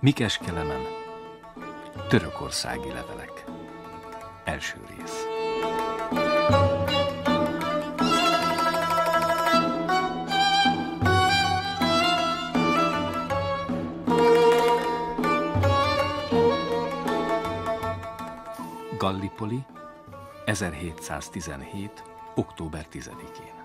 Mikes Kelemen Törökországi levelek Első rész Gallipoli 1717. október 10-én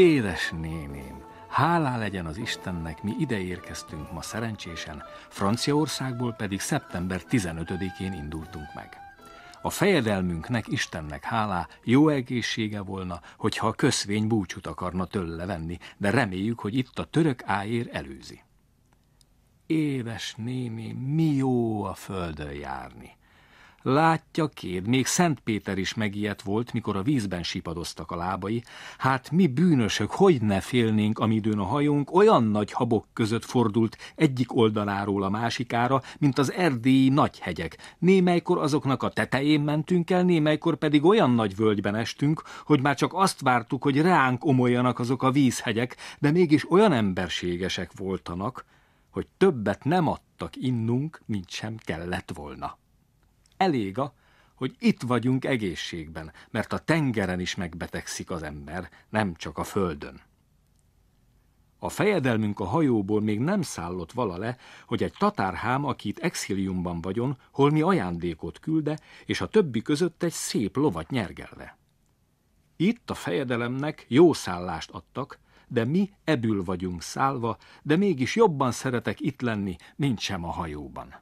Édes néném, hálá legyen az Istennek, mi ide érkeztünk ma szerencsésen, Franciaországból pedig szeptember 15-én indultunk meg. A fejedelmünknek, Istennek hálá, jó egészsége volna, hogyha a köszvény búcsút akarna tőle venni, de reméljük, hogy itt a török áér előzi. Éves néni, mi jó a földön járni. Látja, kéd, még Szent Péter is megijedt volt, mikor a vízben sipadoztak a lábai. Hát mi bűnösök, hogy ne félnénk, amidőn a hajónk olyan nagy habok között fordult egyik oldaláról a másikára, mint az erdélyi nagy hegyek. Némelykor azoknak a tetején mentünk el, némelykor pedig olyan nagy völgyben estünk, hogy már csak azt vártuk, hogy ránk omoljanak azok a vízhegyek, de mégis olyan emberségesek voltanak, hogy többet nem adtak innunk, mint sem kellett volna elég a, hogy itt vagyunk egészségben, mert a tengeren is megbetegszik az ember, nem csak a földön. A fejedelmünk a hajóból még nem szállott vala le, hogy egy tatárhám, akit exiliumban vagyon, holmi ajándékot külde, és a többi között egy szép lovat nyergelve. Itt a fejedelemnek jó szállást adtak, de mi ebül vagyunk szállva, de mégis jobban szeretek itt lenni, mint sem a hajóban.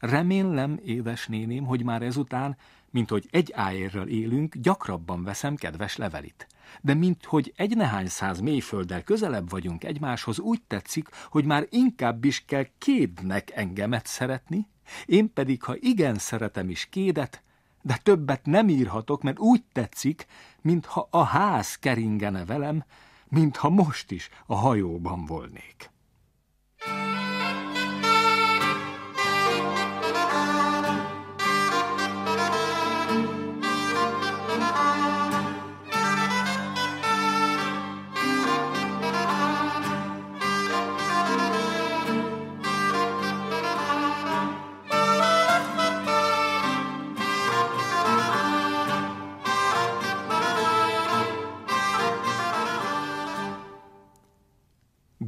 Remélem, édes néném, hogy már ezután, mint hogy egy áérrel élünk, gyakrabban veszem kedves levelit. De mint hogy egy nehány száz mélyfölddel közelebb vagyunk egymáshoz, úgy tetszik, hogy már inkább is kell kédnek engemet szeretni, én pedig, ha igen szeretem is kédet, de többet nem írhatok, mert úgy tetszik, mintha a ház keringene velem, mintha most is a hajóban volnék.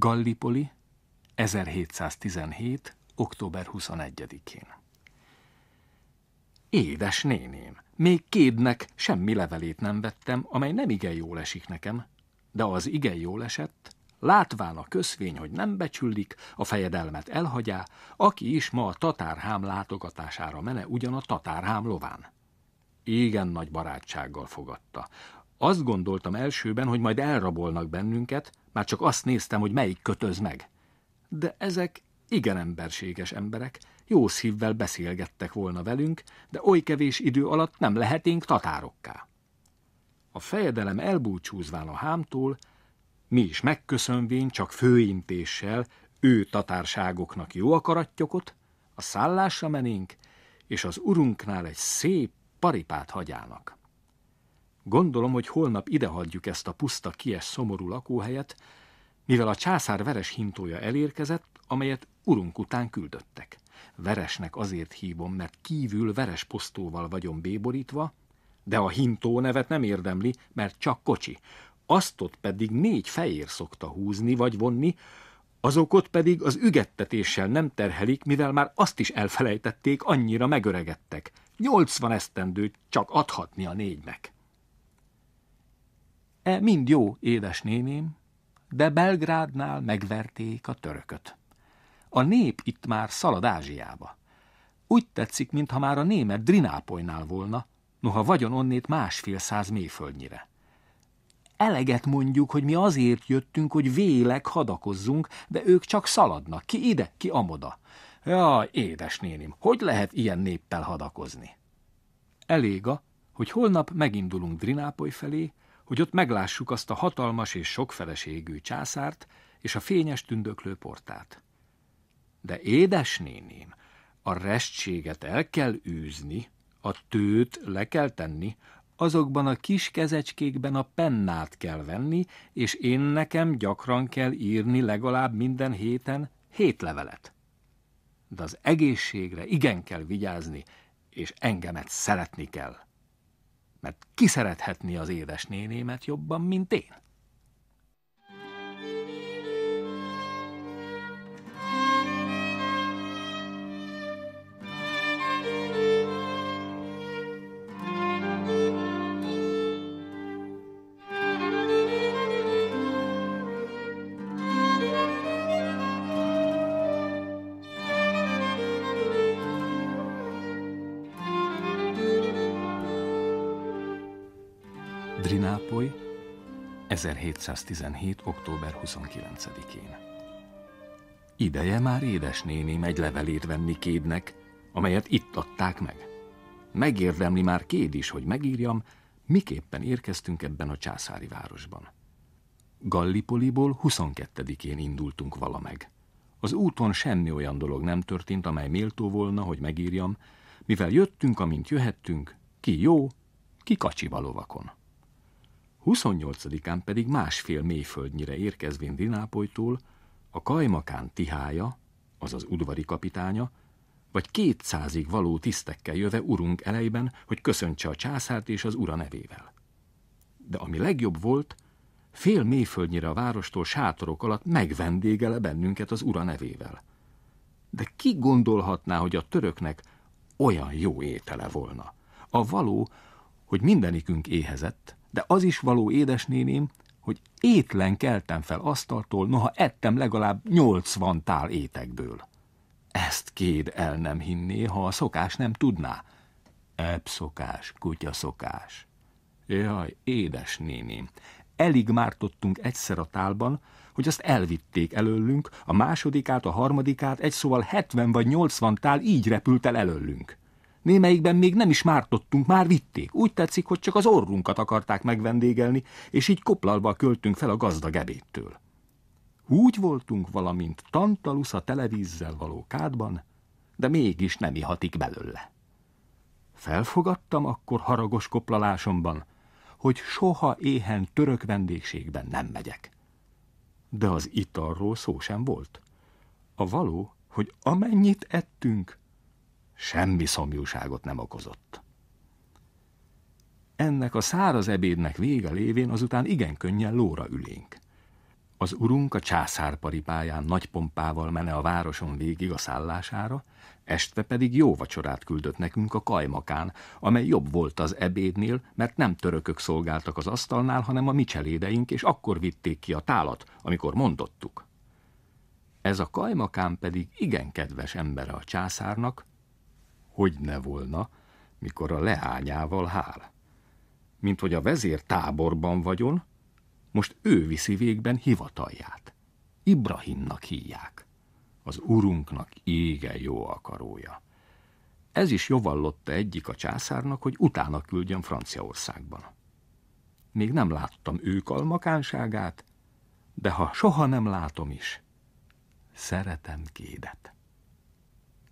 Gallipoli, 1717. október 21-én. Édes néném, még kédnek semmi levelét nem vettem, amely nem igen jól esik nekem, de az igen jól esett, látván a köszvény, hogy nem becsüllik, a fejedelmet elhagyá, aki is ma a tatárhám látogatására mene ugyan a tatárhám lován. Igen nagy barátsággal fogadta. Azt gondoltam elsőben, hogy majd elrabolnak bennünket, már csak azt néztem, hogy melyik kötöz meg. De ezek igen emberséges emberek, jó szívvel beszélgettek volna velünk, de oly kevés idő alatt nem lehetünk tatárokká. A fejedelem elbúcsúzván a hámtól, mi is megköszönvén csak főintéssel ő tatárságoknak jó akaratjokot, a szállásra menénk, és az urunknál egy szép paripát hagyának. Gondolom, hogy holnap idehagyjuk ezt a puszta kies szomorú lakóhelyet, mivel a császár veres hintója elérkezett, amelyet urunk után küldöttek. Veresnek azért hívom, mert kívül veres posztóval vagyom béborítva, de a hintó nevet nem érdemli, mert csak kocsi. Aztot pedig négy fejér szokta húzni vagy vonni, azokot pedig az ügettetéssel nem terhelik, mivel már azt is elfelejtették, annyira megöregedtek. Nyolcvan esztendőt csak adhatni a négynek. E mind jó, édes néném, de Belgrádnál megverték a törököt. A nép itt már szalad Ázsiába. Úgy tetszik, mintha már a német Drinápolynál volna, noha vagyon onnét másfél száz mélyföldnyire. Eleget mondjuk, hogy mi azért jöttünk, hogy véleg hadakozzunk, de ők csak szaladnak, ki ide, ki amoda. Jaj, édes nénim, hogy lehet ilyen néppel hadakozni? Elég a, hogy holnap megindulunk Drinápoly felé, hogy ott meglássuk azt a hatalmas és sokfeleségű császárt és a fényes tündöklő portát. De édes néném, a restséget el kell űzni, a tőt le kell tenni, azokban a kis kezecskékben a pennát kell venni, és én nekem gyakran kell írni legalább minden héten hét levelet. De az egészségre igen kell vigyázni, és engemet szeretni kell mert ki szerethetné az nénémet jobban, mint én? 1717. október 29-én. Ideje már édesnéni egy levelét venni Kédnek, amelyet itt adták meg. Megérdemli már Kéd is, hogy megírjam, miképpen érkeztünk ebben a császári városban. Gallipoliból 22-én indultunk valameg. Az úton semmi olyan dolog nem történt, amely méltó volna, hogy megírjam, mivel jöttünk, amint jöhettünk, ki jó, ki kacsival lovakon. 28-án pedig másfél mélyföldnyire érkezvén Dinápolytól a Kajmakán tihája, azaz udvari kapitánya, vagy kétszázig való tisztekkel jöve urunk elejben, hogy köszöntse a császárt és az ura nevével. De ami legjobb volt, fél mélyföldnyire a várostól sátorok alatt megvendégele bennünket az ura nevével. De ki gondolhatná, hogy a töröknek olyan jó étele volna? A való, hogy mindenikünk éhezett, de az is való édesnéném, hogy étlen keltem fel asztaltól, noha ettem legalább 80 tál étekből. Ezt kéd el nem hinné, ha a szokás nem tudná. Ebb szokás, kutya szokás. Jaj, édesnéném, elig mártottunk egyszer a tálban, hogy azt elvitték előlünk, a másodikát, a harmadikát, egy szóval hetven vagy nyolcvan tál így repült el előlünk. Némelyikben még nem is mártottunk, már vitték. Úgy tetszik, hogy csak az orrunkat akarták megvendégelni, és így koplalva költünk fel a gazdag ebédtől. Úgy voltunk, valamint Tantalusz a televízzel való kádban, de mégis nem ihatik belőle. Felfogadtam akkor haragos koplalásomban, hogy soha éhen török vendégségben nem megyek. De az italról szó sem volt. A való, hogy amennyit ettünk, semmi szomjúságot nem okozott. Ennek a száraz ebédnek vége lévén azután igen könnyen lóra ülénk. Az urunk a császárparipáján nagy pompával mene a városon végig a szállására, este pedig jó vacsorát küldött nekünk a kajmakán, amely jobb volt az ebédnél, mert nem törökök szolgáltak az asztalnál, hanem a mi cselédeink, és akkor vitték ki a tálat, amikor mondottuk. Ez a kajmakán pedig igen kedves embere a császárnak, hogy ne volna, mikor a leányával hál. Mint hogy a vezér táborban vagyon, most ő viszi végben hivatalját. Ibrahimnak hívják, az urunknak ége jó akarója. Ez is jovallotta egyik a császárnak, hogy utána küldjön Franciaországban. Még nem láttam ő kalmakánságát, de ha soha nem látom is, szeretem Kédet.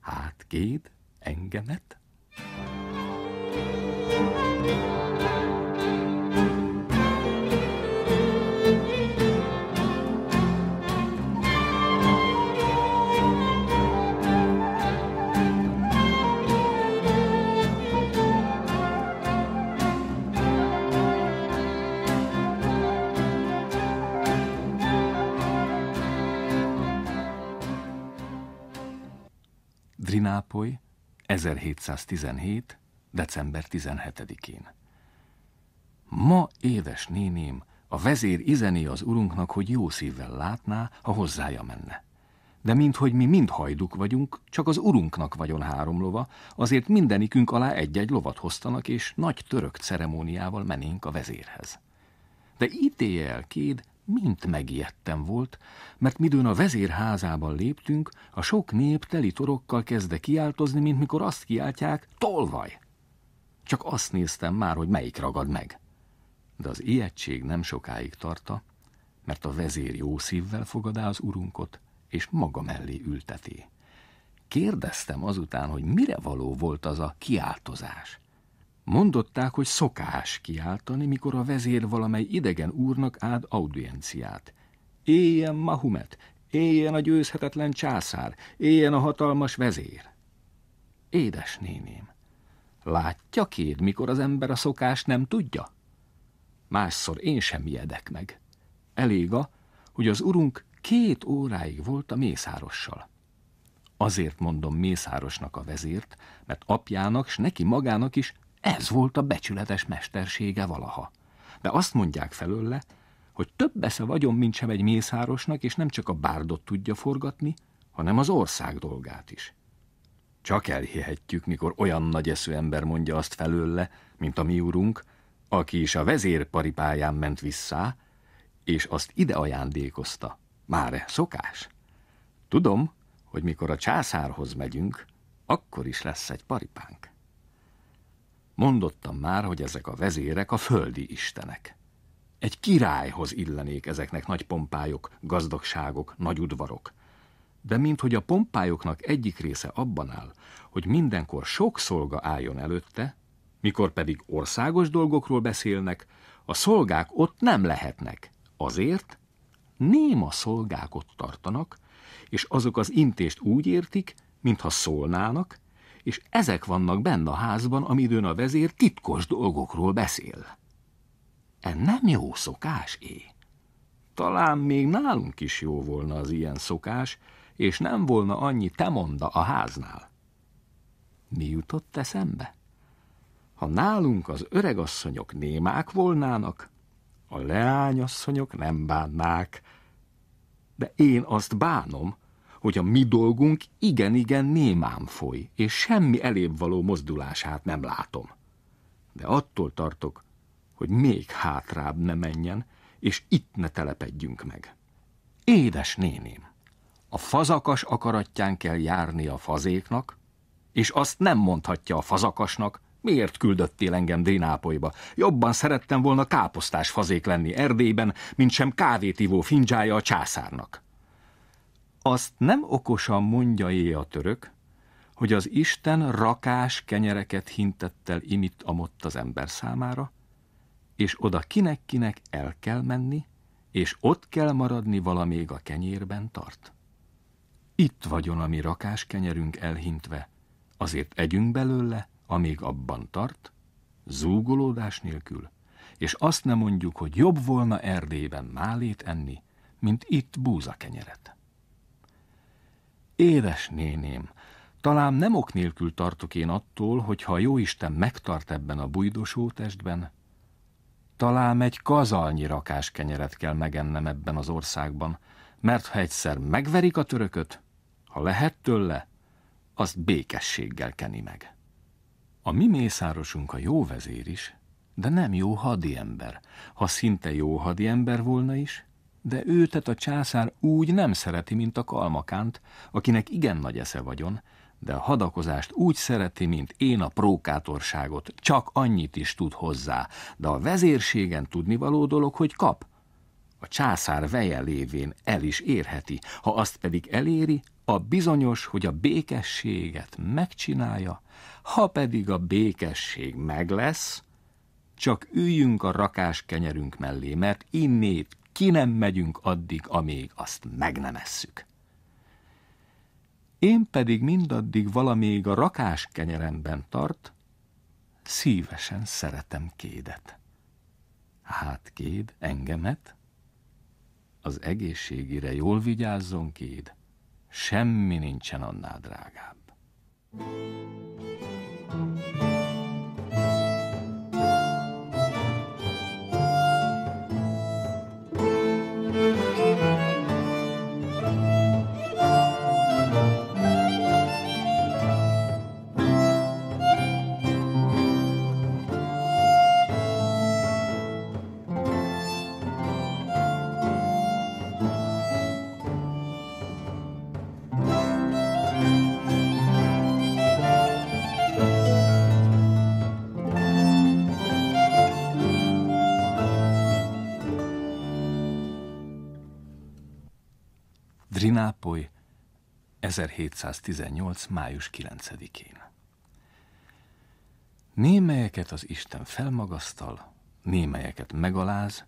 Hát Kéd engemet? nápoj 1717. december 17-én. Ma, édes néném, a vezér izené az urunknak, hogy jó szívvel látná, ha hozzája menne. De minthogy mi mind hajduk vagyunk, csak az urunknak vagyon három lova, azért mindenikünk alá egy-egy lovat hoztanak, és nagy török ceremóniával menénk a vezérhez. De ítélj el, kéd, mint megijedtem volt, mert midőn a vezérházában léptünk, a sok nép teli torokkal kezdte kiáltozni, mint mikor azt kiáltják, tolvaj! Csak azt néztem már, hogy melyik ragad meg. De az ijegység nem sokáig tarta, mert a vezér jó szívvel fogadá az urunkot, és maga mellé ülteti. Kérdeztem azután, hogy mire való volt az a kiáltozás – Mondották, hogy szokás kiáltani, mikor a vezér valamely idegen úrnak áld audienciát. Éljen Mahumet, éljen a győzhetetlen császár, éljen a hatalmas vezér. Édes néném, látja kéd, mikor az ember a szokást nem tudja? Másszor én sem jedek meg. Elég a, hogy az urunk két óráig volt a mészárossal. Azért mondom mészárosnak a vezért, mert apjának s neki magának is ez volt a becsületes mestersége valaha. De azt mondják felőle, hogy több esze vagyon, mint sem egy mészárosnak, és nem csak a bárdot tudja forgatni, hanem az ország dolgát is. Csak elhihetjük, mikor olyan nagy eszű ember mondja azt felőle, mint a mi urunk, aki is a paripáján ment vissza, és azt ide ajándékozta. Máre szokás? Tudom, hogy mikor a császárhoz megyünk, akkor is lesz egy paripánk. Mondottam már, hogy ezek a vezérek a földi istenek. Egy királyhoz illenék ezeknek nagy pompájok, gazdagságok, nagy udvarok. De minthogy a pompájoknak egyik része abban áll, hogy mindenkor sok szolga álljon előtte, mikor pedig országos dolgokról beszélnek, a szolgák ott nem lehetnek. Azért néma szolgák ott tartanak, és azok az intést úgy értik, mintha szólnának, és ezek vannak benne a házban, amidőn a vezér titkos dolgokról beszél. E nem jó szokás, é. Talán még nálunk is jó volna az ilyen szokás, és nem volna annyi temonda a háznál. Mi jutott eszembe? Ha nálunk az öregasszonyok némák volnának, a leányasszonyok nem bánnák, de én azt bánom, hogy a mi dolgunk igen-igen némán foly, és semmi elébb való mozdulását nem látom. De attól tartok, hogy még hátrább ne menjen, és itt ne telepedjünk meg. Édes néném, a fazakas akaratján kell járni a fazéknak, és azt nem mondhatja a fazakasnak, miért küldöttél engem Drinápolyba. Jobban szerettem volna káposztás fazék lenni Erdélyben, mint sem kávétivó fincsája a császárnak. Azt nem okosan mondja é a török, hogy az Isten rakás kenyereket hintettel imit amott az ember számára, és oda kinek-kinek el kell menni, és ott kell maradni valamíg a kenyérben tart. Itt vagyon a mi rakás kenyerünk elhintve, azért együnk belőle, amíg abban tart, zúgolódás nélkül, és azt nem mondjuk, hogy jobb volna Erdélyben málét enni, mint itt búzakenyeret. Édes néném, talán nem ok nélkül tartok én attól, hogyha a jóisten megtart ebben a bujdosó testben. Talán egy kazalnyi rakás kenyeret kell megennem ebben az országban, mert ha egyszer megverik a törököt, ha lehet tőle, azt békességgel keni meg. A mi mészárosunk a jó vezér is, de nem jó hadi ember, Ha szinte jó hadi ember volna is, de őtet a császár úgy nem szereti, mint a kalmakánt, akinek igen nagy esze vagyon, de a hadakozást úgy szereti, mint én a prókátorságot, csak annyit is tud hozzá, de a vezérségen tudnivaló dolog, hogy kap. A császár veje lévén el is érheti, ha azt pedig eléri, a bizonyos, hogy a békességet megcsinálja, ha pedig a békesség meg lesz, csak üljünk a rakás kenyerünk mellé, mert innét ki nem megyünk addig, amíg azt meg nem esszük. Én pedig mindaddig valamíg a rakás kenyeremben tart, szívesen szeretem kédet. Hát kéd engemet? Az egészségére jól vigyázzon kéd, semmi nincsen annál drágább. Thank you. Drinápoly 1718. május 9-én. Némelyeket az Isten felmagasztal, némelyeket megaláz,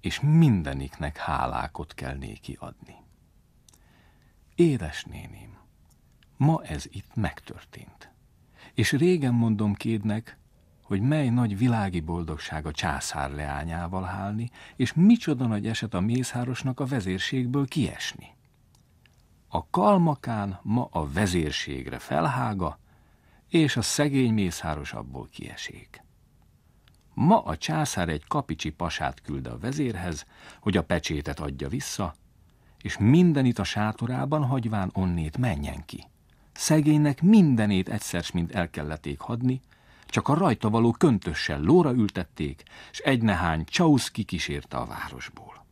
és mindeniknek hálákot kell néki adni. Édes néném, ma ez itt megtörtént. És régen mondom kédnek, hogy mely nagy világi boldogság a császár leányával hálni, és micsoda nagy eset a mészárosnak a vezérségből kiesni a kalmakán ma a vezérségre felhága, és a szegény mészáros abból kiesik. Ma a császár egy kapicsi pasát küld a vezérhez, hogy a pecsétet adja vissza, és mindenit a sátorában hagyván onnét menjen ki. Szegénynek mindenét egyszer mind el kellették hadni, csak a rajta való köntössel lóra ültették, és egynehány Csauszki kísérte a városból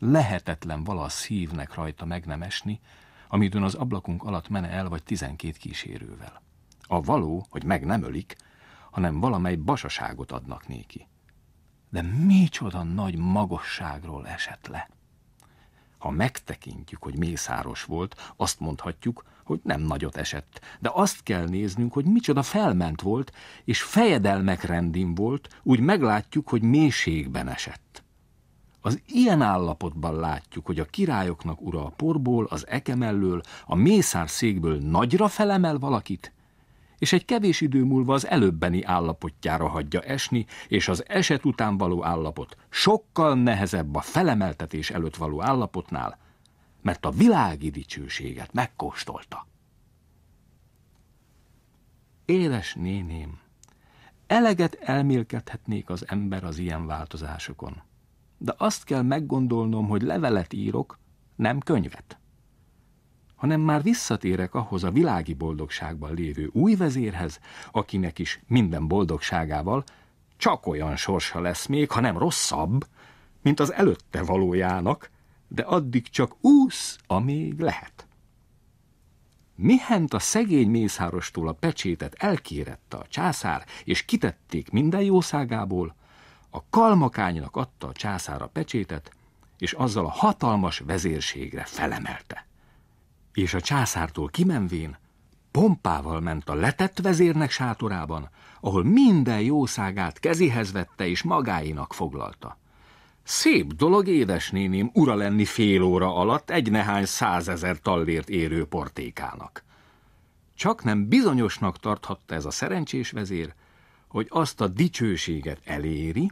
lehetetlen valasz hívnek rajta meg nem esni, amidőn az ablakunk alatt mene el vagy tizenkét kísérővel. A való, hogy meg nem ölik, hanem valamely basaságot adnak néki. De micsoda nagy magosságról esett le! Ha megtekintjük, hogy mészáros volt, azt mondhatjuk, hogy nem nagyot esett. De azt kell néznünk, hogy micsoda felment volt, és fejedelmek rendin volt, úgy meglátjuk, hogy mélységben esett. Az ilyen állapotban látjuk, hogy a királyoknak ura a porból, az ekemellől, a mészár székből nagyra felemel valakit, és egy kevés idő múlva az előbbeni állapotjára hagyja esni, és az eset után való állapot sokkal nehezebb a felemeltetés előtt való állapotnál, mert a világi dicsőséget megkóstolta. Éles néném, eleget elmélkedhetnék az ember az ilyen változásokon de azt kell meggondolnom, hogy levelet írok, nem könyvet. Hanem már visszatérek ahhoz a világi boldogságban lévő új vezérhez, akinek is minden boldogságával csak olyan sorsa lesz még, ha nem rosszabb, mint az előtte valójának, de addig csak úsz, amíg lehet. Mihent a szegény mészárostól a pecsétet elkérette a császár, és kitették minden jószágából, a kalmakánynak adta a császára pecsétet, és azzal a hatalmas vezérségre felemelte. És a császártól kimenvén pompával ment a letett vezérnek sátorában, ahol minden jószágát kezihez vette és magáinak foglalta. Szép dolog, édesnéném, ura lenni fél óra alatt egy nehány százezer tallért érő portékának. Csak nem bizonyosnak tarthatta ez a szerencsés vezér, hogy azt a dicsőséget eléri,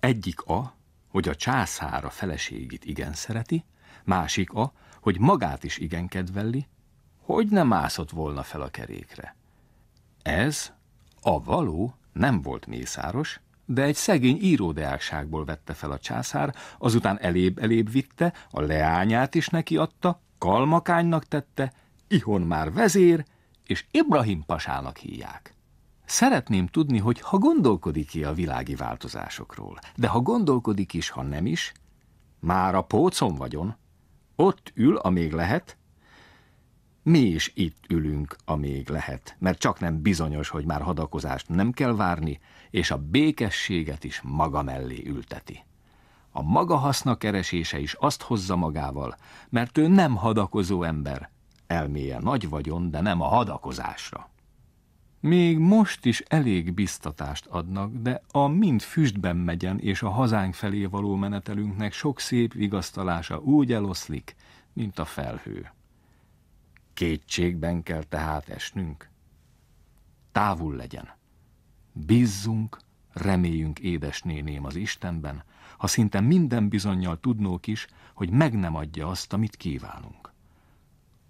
egyik a, hogy a császár a feleségét igen szereti, másik a, hogy magát is igen kedvelli, hogy nem mászott volna fel a kerékre. Ez a való nem volt mészáros, de egy szegény íródeákságból vette fel a császár, azután elébb-elébb vitte, a leányát is neki adta, kalmakánynak tette, ihon már vezér, és Ibrahim pasának hívják. Szeretném tudni, hogy ha gondolkodik-e a világi változásokról, de ha gondolkodik is, ha nem is, már a pócon vagyon, ott ül, amíg lehet, mi is itt ülünk, amíg lehet, mert csak nem bizonyos, hogy már hadakozást nem kell várni, és a békességet is maga mellé ülteti. A maga haszna keresése is azt hozza magával, mert ő nem hadakozó ember, elméje nagy vagyon, de nem a hadakozásra. Még most is elég biztatást adnak, de a mind füstben megyen és a hazánk felé való menetelünknek sok szép vigasztalása úgy eloszlik, mint a felhő. Kétségben kell tehát esnünk. Távol legyen. Bízzunk, reméljünk édesnéném az Istenben, ha szinte minden bizonyal tudnók is, hogy meg nem adja azt, amit kívánunk.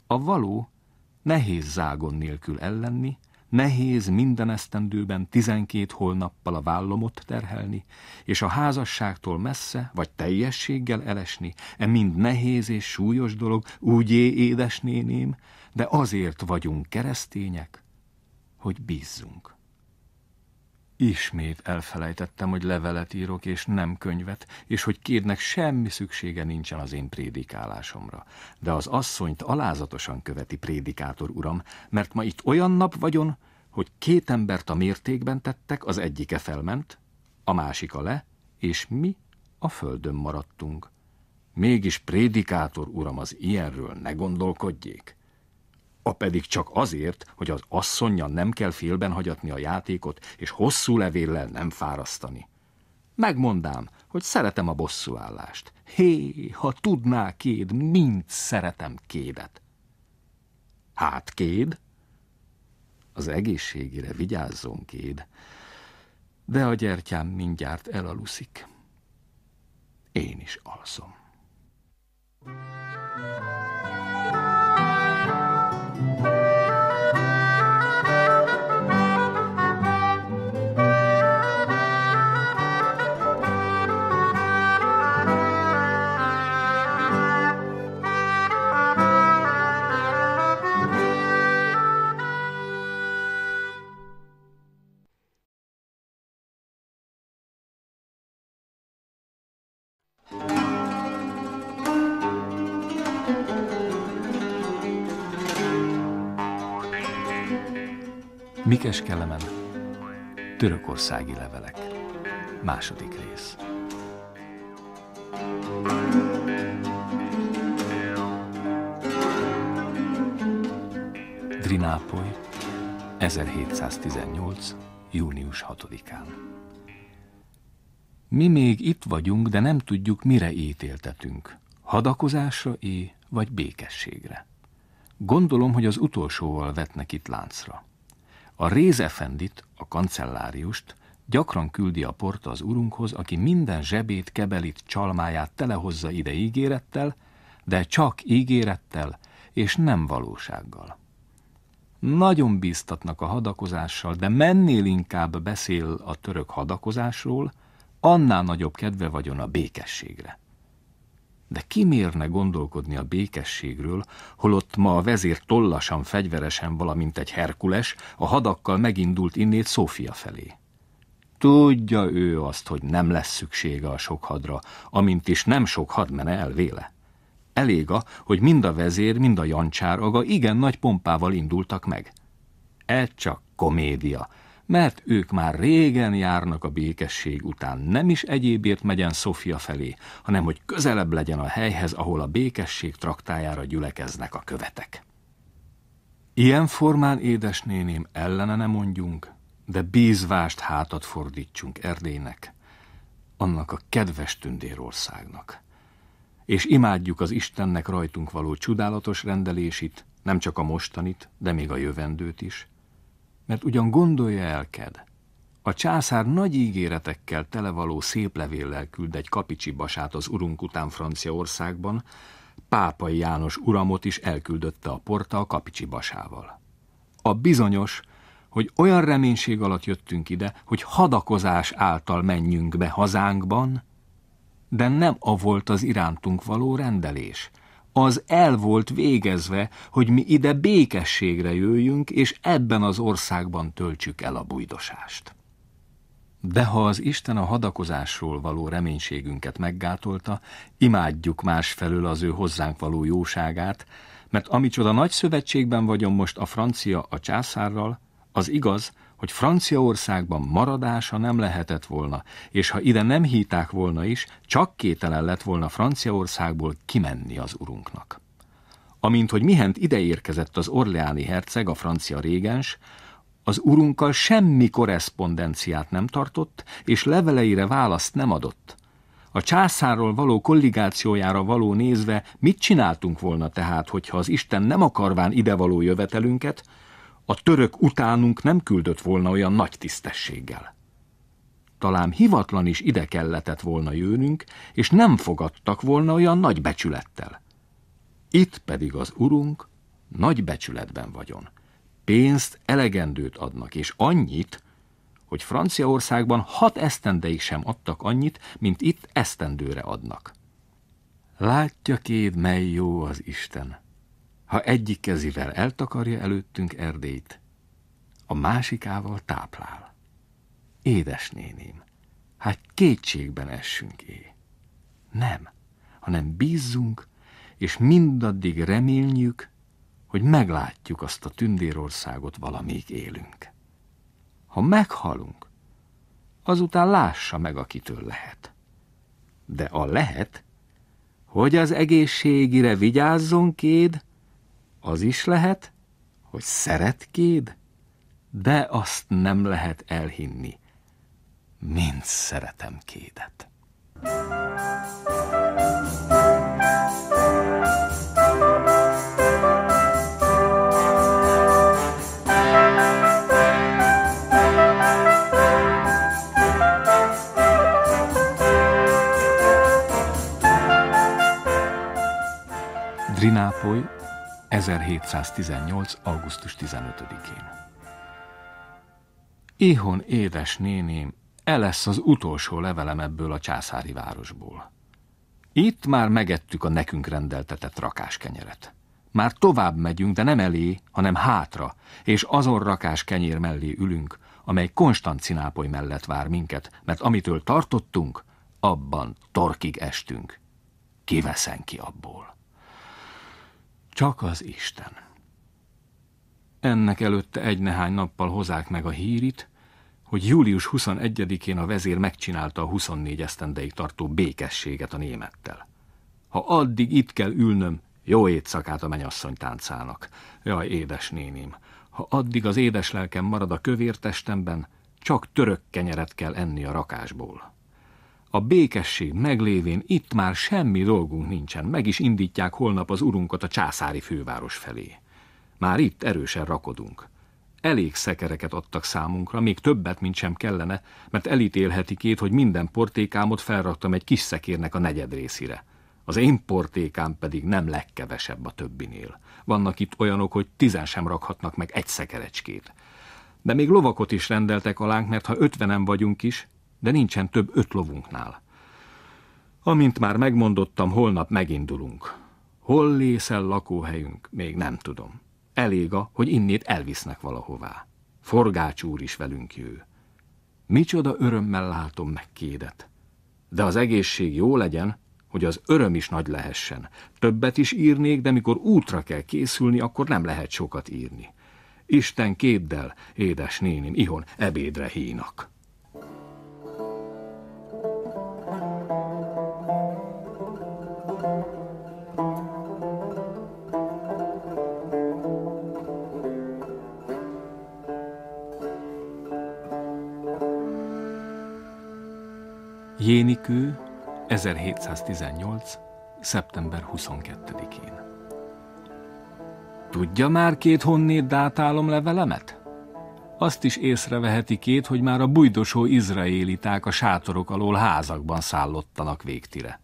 A való nehéz zágon nélkül ellenni, nehéz minden esztendőben tizenkét holnappal a vállomot terhelni, és a házasságtól messze, vagy teljességgel elesni, e mind nehéz és súlyos dolog, úgy é, édesnéném, de azért vagyunk keresztények, hogy bízzunk. Ismét elfelejtettem, hogy levelet írok, és nem könyvet, és hogy kérnek semmi szüksége nincsen az én prédikálásomra. De az asszonyt alázatosan követi prédikátor uram, mert ma itt olyan nap vagyon, hogy két embert a mértékben tettek, az egyike felment, a másik a le, és mi a földön maradtunk. Mégis prédikátor uram az ilyenről ne gondolkodjék a pedig csak azért, hogy az asszonya nem kell félben hagyatni a játékot, és hosszú levéllel nem fárasztani. Megmondám, hogy szeretem a bosszúállást. Hé, ha tudná kéd, mind szeretem kédet. Hát kéd? Az egészségére vigyázzon kéd, de a gyertyám mindjárt elaluszik. Én is alszom. Thank you. Mikes Kelemen, Törökországi levelek. Második rész. Drinápoly, 1718. június 6-án. Mi még itt vagyunk, de nem tudjuk, mire ítéltetünk. Hadakozásra é, vagy békességre. Gondolom, hogy az utolsóval vetnek itt láncra. A rézefendit, a kancelláriust, gyakran küldi a porta az urunkhoz, aki minden zsebét, kebelit, csalmáját telehozza ide ígérettel, de csak ígérettel és nem valósággal. Nagyon bíztatnak a hadakozással, de mennél inkább beszél a török hadakozásról, annál nagyobb kedve vagyon a békességre. De ki mérne gondolkodni a békességről, holott ma a vezér tollasan, fegyveresen, valamint egy Herkules, a hadakkal megindult innét Szófia felé. Tudja ő azt, hogy nem lesz szüksége a sok hadra, amint is nem sok had mene el véle. Elég a, hogy mind a vezér, mind a jancsár aga igen nagy pompával indultak meg. Ez csak komédia, mert ők már régen járnak a békesség után, nem is egyébért megyen Szofia felé, hanem hogy közelebb legyen a helyhez, ahol a békesség traktájára gyülekeznek a követek. Ilyen formán, édesnéném, ellene ne mondjunk, de bízvást hátat fordítsunk Erdélynek, annak a kedves tündérországnak. És imádjuk az Istennek rajtunk való csodálatos rendelését, nem csak a mostanit, de még a jövendőt is, mert ugyan gondolja elked. A császár nagy ígéretekkel televaló szép levéllel küld egy kapicsi basát az urunk után Franciaországban, Pápai János uramot is elküldötte a porta a kapicsi basával. A bizonyos, hogy olyan reménység alatt jöttünk ide, hogy hadakozás által menjünk be hazánkban, de nem a volt az irántunk való rendelés, az el volt végezve, hogy mi ide békességre jöjjünk, és ebben az országban töltsük el a bujdosást. De ha az Isten a hadakozásról való reménységünket meggátolta, imádjuk másfelől az ő hozzánk való jóságát, mert amicsoda nagy szövetségben vagyom most a francia a császárral, az igaz, hogy Franciaországban maradása nem lehetett volna, és ha ide nem híták volna is, csak kételen lett volna Franciaországból kimenni az urunknak. Amint hogy mihent ideérkezett az orleáni herceg, a francia régens, az urunkkal semmi korrespondenciát nem tartott, és leveleire választ nem adott. A császárról való kolligációjára való nézve mit csináltunk volna tehát, hogyha az Isten nem akarván idevaló jövetelünket, a török utánunk nem küldött volna olyan nagy tisztességgel. Talán hivatlan is ide kellett volna jönünk, és nem fogadtak volna olyan nagy becsülettel. Itt pedig az urunk nagy becsületben vagyon. Pénzt elegendőt adnak, és annyit, hogy Franciaországban hat esztendeig sem adtak annyit, mint itt esztendőre adnak. Látja kéd, mely jó az Isten! ha egyik kezivel eltakarja előttünk Erdélyt, a másikával táplál. Édes néném, hát kétségben essünk é. Nem, hanem bízzunk, és mindaddig remélnjük, hogy meglátjuk azt a tündérországot valamíg élünk. Ha meghalunk, azután lássa meg, akitől lehet. De a lehet, hogy az egészségére vigyázzon kéd, az is lehet, hogy szeretkéd, de azt nem lehet elhinni. mint szeretem kédet. Drinápoly 1718. augusztus 15-én. Éhon édes néném, e lesz az utolsó levelem ebből a császári városból. Itt már megettük a nekünk rendeltetett rakáskenyeret. Már tovább megyünk, de nem elé, hanem hátra, és azon rakáskenyér mellé ülünk, amely Konstancinápoly mellett vár minket, mert amitől tartottunk, abban torkig estünk. Kiveszen ki abból. Csak az Isten. Ennek előtte egy-nehány nappal hozák meg a hírit, hogy július 21-én a vezér megcsinálta a 24 esztendeig tartó békességet a némettel. Ha addig itt kell ülnöm, jó éjszakát a mennyasszony táncának. Jaj, édes néném, ha addig az édes lelkem marad a kövér testemben, csak török kenyeret kell enni a rakásból. A békesség meglévén itt már semmi dolgunk nincsen, meg is indítják holnap az urunkat a császári főváros felé. Már itt erősen rakodunk. Elég szekereket adtak számunkra, még többet, mint sem kellene, mert elítélhetik ét, hogy minden portékámot felraktam egy kis szekérnek a negyed részére. Az én portékám pedig nem legkevesebb a többinél. Vannak itt olyanok, hogy tizen sem rakhatnak meg egy szekerecskét. De még lovakot is rendeltek alánk, mert ha ötvenen vagyunk is, de nincsen több öt lovunknál. Amint már megmondottam, holnap megindulunk. Hol lészel lakóhelyünk, még nem tudom. Elég a, hogy innét elvisznek valahová. Forgács úr is velünk jő. Micsoda örömmel látom meg kédet. De az egészség jó legyen, hogy az öröm is nagy lehessen. Többet is írnék, de mikor útra kell készülni, akkor nem lehet sokat írni. Isten kéddel, édes nénim, ihon, ebédre hínak. Jénikő 1718. szeptember 22-én. Tudja már két honnét dátálom levelemet? Azt is észreveheti két, hogy már a bujdosó izraéliták a sátorok alól házakban szállottanak végtire.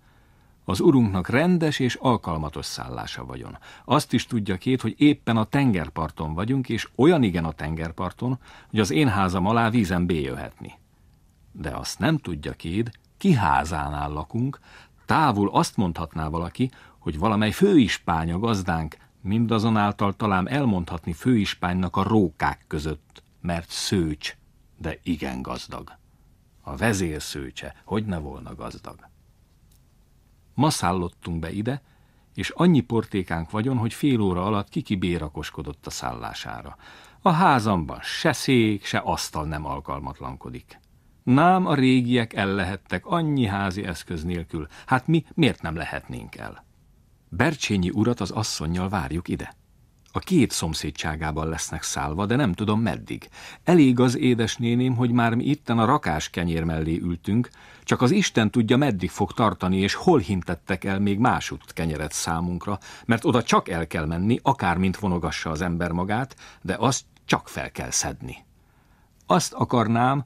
Az urunknak rendes és alkalmatos szállása vagyon. Azt is tudja két, hogy éppen a tengerparton vagyunk, és olyan igen a tengerparton, hogy az én házam alá vízen béjöhetni. De azt nem tudja két, kiházánál lakunk, távol azt mondhatná valaki, hogy valamely főispánya gazdánk, mindazonáltal talán elmondhatni főispánynak a rókák között, mert szőcs, de igen gazdag. A vezér szőcse, hogy ne volna gazdag. Ma szállottunk be ide, és annyi portékánk vagyon, hogy fél óra alatt kiki bérakoskodott a szállására. A házamban se szék, se asztal nem alkalmatlankodik. Nám a régiek ellehettek annyi házi eszköz nélkül. Hát mi miért nem lehetnénk el? Bercsényi urat az asszonnyal várjuk ide. A két szomszédságában lesznek szálva, de nem tudom meddig. Elég az édesnéném, hogy már mi itten a rakás kenyér mellé ültünk, csak az Isten tudja, meddig fog tartani, és hol hintettek el még másutt kenyeret számunkra, mert oda csak el kell menni, akármint vonogassa az ember magát, de azt csak fel kell szedni. Azt akarnám,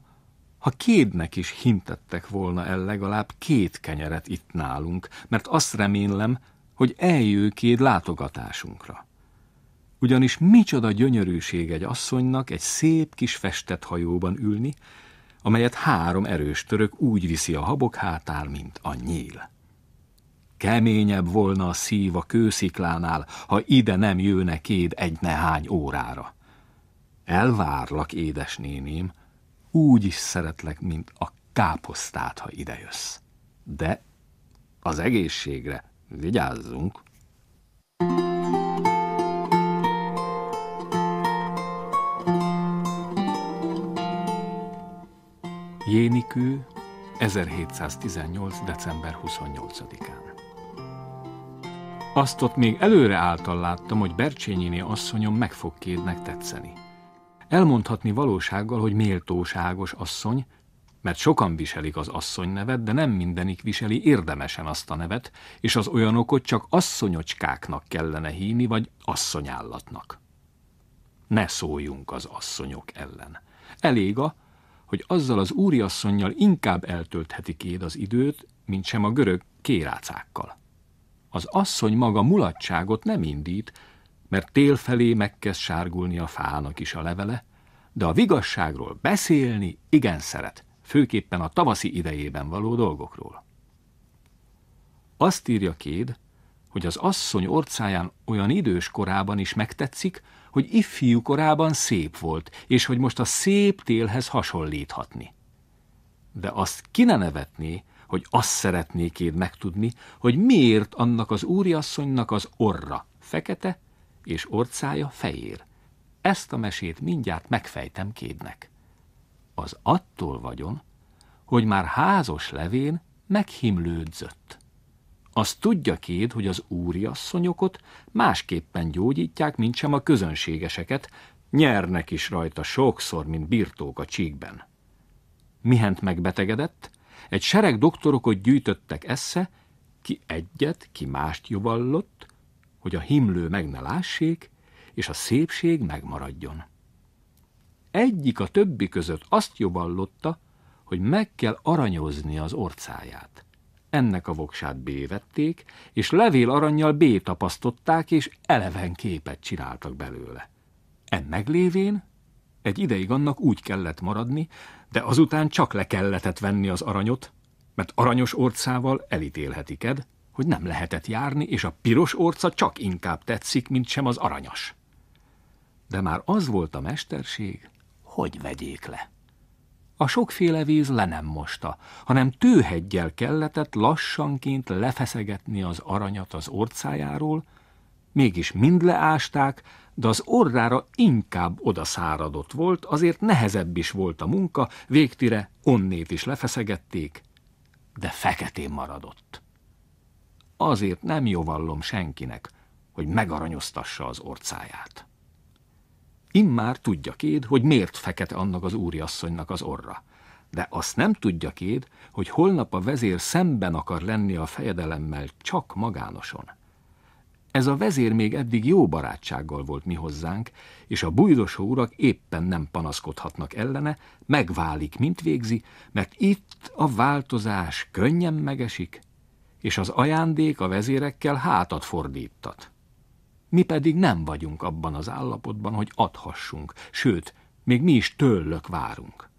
ha Kédnek is hintettek volna el legalább két kenyeret itt nálunk, mert azt remélem, hogy eljő Kéd látogatásunkra. Ugyanis micsoda gyönyörűség egy asszonynak egy szép kis festett hajóban ülni, amelyet három erős török úgy viszi a habok hátár, mint a nyíl. Keményebb volna a szív a kősziklánál, ha ide nem jőne kéd egy nehány órára. Elvárlak, édes néném, úgy is szeretlek, mint a káposztát, ha idejössz. De az egészségre vigyázzunk. Jénikő 1718. december 28-án. Azt ott még előre által láttam, hogy Bercsényiné asszonyom meg fog kédnek tetszeni. Elmondhatni valósággal, hogy méltóságos asszony, mert sokan viselik az asszony nevet, de nem mindenik viseli érdemesen azt a nevet, és az olyanokot csak asszonyocskáknak kellene híni vagy asszonyállatnak. Ne szóljunk az asszonyok ellen. Elég a, hogy azzal az úriasszonynal inkább eltöltheti kéd az időt, mint sem a görög kérácákkal. Az asszony maga mulatságot nem indít, mert tél felé megkezd sárgulni a fának is a levele, de a vigasságról beszélni igen szeret, főképpen a tavaszi idejében való dolgokról. Azt írja Kéd, hogy az asszony orcáján olyan idős korában is megtetszik, hogy ifjú korában szép volt, és hogy most a szép télhez hasonlíthatni. De azt ki ne nevetné, hogy azt szeretnék én megtudni, hogy miért annak az úriasszonynak az orra fekete, és orcája fehér. Ezt a mesét mindjárt megfejtem kédnek. Az attól vagyon, hogy már házos levén meghimlődzött. Azt tudja kéd, hogy az úriasszonyokot másképpen gyógyítják, mint sem a közönségeseket, nyernek is rajta sokszor, mint birtók a csíkben. Mihent megbetegedett, egy sereg doktorokot gyűjtöttek esze, ki egyet, ki mást joballott, hogy a himlő meg ne lássék, és a szépség megmaradjon. Egyik a többi között azt joballotta, hogy meg kell aranyozni az orcáját. Ennek a voksát bévették, és levél aranyjal bétapasztották, és eleven képet csináltak belőle. Ennek lévén egy ideig annak úgy kellett maradni, de azután csak le kellett venni az aranyot, mert aranyos orcával elítélhetiked, hogy nem lehetett járni, és a piros orca csak inkább tetszik, mint sem az aranyas. De már az volt a mesterség, hogy vegyék le. A sokféle víz le nem mosta, hanem tőhegyel kellett lassanként lefeszegetni az aranyat az orcájáról, mégis mind leásták, de az orrára inkább odaszáradott volt, azért nehezebb is volt a munka, végtire onnét is lefeszegették, de feketén maradott. Azért nem jovallom senkinek, hogy megaranyoztassa az orcáját. Immár tudja Kéd, hogy miért fekete annak az úriasszonynak az orra. De azt nem tudja Kéd, hogy holnap a vezér szemben akar lenni a fejedelemmel csak magánoson. Ez a vezér még eddig jó barátsággal volt mi hozzánk, és a bujdosó urak éppen nem panaszkodhatnak ellene, megválik, mint végzi, mert itt a változás könnyen megesik, és az ajándék a vezérekkel hátat fordítat. Mi pedig nem vagyunk abban az állapotban, hogy adhassunk, sőt, még mi is tőlök várunk.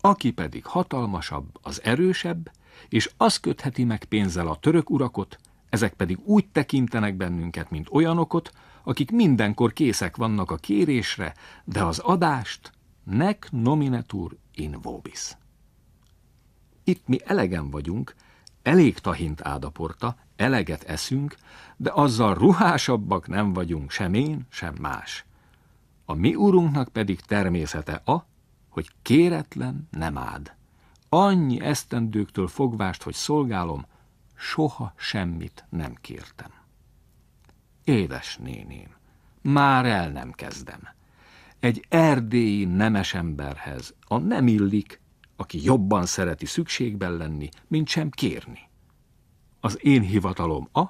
Aki pedig hatalmasabb, az erősebb, és az kötheti meg pénzzel a török urakot, ezek pedig úgy tekintenek bennünket, mint olyanokot, akik mindenkor készek vannak a kérésre, de az adást nek nominatur in vobis. Itt mi elegen vagyunk, Elég tahint ádaporta, eleget eszünk, de azzal ruhásabbak nem vagyunk sem én, sem más. A mi urunknak pedig természete a, hogy kéretlen nem áld. Annyi esztendőktől fogvást, hogy szolgálom, soha semmit nem kértem. Édes néném, már el nem kezdem. Egy erdélyi nemes emberhez a nem illik, aki jobban szereti szükségben lenni, mint sem kérni. Az én hivatalom a,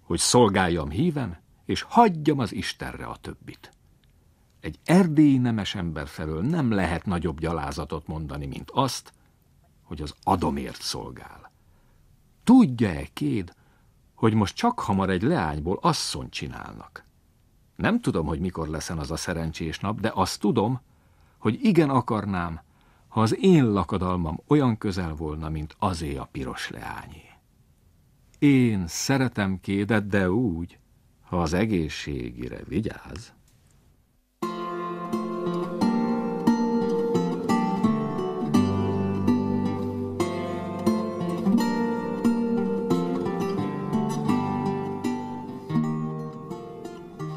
hogy szolgáljam híven, és hagyjam az Istenre a többit. Egy erdélyi nemes ember felől nem lehet nagyobb gyalázatot mondani, mint azt, hogy az adomért szolgál. Tudja-e, Kéd, hogy most csak hamar egy leányból asszony csinálnak? Nem tudom, hogy mikor leszen az a szerencsés nap, de azt tudom, hogy igen akarnám, ha az én lakadalmam olyan közel volna, mint azé a piros leányé. Én szeretem kédet, de úgy, ha az egészségére vigyáz.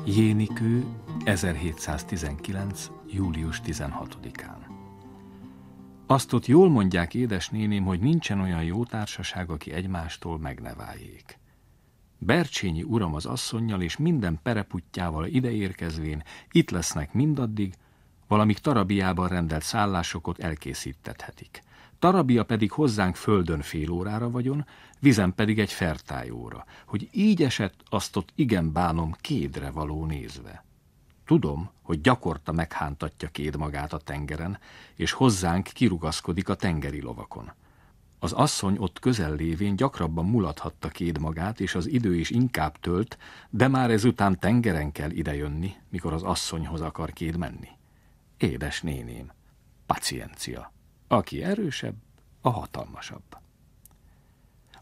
Jénikő 1719. július 16-án azt ott jól mondják édesnéném, hogy nincsen olyan jó társaság, aki egymástól megneváljék. Bercsényi uram az asszonnyal és minden pereputjával ideérkezvén itt lesznek mindaddig, valamik Tarabiában rendelt szállásokat elkészítethetik. Tarabia pedig hozzánk földön fél órára vagyon, vizen pedig egy fertájóra, hogy így esett, azt ott igen bánom kédre való nézve. Tudom, hogy gyakorta meghántatja kéd magát a tengeren, és hozzánk kirugaszkodik a tengeri lovakon. Az asszony ott közel lévén gyakrabban mulathatta kéd magát, és az idő is inkább tölt, de már ezután tengeren kell idejönni, mikor az asszonyhoz akar kéd menni. Édes néném, paciencia. Aki erősebb, a hatalmasabb.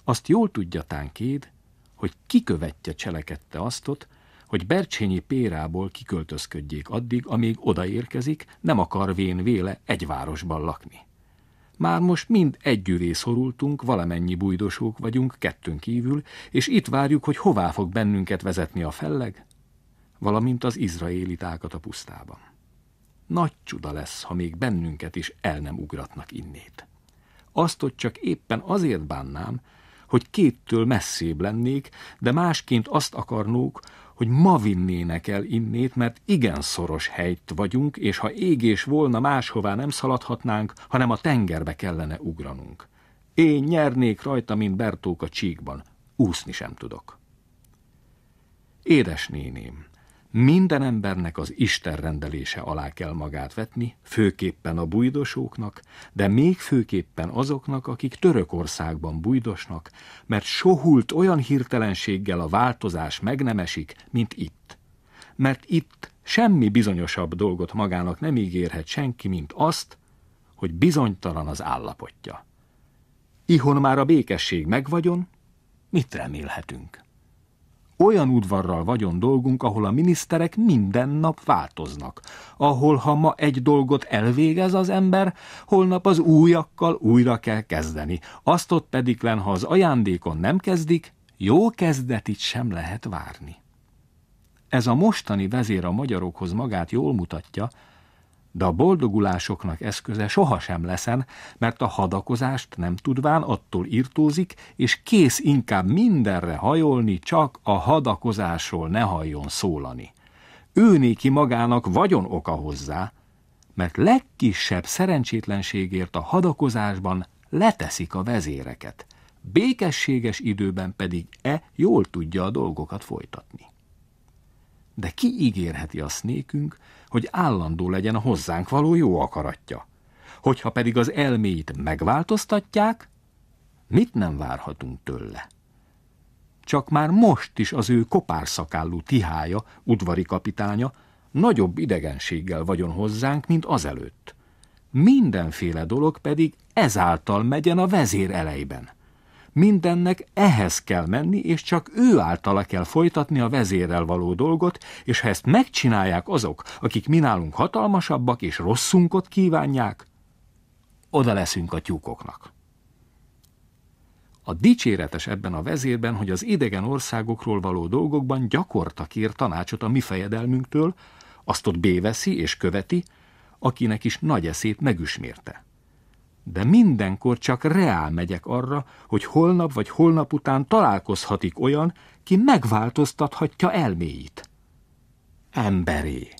Azt jól tudja kéd, hogy kikövetje cselekedte aztot, hogy Bercsényi Pérából kiköltözködjék addig, amíg odaérkezik, nem akar vén véle egy városban lakni. Már most mind együré szorultunk, valamennyi bújdosók vagyunk, kettőn kívül, és itt várjuk, hogy hová fog bennünket vezetni a felleg, valamint az izraélitákat a pusztában. Nagy csuda lesz, ha még bennünket is el nem ugratnak innét. Azt, hogy csak éppen azért bánnám, hogy kéttől messzébb lennék, de másként azt akarnók, hogy ma vinnének el innét, mert igen szoros helyt vagyunk, és ha égés volna, máshová nem szaladhatnánk, hanem a tengerbe kellene ugranunk. Én nyernék rajta, mint Bertók a csíkban. Úszni sem tudok. Édes néném, minden embernek az Isten rendelése alá kell magát vetni, főképpen a bujdosóknak, de még főképpen azoknak, akik Törökországban bujdosnak, mert sohult olyan hirtelenséggel a változás meg nem esik, mint itt. Mert itt semmi bizonyosabb dolgot magának nem ígérhet senki, mint azt, hogy bizonytalan az állapotja. Ihon már a békesség megvagyon, mit remélhetünk? Olyan udvarral vagyon dolgunk, ahol a miniszterek minden nap változnak, ahol ha ma egy dolgot elvégez az ember, holnap az újakkal újra kell kezdeni. Azt ott pedig len, ha az ajándékon nem kezdik, jó kezdetit sem lehet várni. Ez a mostani vezér a magyarokhoz magát jól mutatja, de a boldogulásoknak eszköze sohasem leszen, mert a hadakozást nem tudván attól írtózik, és kész inkább mindenre hajolni, csak a hadakozásról ne halljon szólani. Ő ki magának vagyon oka hozzá, mert legkisebb szerencsétlenségért a hadakozásban leteszik a vezéreket, békességes időben pedig e jól tudja a dolgokat folytatni. De ki ígérheti azt nékünk, hogy állandó legyen a hozzánk való jó akaratja. Hogyha pedig az elméit megváltoztatják, mit nem várhatunk tőle? Csak már most is az ő kopárszakállú tihája, udvari kapitánya, nagyobb idegenséggel vagyon hozzánk, mint azelőtt. Mindenféle dolog pedig ezáltal megyen a vezér elejben. Mindennek ehhez kell menni, és csak ő általa kell folytatni a vezérrel való dolgot, és ha ezt megcsinálják azok, akik mi nálunk hatalmasabbak és rosszunkot kívánják, oda leszünk a tyúkoknak. A dicséretes ebben a vezérben, hogy az idegen országokról való dolgokban gyakorta kér tanácsot a mi fejedelmünktől, azt ott béveszi és követi, akinek is nagy eszét megüsmérte de mindenkor csak reál megyek arra, hogy holnap vagy holnap után találkozhatik olyan, ki megváltoztathatja elméit. Emberé.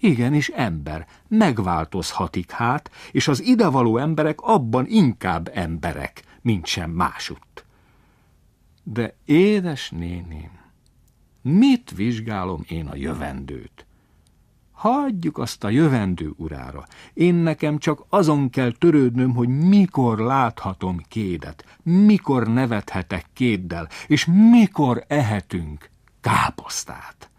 Igenis ember, megváltozhatik hát, és az idevaló emberek abban inkább emberek, mint sem másutt. De édes néném, mit vizsgálom én a jövendőt? Hagyjuk azt a jövendő urára. Én nekem csak azon kell törődnöm, hogy mikor láthatom kédet, mikor nevethetek kéddel, és mikor ehetünk káposztát.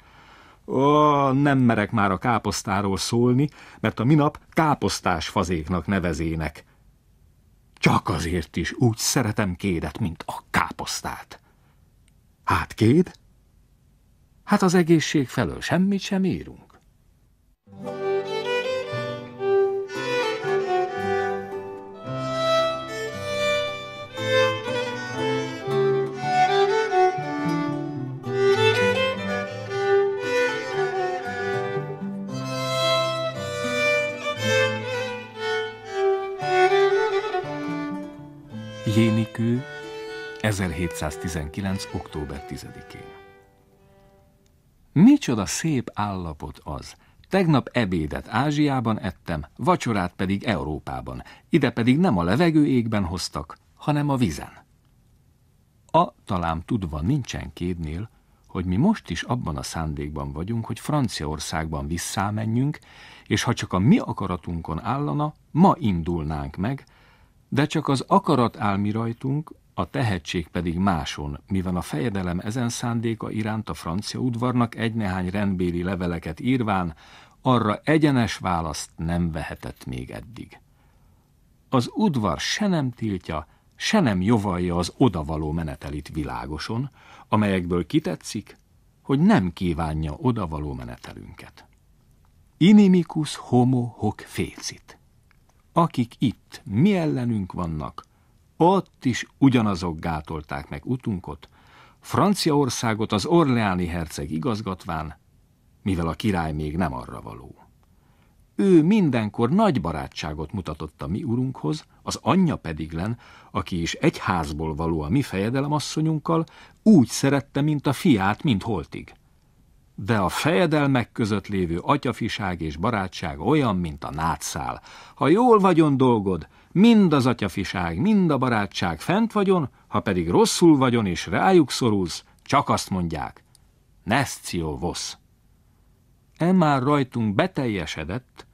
Ó, nem merek már a káposztáról szólni, mert a minap káposztás fazéknak nevezének. Csak azért is úgy szeretem kédet, mint a káposztát. Hát kéd? Hát az egészség felől semmit sem írunk. Jénikő 1719. október 10-én. Micsoda szép állapot az, Tegnap ebédet Ázsiában ettem, vacsorát pedig Európában. Ide pedig nem a levegő égben hoztak, hanem a vizen. A talán tudva nincsen kédnél, hogy mi most is abban a szándékban vagyunk, hogy Franciaországban visszámenjünk, és ha csak a mi akaratunkon állana, ma indulnánk meg, de csak az akarat áll mi rajtunk, a tehetség pedig máson, mivel a fejedelem ezen szándéka iránt a francia udvarnak egy néhány rendbéli leveleket írván, arra egyenes választ nem vehetett még eddig. Az udvar se nem tiltja, se nem jovalja az odavaló menetelit világoson, amelyekből kitetszik, hogy nem kívánja odavaló menetelünket. Inimicus homo hoc fécit. Akik itt mi ellenünk vannak, ott is ugyanazok gátolták meg utunkot, Franciaországot az Orleáni herceg igazgatván, mivel a király még nem arra való. Ő mindenkor nagy barátságot mutatott a mi urunkhoz, az anyja len, aki is egy házból való a mi fejedelemasszonyunkkal, úgy szerette, mint a fiát, mint holtig. De a fejedelmek között lévő atyafiság és barátság olyan, mint a nátszál. Ha jól vagyon dolgod, Mind az atyafiság, mind a barátság fent vagyon, ha pedig rosszul vagyon és rájuk szorulsz, csak azt mondják, nescio vos. E már rajtunk beteljesedett,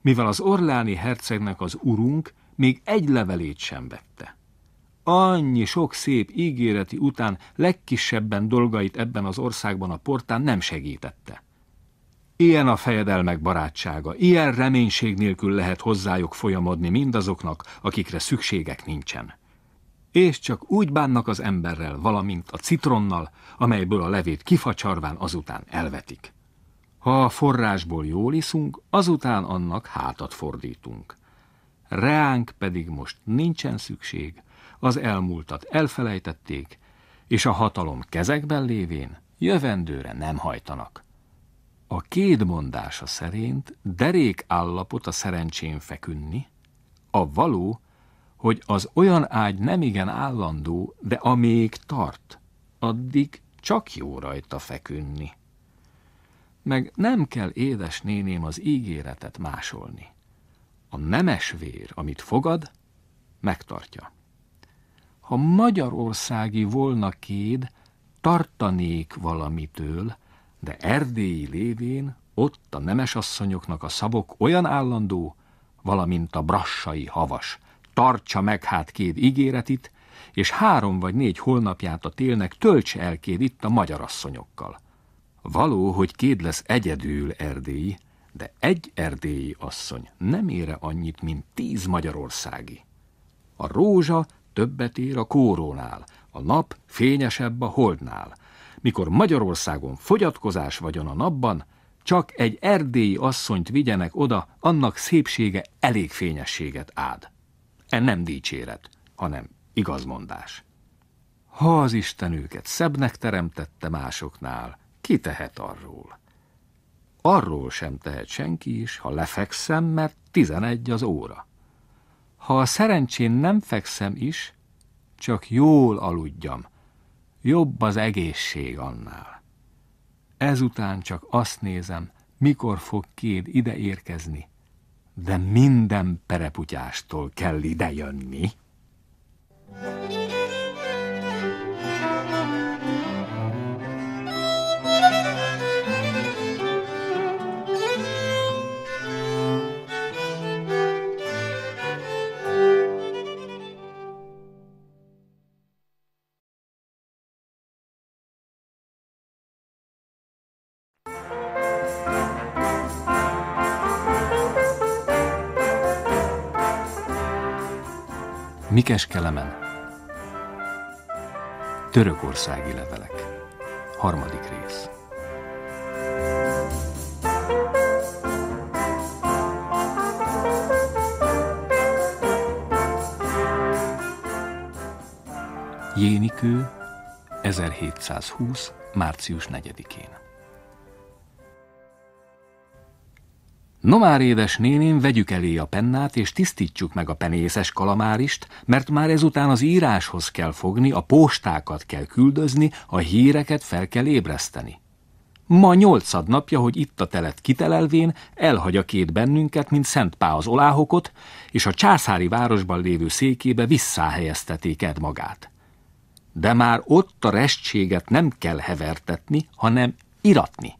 mivel az orláni hercegnek az urunk még egy levelét sem vette. Annyi sok szép ígéreti után legkisebben dolgait ebben az országban a portán nem segítette. Ilyen a fejedelmek barátsága, ilyen reménység nélkül lehet hozzájuk folyamodni mindazoknak, akikre szükségek nincsen. És csak úgy bánnak az emberrel, valamint a citronnal, amelyből a levét kifacsarván azután elvetik. Ha a forrásból jól iszunk, azután annak hátat fordítunk. Reánk pedig most nincsen szükség, az elmúltat elfelejtették, és a hatalom kezekben lévén jövendőre nem hajtanak. A két mondása szerint derék állapot a szerencsén feküdni, a való, hogy az olyan ágy nem igen állandó, de amíg tart, addig csak jó rajta feküdni. Meg nem kell édes néném az ígéretet másolni. A nemes vér, amit fogad, megtartja. Ha magyarországi volna kéd, tartanék valamitől, de erdélyi lévén ott a nemesasszonyoknak a szabok olyan állandó, valamint a brassai havas. Tartsa meg hát két ígéretit, és három vagy négy holnapját a télnek töltse el kéd itt a magyar asszonyokkal. Való, hogy kéd lesz egyedül erdélyi, de egy erdélyi asszony nem ére annyit, mint tíz magyarországi. A rózsa többet ér a kórónál, a nap fényesebb a holdnál, mikor Magyarországon fogyatkozás vagyon a napban, csak egy erdélyi asszonyt vigyenek oda, annak szépsége elég fényességet ád. E nem dicséret, hanem igazmondás. Ha az Isten őket szebbnek teremtette másoknál, ki tehet arról? Arról sem tehet senki is, ha lefekszem, mert tizenegy az óra. Ha a szerencsén nem fekszem is, csak jól aludjam, Jobb az egészség annál. Ezután csak azt nézem, mikor fog kéd ide érkezni, de minden pereputyástól kell idejönni. jönni. Mikes Kelemen Törökországi levelek Harmadik rész Jénikő 1720. március 4-én No már édes néném, vegyük elé a pennát, és tisztítsuk meg a penészes kalamárist, mert már ezután az íráshoz kell fogni, a postákat kell küldözni, a híreket fel kell ébreszteni. Ma nyolcad napja, hogy itt a telet kitelelvén elhagy a két bennünket, mint Szent Pá az oláhokot, és a császári városban lévő székébe visszáhelyezteték ed magát. De már ott a restséget nem kell hevertetni, hanem iratni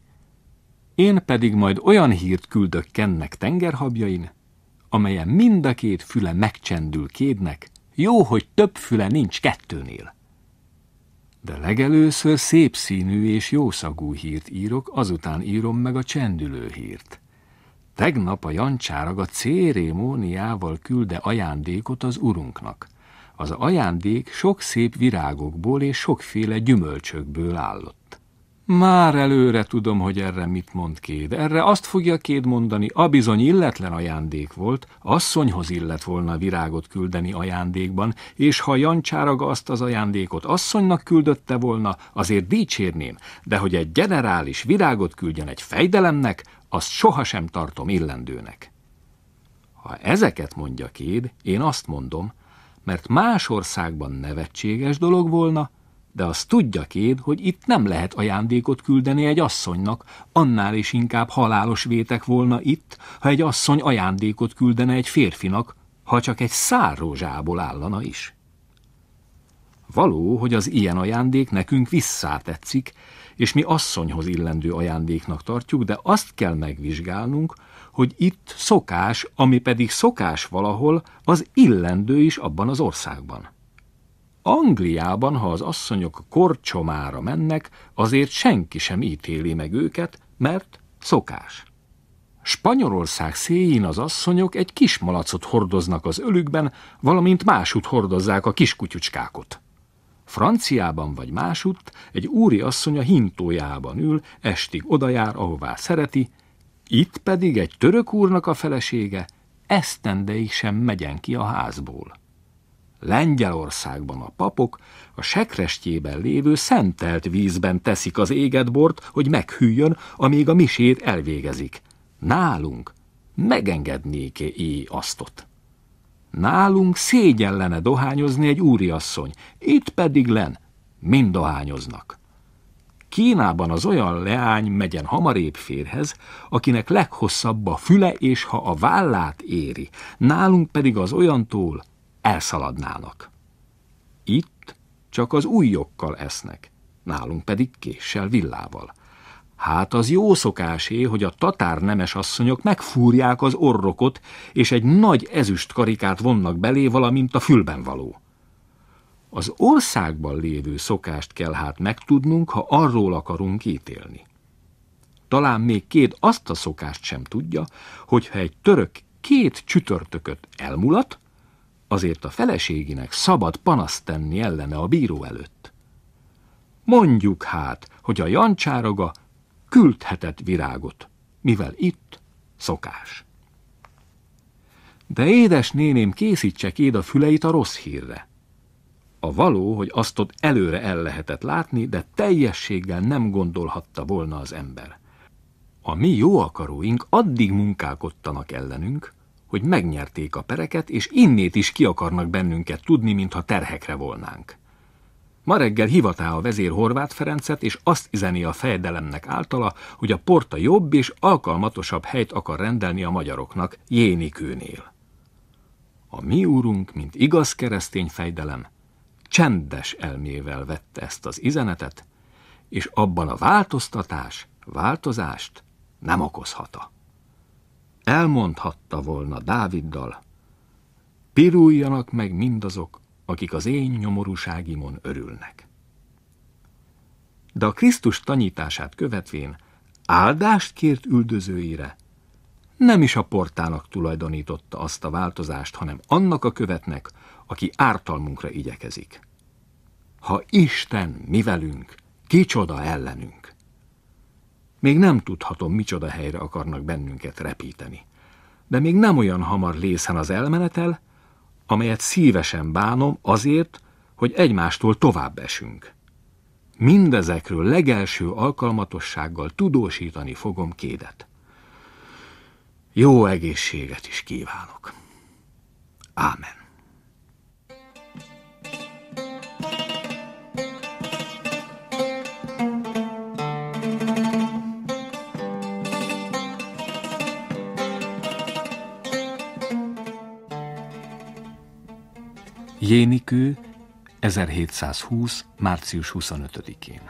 én pedig majd olyan hírt küldök Kennek tengerhabjain, amelyen mind a két füle megcsendül kédnek, jó, hogy több füle nincs kettőnél. De legelőször szép színű és jószagú hírt írok, azután írom meg a csendülő hírt. Tegnap a Jancsárag a cérémóniával külde ajándékot az urunknak. Az ajándék sok szép virágokból és sokféle gyümölcsökből állott. Már előre tudom, hogy erre mit mond Kéd. Erre azt fogja Kéd mondani, a bizony illetlen ajándék volt, asszonyhoz illet volna virágot küldeni ajándékban, és ha Jancsáraga azt az ajándékot asszonynak küldötte volna, azért dicsérném, de hogy egy generális virágot küldjen egy fejdelemnek, azt sohasem tartom illendőnek. Ha ezeket mondja Kéd, én azt mondom, mert más országban nevetséges dolog volna, de azt tudja kéd, hogy itt nem lehet ajándékot küldeni egy asszonynak, annál is inkább halálos vétek volna itt, ha egy asszony ajándékot küldene egy férfinak, ha csak egy szárrózsából állana is. Való, hogy az ilyen ajándék nekünk visszátetszik, és mi asszonyhoz illendő ajándéknak tartjuk, de azt kell megvizsgálnunk, hogy itt szokás, ami pedig szokás valahol, az illendő is abban az országban. Angliában, ha az asszonyok korcsomára mennek, azért senki sem ítéli meg őket, mert szokás. Spanyolország széjén az asszonyok egy kis malacot hordoznak az ölükben, valamint másút hordozzák a kiskutyucskákot. Franciában vagy másutt egy úri asszony a hintójában ül, estig odajár, ahová szereti, itt pedig egy török úrnak a felesége esztendeig sem megyen ki a házból. Lengyelországban a papok a sekrestjében lévő szentelt vízben teszik az éget bort, hogy meghűljön, amíg a misét elvégezik. Nálunk megengednéké é asztot. Nálunk szégyen lenne dohányozni egy úriasszony, itt pedig len, mind dohányoznak. Kínában az olyan leány megyen hamarébb férhez, akinek leghosszabb a füle és ha a vállát éri, nálunk pedig az olyantól, elszaladnának. Itt csak az újjokkal esznek, nálunk pedig késsel, villával. Hát az jó szokásé, hogy a tatár nemes asszonyok megfúrják az orrokot, és egy nagy ezüst karikát vonnak belé, valamint a fülben való. Az országban lévő szokást kell hát megtudnunk, ha arról akarunk ítélni. Talán még két azt a szokást sem tudja, hogyha egy török két csütörtököt elmulat, azért a feleségének szabad panaszt tenni ellene a bíró előtt. Mondjuk hát, hogy a jancsároga küldhetett virágot, mivel itt szokás. De édes néném készítse éd a füleit a rossz hírre. A való, hogy azt ott előre el lehetett látni, de teljességgel nem gondolhatta volna az ember. A mi jó akaróink addig munkálkodtanak ellenünk, hogy megnyerték a pereket, és innét is ki akarnak bennünket tudni, mintha terhekre volnánk. Ma reggel hivatá a vezér Horváth Ferencet, és azt izeni a fejedelemnek általa, hogy a porta jobb és alkalmatosabb helyt akar rendelni a magyaroknak, Jénikőnél. A mi úrunk, mint igaz keresztény fejdelem, csendes elmével vette ezt az izenetet, és abban a változtatás, változást nem okozhata elmondhatta volna Dáviddal, piruljanak meg mindazok, akik az én nyomorúságimon örülnek. De a Krisztus tanítását követvén áldást kért üldözőire, nem is a portának tulajdonította azt a változást, hanem annak a követnek, aki ártalmunkra igyekezik. Ha Isten mi velünk, kicsoda ellenünk. Még nem tudhatom, micsoda helyre akarnak bennünket repíteni. De még nem olyan hamar lészen az elmenetel, amelyet szívesen bánom azért, hogy egymástól tovább esünk. Mindezekről legelső alkalmatossággal tudósítani fogom Kédet. Jó egészséget is kívánok. Ámen. Jénikő 1720. március 25-én.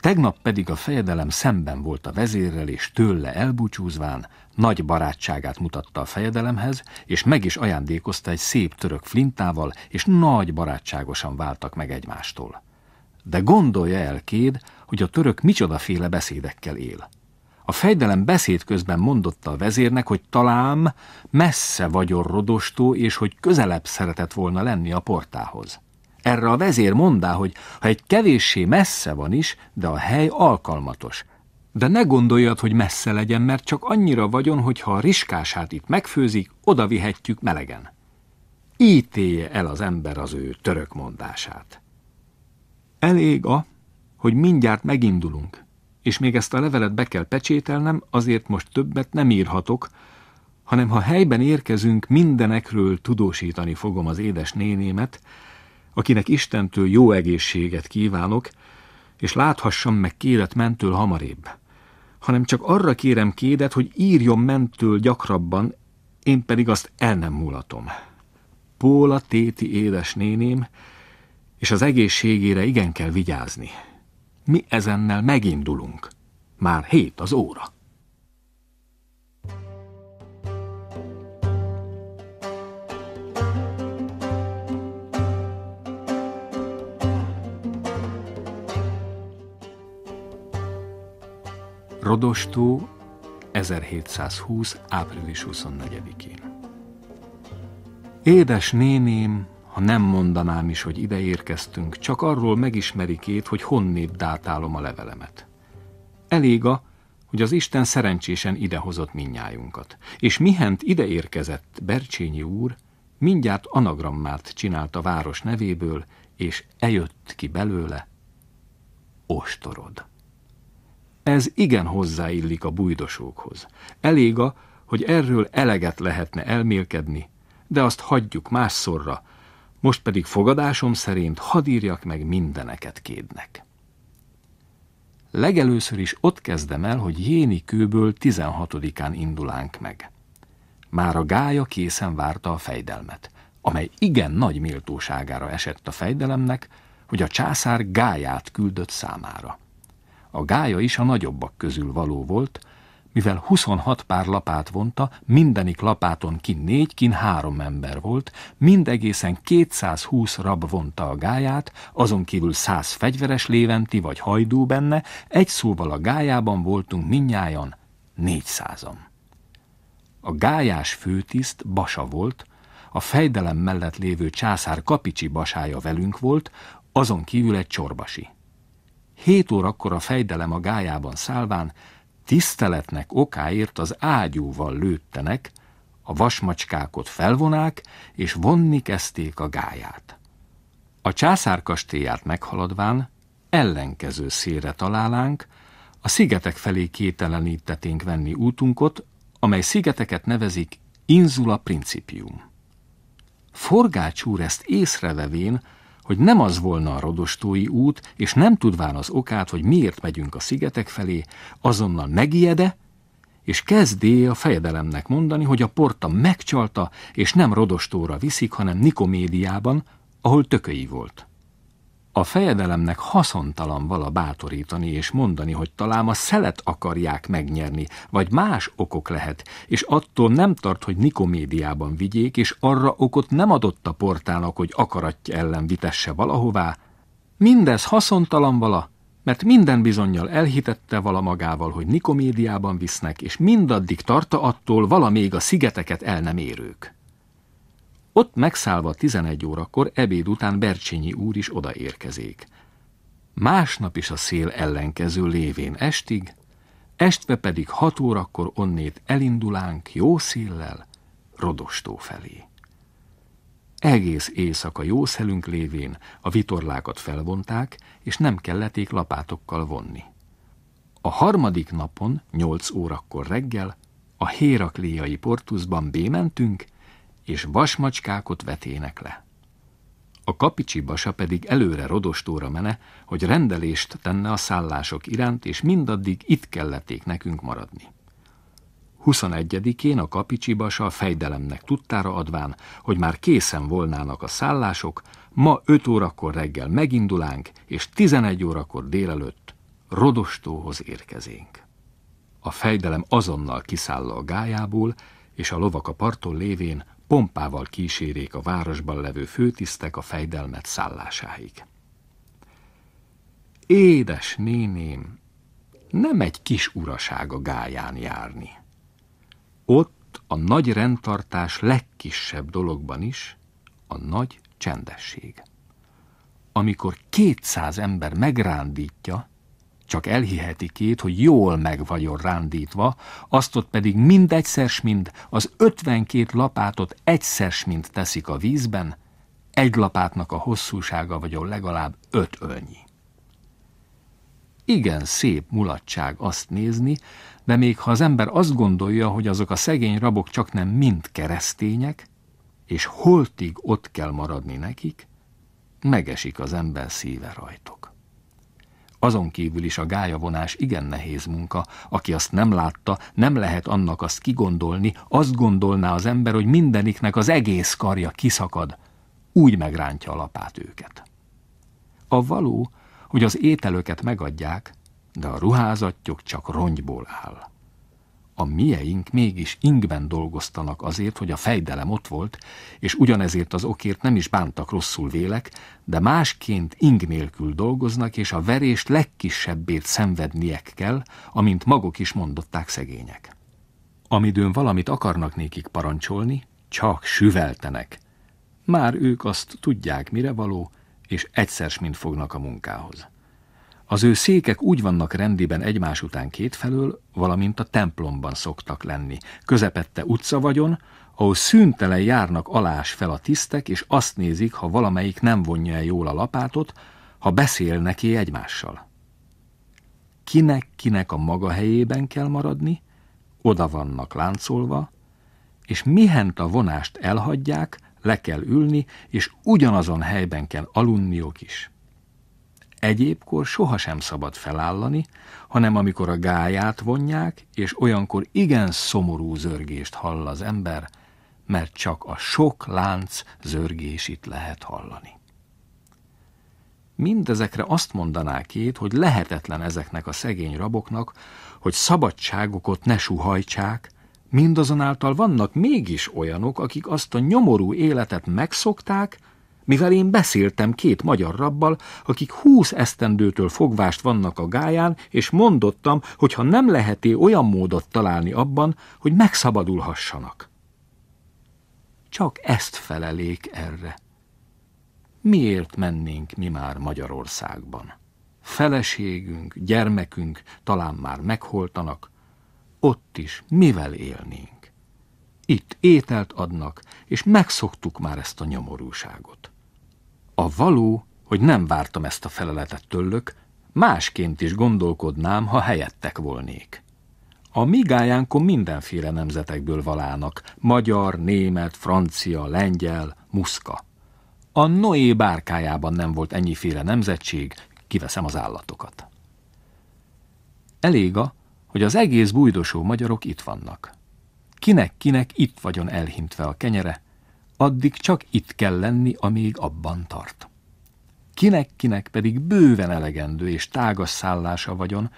Tegnap pedig a fejedelem szemben volt a vezérrel, és tőle elbúcsúzván nagy barátságát mutatta a fejedelemhez, és meg is ajándékozta egy szép török flintával, és nagy barátságosan váltak meg egymástól. De gondolja el Kéd, hogy a török micsodaféle beszédekkel él – a fejdelem beszéd közben mondotta a vezérnek, hogy talán messze vagyon rodostó, és hogy közelebb szeretett volna lenni a portához. Erre a vezér mondá, hogy ha egy kevéssé messze van is, de a hely alkalmatos. De ne gondoljad, hogy messze legyen, mert csak annyira vagyon, hogy ha a riskását itt megfőzik, oda vihetjük melegen. Ítélje el az ember az ő török mondását. Elég a, hogy mindjárt megindulunk, és még ezt a levelet be kell pecsételnem, azért most többet nem írhatok, hanem ha helyben érkezünk, mindenekről tudósítani fogom az édes nénémet, akinek Istentől jó egészséget kívánok, és láthassam meg kéret mentől hamarébb. Hanem csak arra kérem kédet, hogy írjon mentől gyakrabban, én pedig azt el nem múlatom. Póla téti édes néném, és az egészségére igen kell vigyázni. Mi ezennel megindulunk. Már hét az óra. Rodostó 1720. április 24-én. Édes néném, ha nem mondanám is, hogy ide érkeztünk, csak arról megismerikét, hogy honnét dátálom a levelemet. Elég a, hogy az Isten szerencsésen idehozott minnyájunkat. És mihent ide érkezett Bercsényi úr, mindjárt anagrammát csinált a város nevéből, és eljött ki belőle Ostorod. Ez igen hozzáillik a bujdosókhoz. Elég a, hogy erről eleget lehetne elmélkedni, de azt hagyjuk másszorra, most pedig fogadásom szerint hadd írjak meg mindeneket kédnek. Legelőször is ott kezdem el, hogy Jéni kőből 16-án indulánk meg. Már a gája készen várta a fejdelmet, amely igen nagy méltóságára esett a fejdelemnek, hogy a császár gáját küldött számára. A gája is a nagyobbak közül való volt, mivel 26 pár lapát vonta, mindenik lapáton kin négy, kin három ember volt, mind egészen 220 rab vonta a gáját, azon kívül 100 fegyveres léventi vagy hajdú benne, egy szóval a gájában voltunk minnyájan 400-an. A gályás főtiszt Basa volt, a fejdelem mellett lévő császár kapicsi basája velünk volt, azon kívül egy csorbasi. Hét órakor a fejdelem a gájában szálván tiszteletnek okáért az ágyúval lőttenek, a vasmacskákot felvonák, és vonni kezdték a gáját. A császár kastélyát meghaladván ellenkező szélre találánk, a szigetek felé kételeníteténk venni útunkot, amely szigeteket nevezik Inzula Principium. Forgács úr ezt észrevevén hogy nem az volna a rodostói út, és nem tudván az okát, hogy miért megyünk a szigetek felé, azonnal megijede, és kezdé a fejedelemnek mondani, hogy a porta megcsalta, és nem rodostóra viszik, hanem Nikomédiában, ahol tököi volt. A fejedelemnek haszontalan vala bátorítani és mondani, hogy talán a szelet akarják megnyerni, vagy más okok lehet, és attól nem tart, hogy Nikomédiában vigyék, és arra okot nem adott a portának, hogy akaratja ellen vitesse valahová. Mindez haszontalan vala, mert minden bizonyal elhitette vala magával, hogy Nikomédiában visznek, és mindaddig tarta attól vala még a szigeteket el nem érők. Ott megszállva 11 órakor, ebéd után Bercsényi úr is odaérkezik. Másnap is a szél ellenkező lévén estig, estve pedig 6 órakor onnét elindulánk jó széllel Rodostó felé. Egész éjszaka szelünk lévén a vitorlákat felvonták, és nem kellették lapátokkal vonni. A harmadik napon, nyolc órakor reggel, a hérakléjai portuszban bémentünk, és vasmacskákot vetének le. A kapicsi basa pedig előre rodostóra mene, hogy rendelést tenne a szállások iránt, és mindaddig itt kellették nekünk maradni. 21-én a kapicsi basa a fejdelemnek tudtára adván, hogy már készen volnának a szállások, ma 5 órakor reggel megindulánk, és 11 órakor délelőtt rodostóhoz érkezénk. A fejdelem azonnal kiszáll a gájából, és a lovak a parton lévén pompával kísérék a városban levő főtisztek a fejdelmet szállásáig. Édes néném, nem egy kis uraság a gáján járni. Ott a nagy rendtartás legkisebb dologban is a nagy csendesség. Amikor kétszáz ember megrándítja, csak elhiheti két, hogy jól meg vagyon rándítva, azt ott pedig mind mind az 52 lapátot egyszer mind teszik a vízben, egy lapátnak a hosszúsága vagyon legalább öt ölnyi. Igen szép mulatság azt nézni, de még ha az ember azt gondolja, hogy azok a szegény rabok csak nem mind keresztények, és holtig ott kell maradni nekik, megesik az ember szíve rajtuk. Azon kívül is a gályavonás igen nehéz munka. Aki azt nem látta, nem lehet annak azt kigondolni, azt gondolná az ember, hogy mindeniknek az egész karja kiszakad. Úgy megrántja a lapát őket. A való, hogy az ételöket megadják, de a ruházatjuk csak rongyból áll a mieink mégis ingben dolgoztanak azért, hogy a fejdelem ott volt, és ugyanezért az okért nem is bántak rosszul vélek, de másként ing nélkül dolgoznak, és a verést legkisebbért szenvedniek kell, amint maguk is mondották szegények. Amidőn valamit akarnak nékik parancsolni, csak süveltenek. Már ők azt tudják, mire való, és egyszer mint fognak a munkához. Az ő székek úgy vannak rendiben egymás után kétfelől, valamint a templomban szoktak lenni. Közepette utca vagyon, ahol szüntelen járnak alás fel a tisztek, és azt nézik, ha valamelyik nem vonja el jól a lapátot, ha beszél neki egymással. Kinek-kinek a maga helyében kell maradni, oda vannak láncolva, és mihent a vonást elhagyják, le kell ülni, és ugyanazon helyben kell alunniok is. Egyébkor sohasem szabad felállani, hanem amikor a gáját vonják, és olyankor igen szomorú zörgést hall az ember, mert csak a sok lánc zörgését lehet hallani. Mindezekre azt mondaná két, hogy lehetetlen ezeknek a szegény raboknak, hogy szabadságokat ne suhajtsák, mindazonáltal vannak mégis olyanok, akik azt a nyomorú életet megszokták, mivel én beszéltem két magyar rabbal, akik húsz esztendőtől fogvást vannak a gáján, és mondottam, hogy ha nem leheté olyan módot találni abban, hogy megszabadulhassanak. Csak ezt felelék erre. Miért mennénk mi már Magyarországban? Feleségünk, gyermekünk talán már megholtanak, ott is mivel élnénk? Itt ételt adnak, és megszoktuk már ezt a nyomorúságot. A való, hogy nem vártam ezt a feleletet tőlük, másként is gondolkodnám, ha helyettek volnék. A migájánkon mindenféle nemzetekből valának, magyar, német, francia, lengyel, muszka. A Noé bárkájában nem volt ennyiféle nemzetség, kiveszem az állatokat. Elég a, hogy az egész bújdosó magyarok itt vannak. Kinek-kinek itt vagyon elhintve a kenyere, addig csak itt kell lenni, amíg abban tart. Kinek-kinek pedig bőven elegendő és tágas szállása vagyon,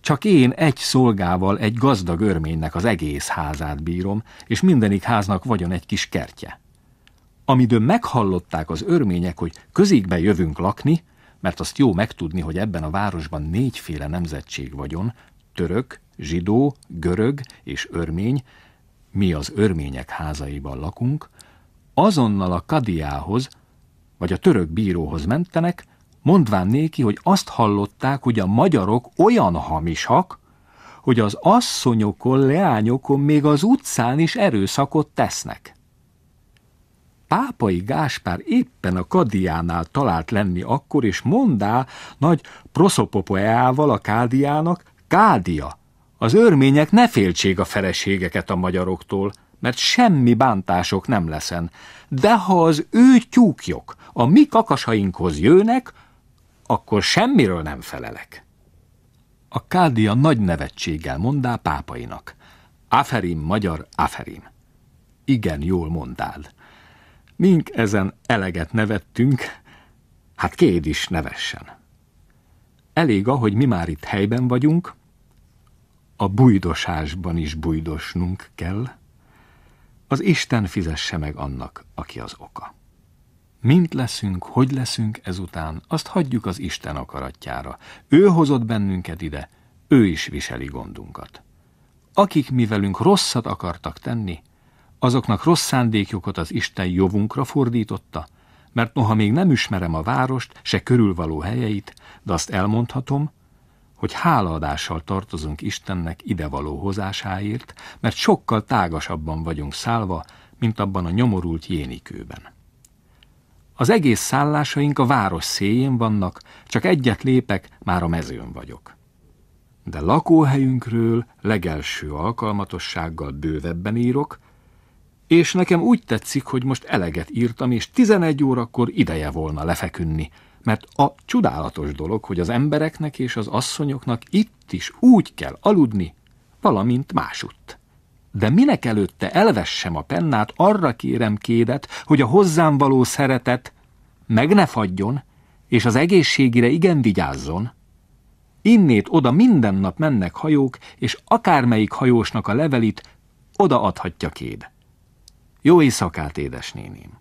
csak én egy szolgával egy gazdag örménynek az egész házát bírom, és mindenik háznak vagyon egy kis kertje. Amidőn meghallották az örmények, hogy közékben jövünk lakni, mert azt jó megtudni, hogy ebben a városban négyféle nemzetség vagyon, török, zsidó, görög és örmény, mi az örmények házaiban lakunk, azonnal a kadiához, vagy a török bíróhoz mentenek, mondván néki, hogy azt hallották, hogy a magyarok olyan hamisak, hogy az asszonyokon, leányokon még az utcán is erőszakot tesznek. Pápai Gáspár éppen a kadiánál talált lenni akkor, és mondá nagy proszopopoeával a kádiának, kádia, az örmények ne féltség a feleségeket a magyaroktól, mert semmi bántások nem leszen. De ha az ő tyúkjok a mi kakasainkhoz jönnek, akkor semmiről nem felelek. A kádia nagy nevetséggel mondá pápainak. Aferim, magyar, aferim. Igen, jól mondád. Mink ezen eleget nevettünk, hát kéd is nevessen. Elég, ahogy mi már itt helyben vagyunk, a bujdosásban is bujdosnunk kell az Isten fizesse meg annak, aki az oka. Mint leszünk, hogy leszünk ezután, azt hagyjuk az Isten akaratjára. Ő hozott bennünket ide, ő is viseli gondunkat. Akik mi velünk rosszat akartak tenni, azoknak rossz szándékjukat az Isten jovunkra fordította, mert noha még nem ismerem a várost, se körülvaló helyeit, de azt elmondhatom, hogy hálaadással tartozunk Istennek idevaló hozásáért, mert sokkal tágasabban vagyunk szálva, mint abban a nyomorult jénikőben. Az egész szállásaink a város széjén vannak, csak egyet lépek, már a mezőn vagyok. De lakóhelyünkről legelső alkalmatossággal bővebben írok, és nekem úgy tetszik, hogy most eleget írtam, és 11 órakor ideje volna lefeküdni, mert a csodálatos dolog, hogy az embereknek és az asszonyoknak itt is úgy kell aludni, valamint másutt. De minek előtte elvessem a pennát, arra kérem kédet, hogy a hozzám való szeretet meg ne fagyjon, és az egészségére igen vigyázzon. Innét oda minden nap mennek hajók, és akármelyik hajósnak a levelit odaadhatja kéd. Jó éjszakát, édesnéném!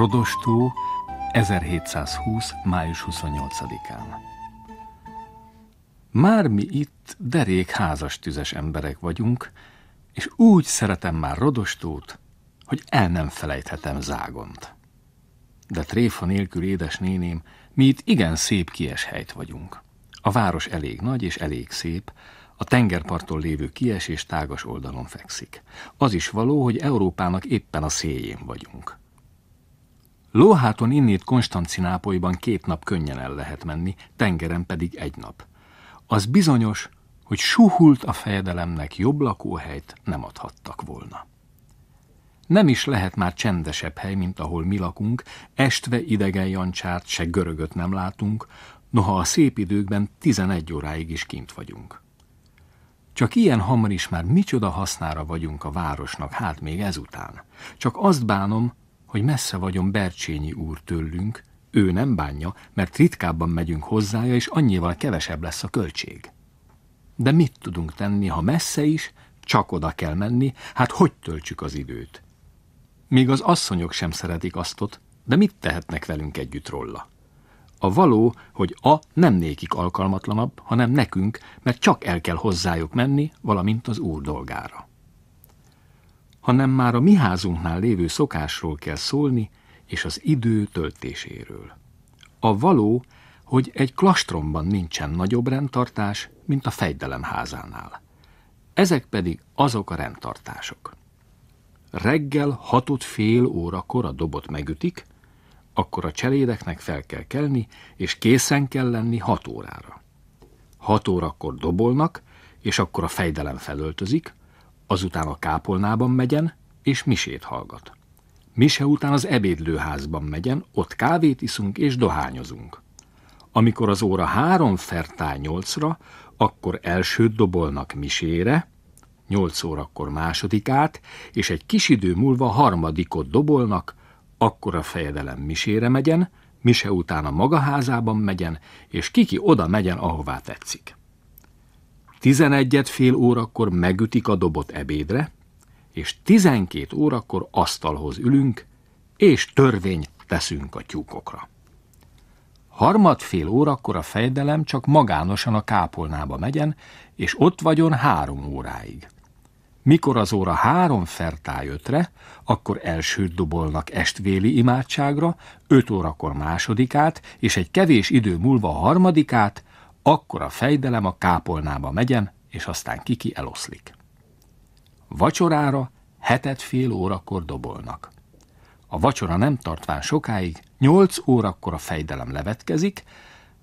Rodostó 1720. május 28-án. Már mi itt derék házas tüzes emberek vagyunk, és úgy szeretem már Rodostót, hogy el nem felejthetem zágont. De tréfa nélkül édes néném, mi itt igen szép kies helyt vagyunk. A város elég nagy és elég szép, a tengerparton lévő kiesés tágas oldalon fekszik. Az is való, hogy Európának éppen a széjén vagyunk. Lóháton innét Konstantinápolyban két nap könnyen el lehet menni, tengeren pedig egy nap. Az bizonyos, hogy suhult a fejedelemnek jobb lakóhelyt nem adhattak volna. Nem is lehet már csendesebb hely, mint ahol mi lakunk, estve idegen jancsárt, se görögöt nem látunk, noha a szép időkben 11 óráig is kint vagyunk. Csak ilyen hamar is már micsoda hasznára vagyunk a városnak, hát még ezután. Csak azt bánom, hogy messze vagyon Bercsényi úr tőlünk, ő nem bánja, mert ritkábban megyünk hozzája, és annyival kevesebb lesz a költség. De mit tudunk tenni, ha messze is, csak oda kell menni, hát hogy töltsük az időt? Még az asszonyok sem szeretik aztot, de mit tehetnek velünk együtt róla? A való, hogy a nem nékik alkalmatlanabb, hanem nekünk, mert csak el kell hozzájuk menni, valamint az úr dolgára hanem már a mi házunknál lévő szokásról kell szólni, és az idő töltéséről. A való, hogy egy klastromban nincsen nagyobb rendtartás, mint a fejdelem házánál. Ezek pedig azok a rendtartások. Reggel hatot fél órakor a dobot megütik, akkor a cselédeknek fel kell kelni, és készen kell lenni hat órára. Hat órakor dobolnak, és akkor a fejdelem felöltözik, azután a kápolnában megyen, és misét hallgat. Mise után az ebédlőházban megyen, ott kávét iszunk és dohányozunk. Amikor az óra három fertál nyolcra, akkor elsőt dobolnak misére, nyolc órakor másodikát, és egy kis idő múlva harmadikot dobolnak, akkor a fejedelem misére megyen, mise után a maga házában megyen, és kiki oda megyen, ahová tetszik. 11 fél órakor megütik a dobot ebédre, és 12 órakor asztalhoz ülünk, és törvényt teszünk a tyúkokra. Harmadfél órakor a fejdelem csak magánosan a kápolnába megyen, és ott vagyon három óráig. Mikor az óra három fertály ötre, akkor elsőt dobolnak estvéli imádságra, öt órakor másodikát, és egy kevés idő múlva a harmadikát, akkor a fejdelem a kápolnába megyen, és aztán kiki eloszlik. Vacsorára hetet fél órakor dobolnak. A vacsora nem tartván sokáig, nyolc órakor a fejdelem levetkezik,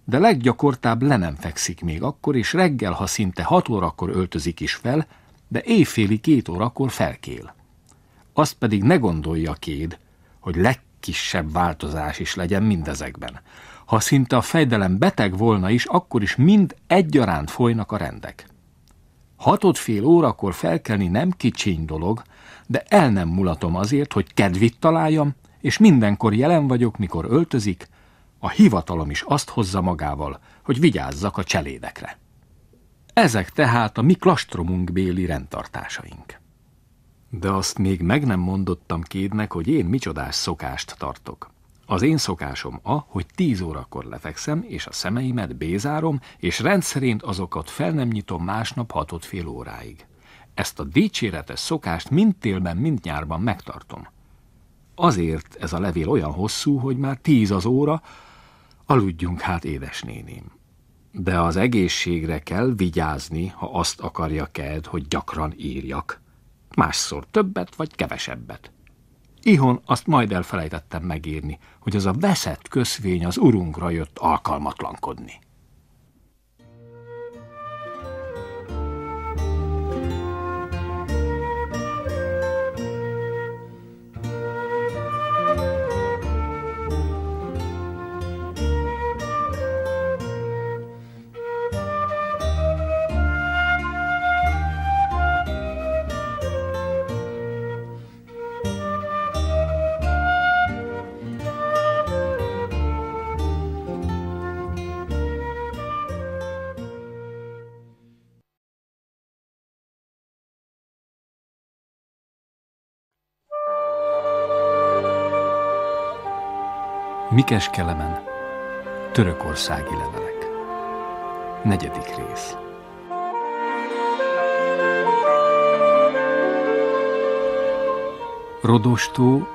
de leggyakortább le nem fekszik még akkor, és reggel, ha szinte hat órakor öltözik is fel, de éjféli két órakor felkél. Azt pedig ne gondolja kéd, hogy legkisebb változás is legyen mindezekben. Ha szinte a fejdelem beteg volna is, akkor is mind egyaránt folynak a rendek. Hatott fél órakor felkelni nem kicsiny dolog, de el nem mulatom azért, hogy kedvit találjam, és mindenkor jelen vagyok, mikor öltözik, a hivatalom is azt hozza magával, hogy vigyázzak a cselédekre. Ezek tehát a mi klastromunk béli rendtartásaink. De azt még meg nem mondottam Kédnek, hogy én micsodás szokást tartok. Az én szokásom a, hogy tíz órakor lefekszem, és a szemeimet bézárom, és rendszerint azokat fel nem nyitom másnap hatott fél óráig. Ezt a dicséretes szokást mind télben, mind nyárban megtartom. Azért ez a levél olyan hosszú, hogy már tíz az óra, aludjunk hát édesnéném. De az egészségre kell vigyázni, ha azt akarja ked, hogy gyakran írjak. Másszor többet vagy kevesebbet. Ihon azt majd elfelejtettem megírni, hogy az a veszett köszvény az urunkra jött alkalmatlankodni. Mikes Kelemen Törökországi levelek Negyedik rész Rodostó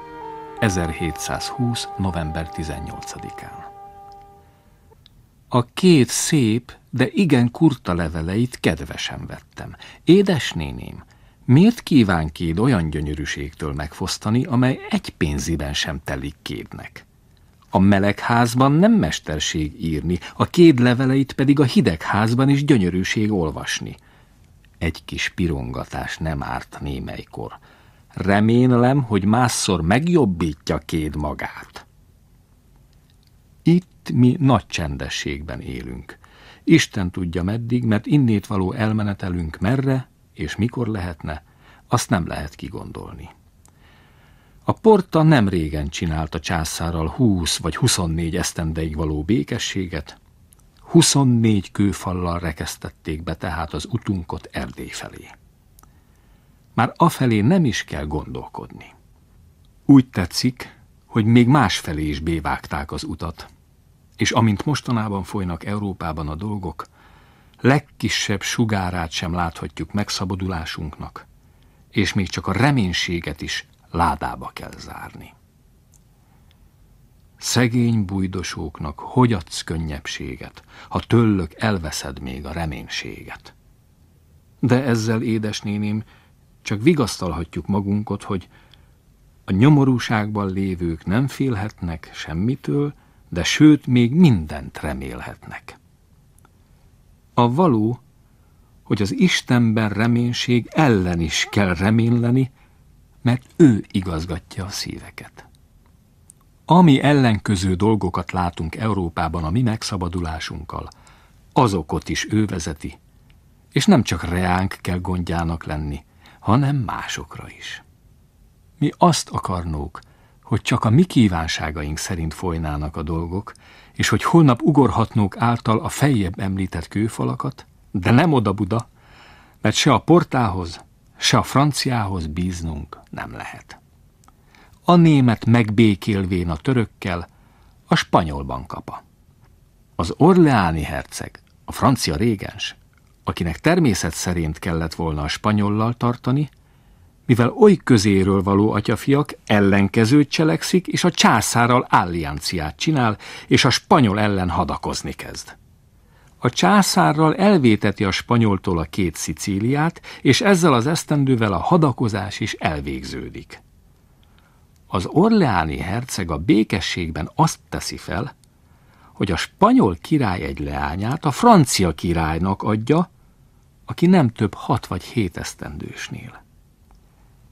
1720. november 18-án A két szép, de igen kurta leveleit kedvesen vettem. Édesnéném, miért kíván kéd olyan gyönyörűségtől megfosztani, amely egy pénziben sem telik kédnek? A melegházban nem mesterség írni, a kéd leveleit pedig a hidegházban is gyönyörűség olvasni. Egy kis pirongatás nem árt némelykor. Remélem, hogy másszor megjobbítja kéd magát. Itt mi nagy csendességben élünk. Isten tudja meddig, mert innét való elmenetelünk merre és mikor lehetne, azt nem lehet kigondolni. A Porta nem régen csinálta császárral húsz vagy huszonnégy esztendeig való békességet, Huszonnégy kőfallal rekesztették be tehát az utunkot Erdély felé. Már afelé nem is kell gondolkodni. Úgy tetszik, hogy még másfelé is bévágták az utat, és amint mostanában folynak Európában a dolgok, legkisebb sugárát sem láthatjuk megszabadulásunknak, és még csak a reménységet is ládába kell zárni. Szegény bujdosóknak hogy adsz könnyebbséget, ha töllök elveszed még a reménységet? De ezzel, édesnéném, csak vigasztalhatjuk magunkot, hogy a nyomorúságban lévők nem félhetnek semmitől, de sőt, még mindent remélhetnek. A való, hogy az Istenben reménység ellen is kell reményleni, mert ő igazgatja a szíveket. Ami ellenköző dolgokat látunk Európában a mi megszabadulásunkkal, azokot is ő vezeti, és nem csak reánk kell gondjának lenni, hanem másokra is. Mi azt akarnók, hogy csak a mi kívánságaink szerint folynának a dolgok, és hogy holnap ugorhatnók által a fejjebb említett kőfalakat, de nem oda-buda, mert se a portához, se a franciához bíznunk nem lehet. A német megbékélvén a törökkel, a spanyolban kapa. Az orleáni herceg, a francia régens, akinek természet szerint kellett volna a spanyollal tartani, mivel oly közéről való atyafiak ellenkezőt cselekszik, és a császárral állianciát csinál, és a spanyol ellen hadakozni kezd a császárral elvéteti a spanyoltól a két Szicíliát, és ezzel az esztendővel a hadakozás is elvégződik. Az orleáni herceg a békességben azt teszi fel, hogy a spanyol király egy leányát a francia királynak adja, aki nem több hat vagy hét esztendősnél.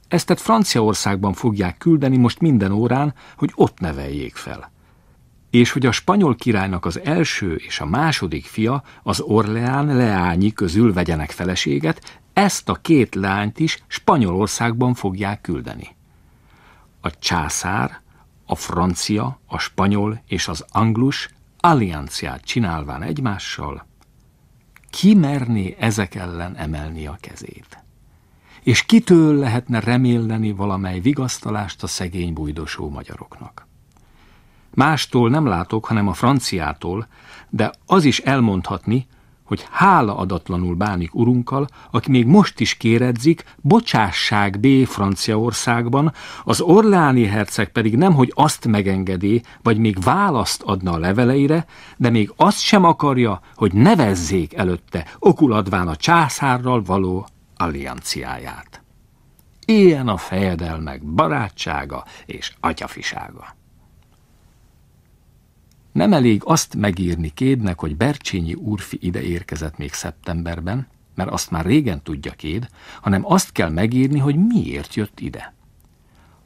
Eztet Franciaországban fogják küldeni most minden órán, hogy ott neveljék fel és hogy a spanyol királynak az első és a második fia az Orleán leányi közül vegyenek feleséget, ezt a két lányt is Spanyolországban fogják küldeni. A császár, a francia, a spanyol és az anglus allianciát csinálván egymással, ki merné ezek ellen emelni a kezét? És kitől lehetne remélni valamely vigasztalást a szegény bújdosó magyaroknak? Mástól nem látok, hanem a franciától, de az is elmondhatni, hogy hála adatlanul bánik urunkkal, aki még most is kéredzik, bocsásság B. Franciaországban, az orláni herceg pedig nemhogy azt megengedi, vagy még választ adna a leveleire, de még azt sem akarja, hogy nevezzék előtte, okuladván a császárral való allianciáját. Ilyen a fejedelmek barátsága és atyafisága. Nem elég azt megírni Kédnek, hogy Bercsényi úrfi ide érkezett még szeptemberben, mert azt már régen tudja Kéd, hanem azt kell megírni, hogy miért jött ide.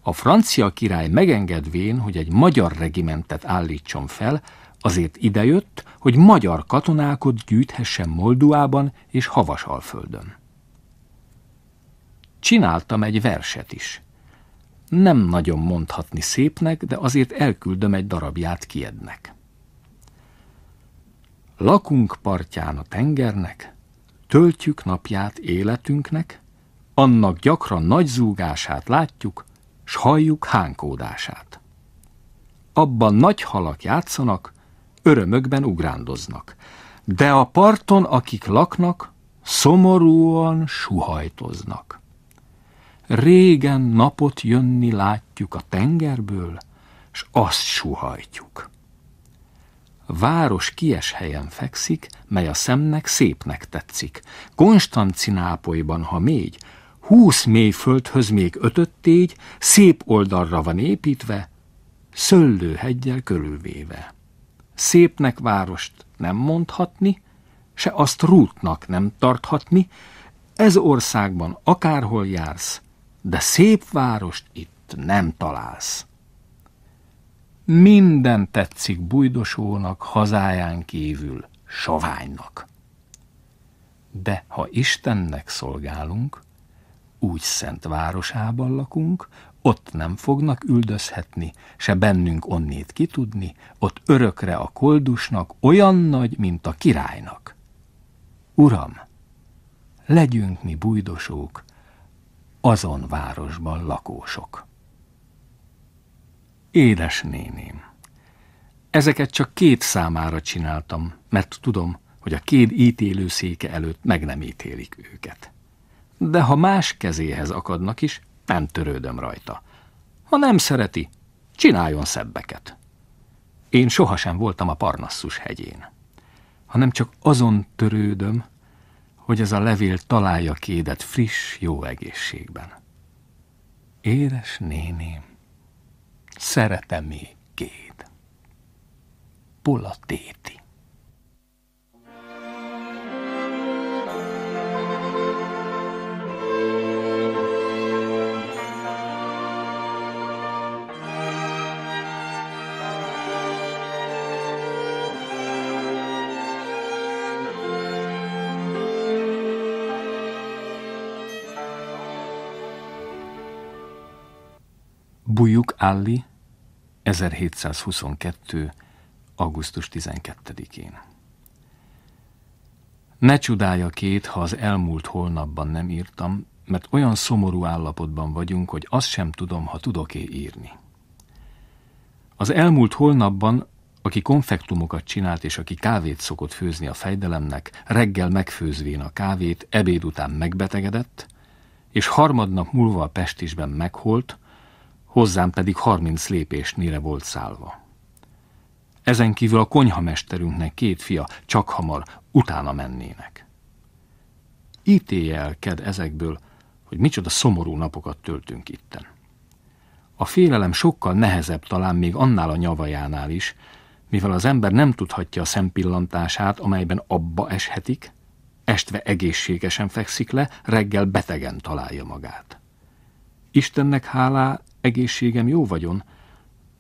A francia király megengedvén, hogy egy magyar regimentet állítson fel, azért idejött, hogy magyar katonákat gyűjthessen Molduában és Havasalföldön. Csináltam egy verset is. Nem nagyon mondhatni szépnek, de azért elküldöm egy darabját Kiednek. Lakunk partján a tengernek, töltjük napját életünknek, annak gyakran nagy zúgását látjuk, s halljuk hánkódását. Abban nagy halak játszanak, örömökben ugrándoznak, de a parton, akik laknak, szomorúan suhajtoznak. Régen napot jönni látjuk a tengerből, s azt suhajtjuk város kies helyen fekszik, mely a szemnek szépnek tetszik. Konstancinápolyban, ha mégy, húsz mély földhöz még ötöt tégy, szép oldalra van építve, szöllőhegyel körülvéve. Szépnek várost nem mondhatni, se azt rútnak nem tarthatni, ez országban akárhol jársz, de szép várost itt nem találsz minden tetszik bujdosónak, hazáján kívül, soványnak. De ha Istennek szolgálunk, úgy szent városában lakunk, ott nem fognak üldözhetni, se bennünk onnét kitudni, ott örökre a koldusnak olyan nagy, mint a királynak. Uram, legyünk mi bujdosók, azon városban lakósok. Édes néném. Ezeket csak két számára csináltam, mert tudom, hogy a két széke előtt meg nem ítélik őket. De ha más kezéhez akadnak is, nem törődöm rajta. Ha nem szereti, csináljon szebbeket. Én sohasem voltam a Parnasszus hegyén, hanem csak azon törődöm, hogy ez a levél találja kédet friss, jó egészségben. Édes néném! szereteméként. Pulla Téti Fújjuk Alli 1722. augusztus 12-én. Ne csodálja két, ha az elmúlt holnapban nem írtam, mert olyan szomorú állapotban vagyunk, hogy azt sem tudom, ha tudok-e írni. Az elmúlt holnapban, aki konfektumokat csinált és aki kávét szokott főzni a fejdelemnek, reggel megfőzvén a kávét, ebéd után megbetegedett, és harmadnap múlva a pestisben megholt hozzám pedig harminc lépésnyire volt szállva. Ezen kívül a konyhamesterünknek két fia csak hamar utána mennének. ked ezekből, hogy micsoda szomorú napokat töltünk itten. A félelem sokkal nehezebb talán még annál a nyavajánál is, mivel az ember nem tudhatja a szempillantását, amelyben abba eshetik, estve egészségesen fekszik le, reggel betegen találja magát. Istennek hálá egészségem jó vagyon,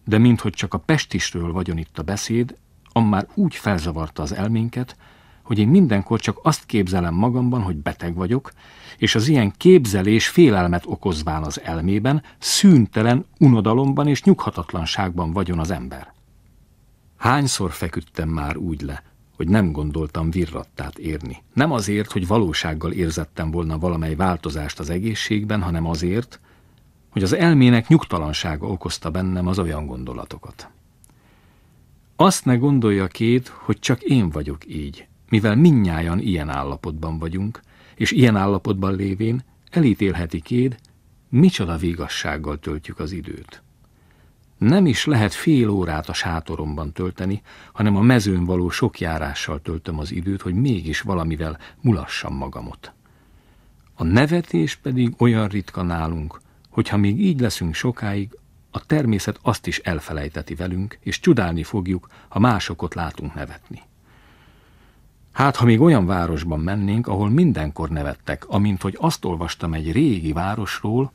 de minthogy csak a pestisről vagyon itt a beszéd, ammár már úgy felzavarta az elménket, hogy én mindenkor csak azt képzelem magamban, hogy beteg vagyok, és az ilyen képzelés félelmet okozván az elmében, szűntelen unodalomban és nyughatatlanságban vagyon az ember. Hányszor feküdtem már úgy le, hogy nem gondoltam virrattát érni. Nem azért, hogy valósággal érzettem volna valamely változást az egészségben, hanem azért, hogy az elmének nyugtalansága okozta bennem az olyan gondolatokat. Azt ne gondolja két, hogy csak én vagyok így, mivel minnyáján ilyen állapotban vagyunk, és ilyen állapotban lévén elítélheti kéd, micsoda vigassággal töltjük az időt. Nem is lehet fél órát a sátoromban tölteni, hanem a mezőn való sok járással töltöm az időt, hogy mégis valamivel mulassam magamot. A nevetés pedig olyan ritka nálunk, hogyha még így leszünk sokáig, a természet azt is elfelejteti velünk, és csodálni fogjuk, ha másokot látunk nevetni. Hát, ha még olyan városban mennénk, ahol mindenkor nevettek, amint hogy azt olvastam egy régi városról,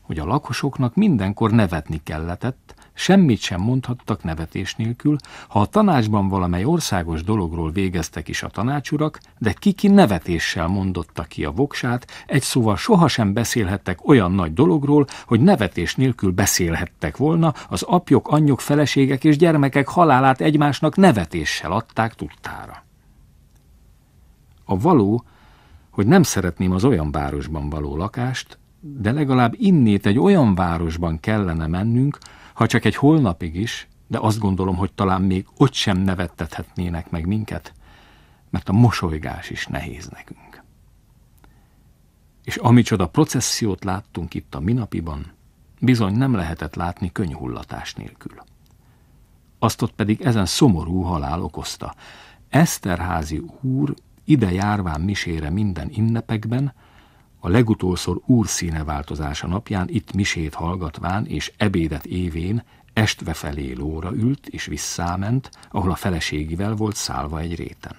hogy a lakosoknak mindenkor nevetni kellett semmit sem mondhattak nevetés nélkül, ha a tanácsban valamely országos dologról végeztek is a tanácsurak, de kiki nevetéssel mondotta ki a voksát, egy szóval sohasem beszélhettek olyan nagy dologról, hogy nevetés nélkül beszélhettek volna, az apjok, anyjok, feleségek és gyermekek halálát egymásnak nevetéssel adták tudtára. A való, hogy nem szeretném az olyan városban való lakást, de legalább innét egy olyan városban kellene mennünk, ha csak egy holnapig is, de azt gondolom, hogy talán még ott sem nevettethetnének meg minket, mert a mosolygás is nehéz nekünk. És amicsoda processziót láttunk itt a minapiban, bizony nem lehetett látni könyhullatás nélkül. Azt ott pedig ezen szomorú halál okozta. Eszterházi úr ide járván misére minden innepekben, a legutolszor úrszíne változása napján itt misét hallgatván és ebédet évén estve felé lóra ült és visszáment, ahol a feleségivel volt szálva egy réten.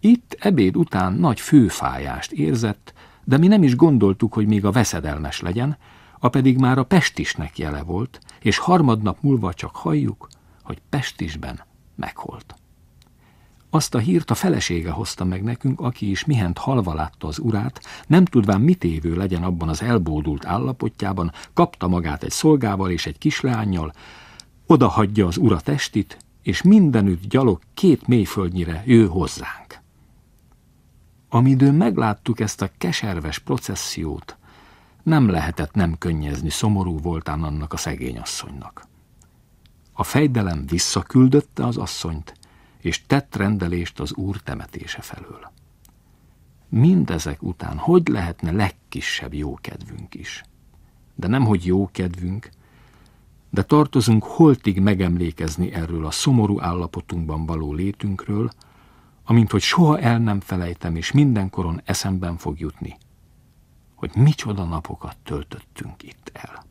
Itt ebéd után nagy főfájást érzett, de mi nem is gondoltuk, hogy még a veszedelmes legyen, a pedig már a pestisnek jele volt, és harmadnap múlva csak halljuk, hogy pestisben meghalt. Azt a hírt a felesége hozta meg nekünk, aki is mihent halva látta az urát, nem tudván mit évő legyen abban az elbódult állapotjában, kapta magát egy szolgával és egy kislányjal, oda hagyja az ura testit, és mindenütt gyalog két mélyföldnyire ő hozzánk. Amidőn megláttuk ezt a keserves processziót, nem lehetett nem könnyezni szomorú voltán annak a szegény asszonynak. A fejdelem visszaküldötte az asszonyt, és tett rendelést az úr temetése felől. Mindezek után hogy lehetne legkisebb jókedvünk is? De nem, hogy jókedvünk, de tartozunk holtig megemlékezni erről a szomorú állapotunkban való létünkről, amint hogy soha el nem felejtem, és mindenkoron eszemben fog jutni, hogy micsoda napokat töltöttünk itt el.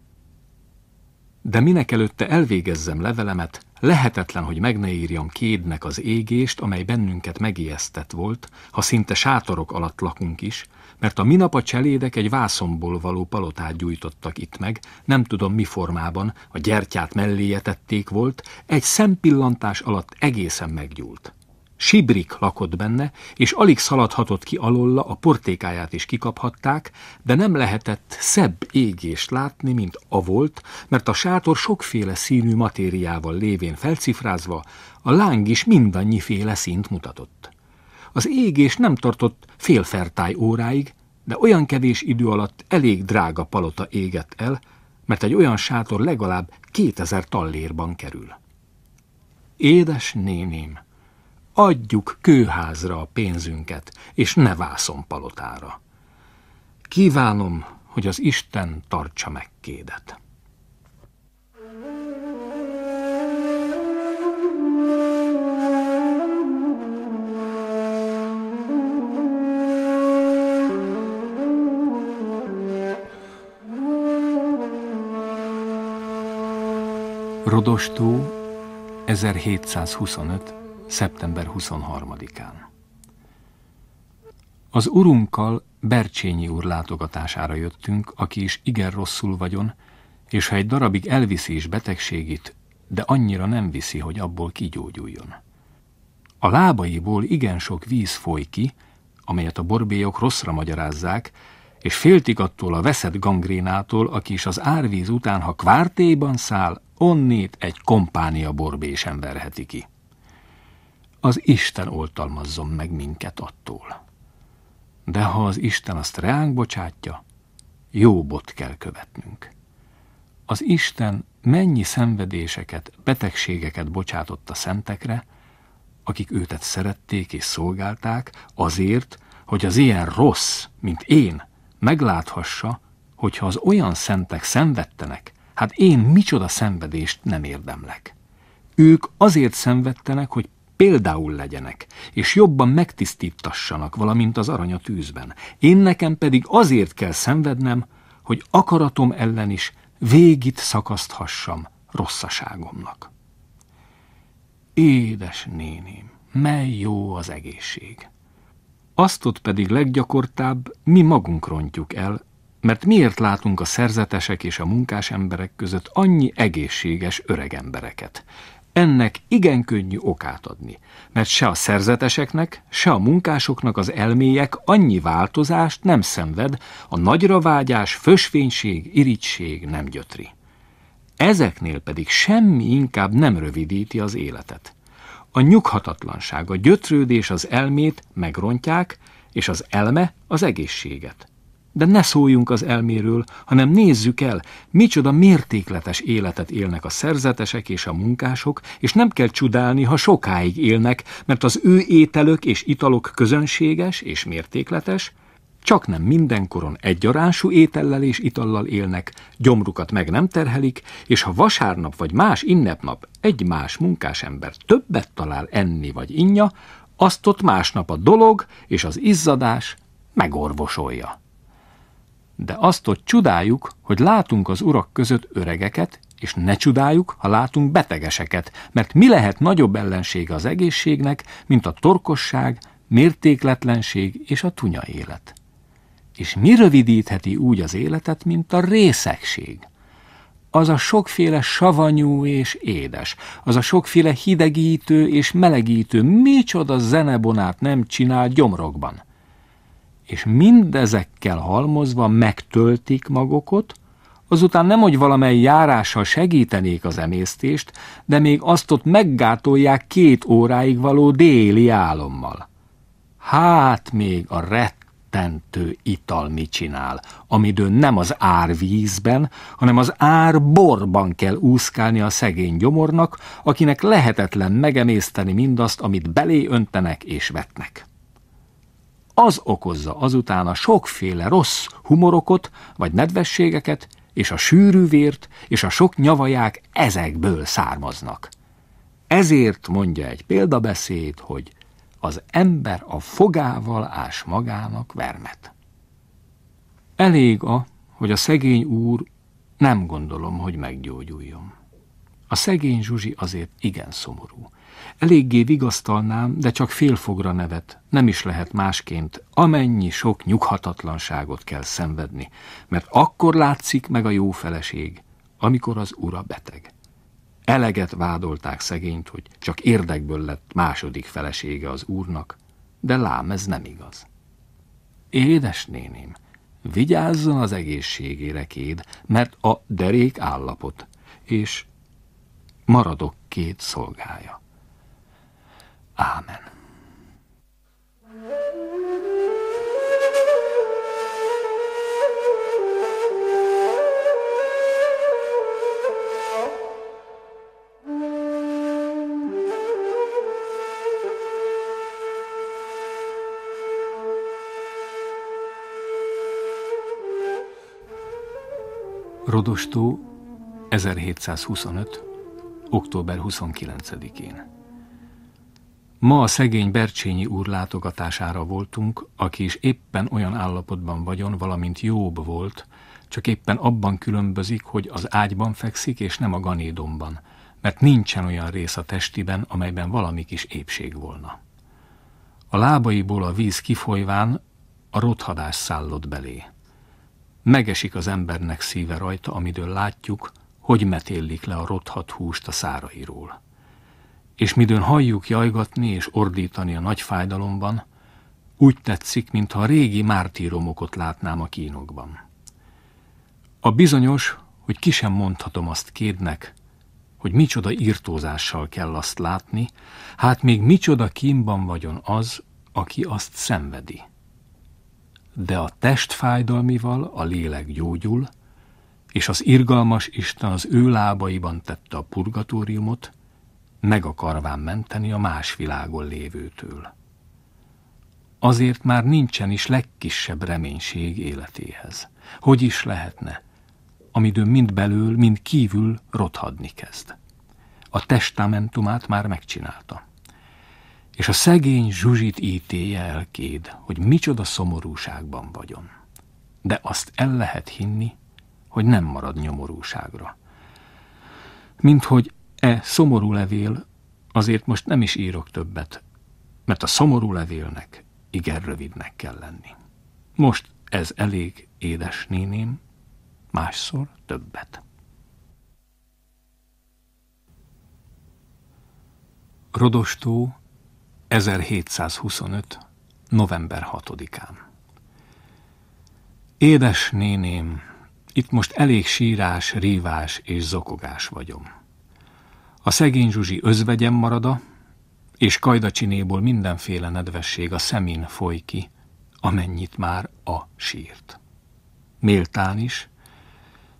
De minek előtte elvégezzem levelemet, Lehetetlen, hogy meg ne írjam kédnek az égést, amely bennünket megijesztett volt, ha szinte sátorok alatt lakunk is, mert a minap a cselédek egy vászomból való palotát gyújtottak itt meg, nem tudom mi formában, a gyertyát melléje tették volt, egy szempillantás alatt egészen meggyúlt. Sibrik lakott benne, és alig szaladhatott ki alolla, a portékáját is kikaphatták, de nem lehetett szebb égést látni, mint a volt, mert a sátor sokféle színű matériával lévén felcifrázva, a láng is mindannyiféle színt mutatott. Az égés nem tartott félfertáj óráig, de olyan kevés idő alatt elég drága palota égett el, mert egy olyan sátor legalább kétezer tallérban kerül. Édes néném! Adjuk kőházra a pénzünket, és ne Palotára. Kívánom, hogy az Isten tartsa meg kédet. Rodostó 1725 szeptember 23-án. Az urunkkal Bercsényi úr látogatására jöttünk, aki is igen rosszul vagyon, és ha egy darabig elviszi is betegségét, de annyira nem viszi, hogy abból kigyógyuljon. A lábaiból igen sok víz foly ki, amelyet a borbélyok rosszra magyarázzák, és féltik attól a veszett gangrénától, aki is az árvíz után, ha kvártéban száll, onnét egy kompánia borbé sem verheti ki az Isten oltalmazzon meg minket attól. De ha az Isten azt ránk bocsátja, jó bot kell követnünk. Az Isten mennyi szenvedéseket, betegségeket bocsátott a szentekre, akik őtet szerették és szolgálták, azért, hogy az ilyen rossz, mint én, megláthassa, hogyha az olyan szentek szenvedtenek, hát én micsoda szenvedést nem érdemlek. Ők azért szenvedtenek, hogy például legyenek, és jobban megtisztítassanak, valamint az arany a tűzben. Én nekem pedig azért kell szenvednem, hogy akaratom ellen is végit szakaszthassam rosszaságomnak. Édes néném, mely jó az egészség! Aztot pedig leggyakortább mi magunk rontjuk el, mert miért látunk a szerzetesek és a munkás emberek között annyi egészséges öreg embereket? Ennek igen könnyű okát adni, mert se a szerzeteseknek, se a munkásoknak az elméjek annyi változást nem szenved, a nagyra vágyás, fösvénység, irigység nem gyötri. Ezeknél pedig semmi inkább nem rövidíti az életet. A nyughatatlanság, a gyötrődés az elmét megrontják, és az elme az egészséget. De ne szóljunk az elméről, hanem nézzük el, micsoda mértékletes életet élnek a szerzetesek és a munkások, és nem kell csodálni, ha sokáig élnek, mert az ő ételök és italok közönséges és mértékletes, csak nem mindenkoron egyaránsú étellel és itallal élnek, gyomrukat meg nem terhelik, és ha vasárnap vagy más innepnap egy más munkásember többet talál enni vagy inja, azt ott másnap a dolog és az izzadás megorvosolja de azt ott csodáljuk, hogy látunk az urak között öregeket, és ne csodáljuk, ha látunk betegeseket, mert mi lehet nagyobb ellensége az egészségnek, mint a torkosság, mértékletlenség és a tunya élet. És mi rövidítheti úgy az életet, mint a részegség? Az a sokféle savanyú és édes, az a sokféle hidegítő és melegítő, micsoda zenebonát nem csinál gyomrokban – és mindezekkel halmozva megtöltik magokat, azután nem, hogy valamely járással segítenék az emésztést, de még azt ott meggátolják két óráig való déli álommal. Hát még a rettentő ital mit csinál, amidőn nem az árvízben, hanem az ár borban kell úszkálni a szegény gyomornak, akinek lehetetlen megemészteni mindazt, amit belé öntenek és vetnek az okozza azután a sokféle rossz humorokot vagy nedvességeket, és a sűrű vért és a sok nyavaják ezekből származnak. Ezért mondja egy példabeszéd, hogy az ember a fogával ás magának vermet. Elég a, hogy a szegény úr nem gondolom, hogy meggyógyuljon. A szegény Zsuzsi azért igen szomorú. Eléggé vigasztalnám, de csak félfogra nevet, nem is lehet másként, amennyi sok nyughatatlanságot kell szenvedni, mert akkor látszik meg a jó feleség, amikor az ura beteg. Eleget vádolták szegényt, hogy csak érdekből lett második felesége az úrnak, de lám ez nem igaz. Édes néném, vigyázzon az egészségére kéd, mert a derék állapot, és maradok két szolgája. Ámen. Rodostó 1725. október 29-én. Ma a szegény Bercsényi úr látogatására voltunk, aki is éppen olyan állapotban vagyon, valamint Jobb volt, csak éppen abban különbözik, hogy az ágyban fekszik, és nem a ganédomban, mert nincsen olyan rész a testiben, amelyben valami kis épség volna. A lábaiból a víz kifolyván a rothadás szállott belé. Megesik az embernek szíve rajta, amidől látjuk, hogy metéllik le a rothat húst a szárairól és midőn halljuk jajgatni és ordítani a nagy fájdalomban, úgy tetszik, mintha a régi mártíromokot látnám a kínokban. A bizonyos, hogy ki sem mondhatom azt kédnek, hogy micsoda írtózással kell azt látni, hát még micsoda kínban vagyon az, aki azt szenvedi. De a test fájdalmival a lélek gyógyul, és az irgalmas Isten az ő lábaiban tette a purgatóriumot, meg akarván menteni a más világon lévőtől. Azért már nincsen is legkisebb reménység életéhez. Hogy is lehetne? Amidő mind belül, mind kívül rothadni kezd. A testamentumát már megcsinálta. És a szegény zsuzsit ítéje elkéd, hogy micsoda szomorúságban vagyon. De azt el lehet hinni, hogy nem marad nyomorúságra. Mint hogy E szomorú levél, azért most nem is írok többet, mert a szomorú levélnek igen rövidnek kell lenni. Most ez elég, édes néném, másszor többet. Rodostó, 1725. november 6-án. Édes néném, itt most elég sírás, rívás és zokogás vagyom a szegény Zsuzsi özvegyen marada, és kajdacsinéból mindenféle nedvesség a szemin foly ki, amennyit már a sírt. Méltán is,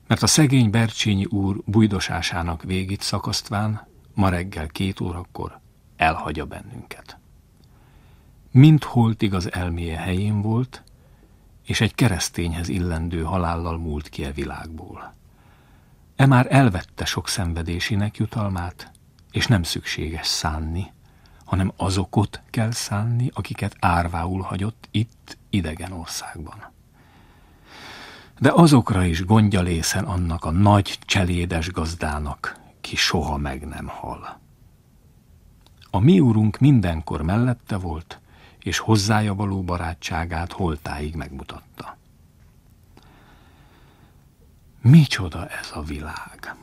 mert a szegény Bercsényi úr bujdosásának végét szakasztván ma reggel két órakor elhagyja bennünket. Mint holtig az elméje helyén volt, és egy keresztényhez illendő halállal múlt ki a világból. E már elvette sok szenvedésének jutalmát, és nem szükséges szánni, hanem azokot kell szánni, akiket árvául hagyott itt, idegen országban. De azokra is gondja lészen annak a nagy cselédes gazdának, ki soha meg nem hal. A mi úrunk mindenkor mellette volt, és hozzája való barátságát holtáig megmutatta. Micsoda ez a világ?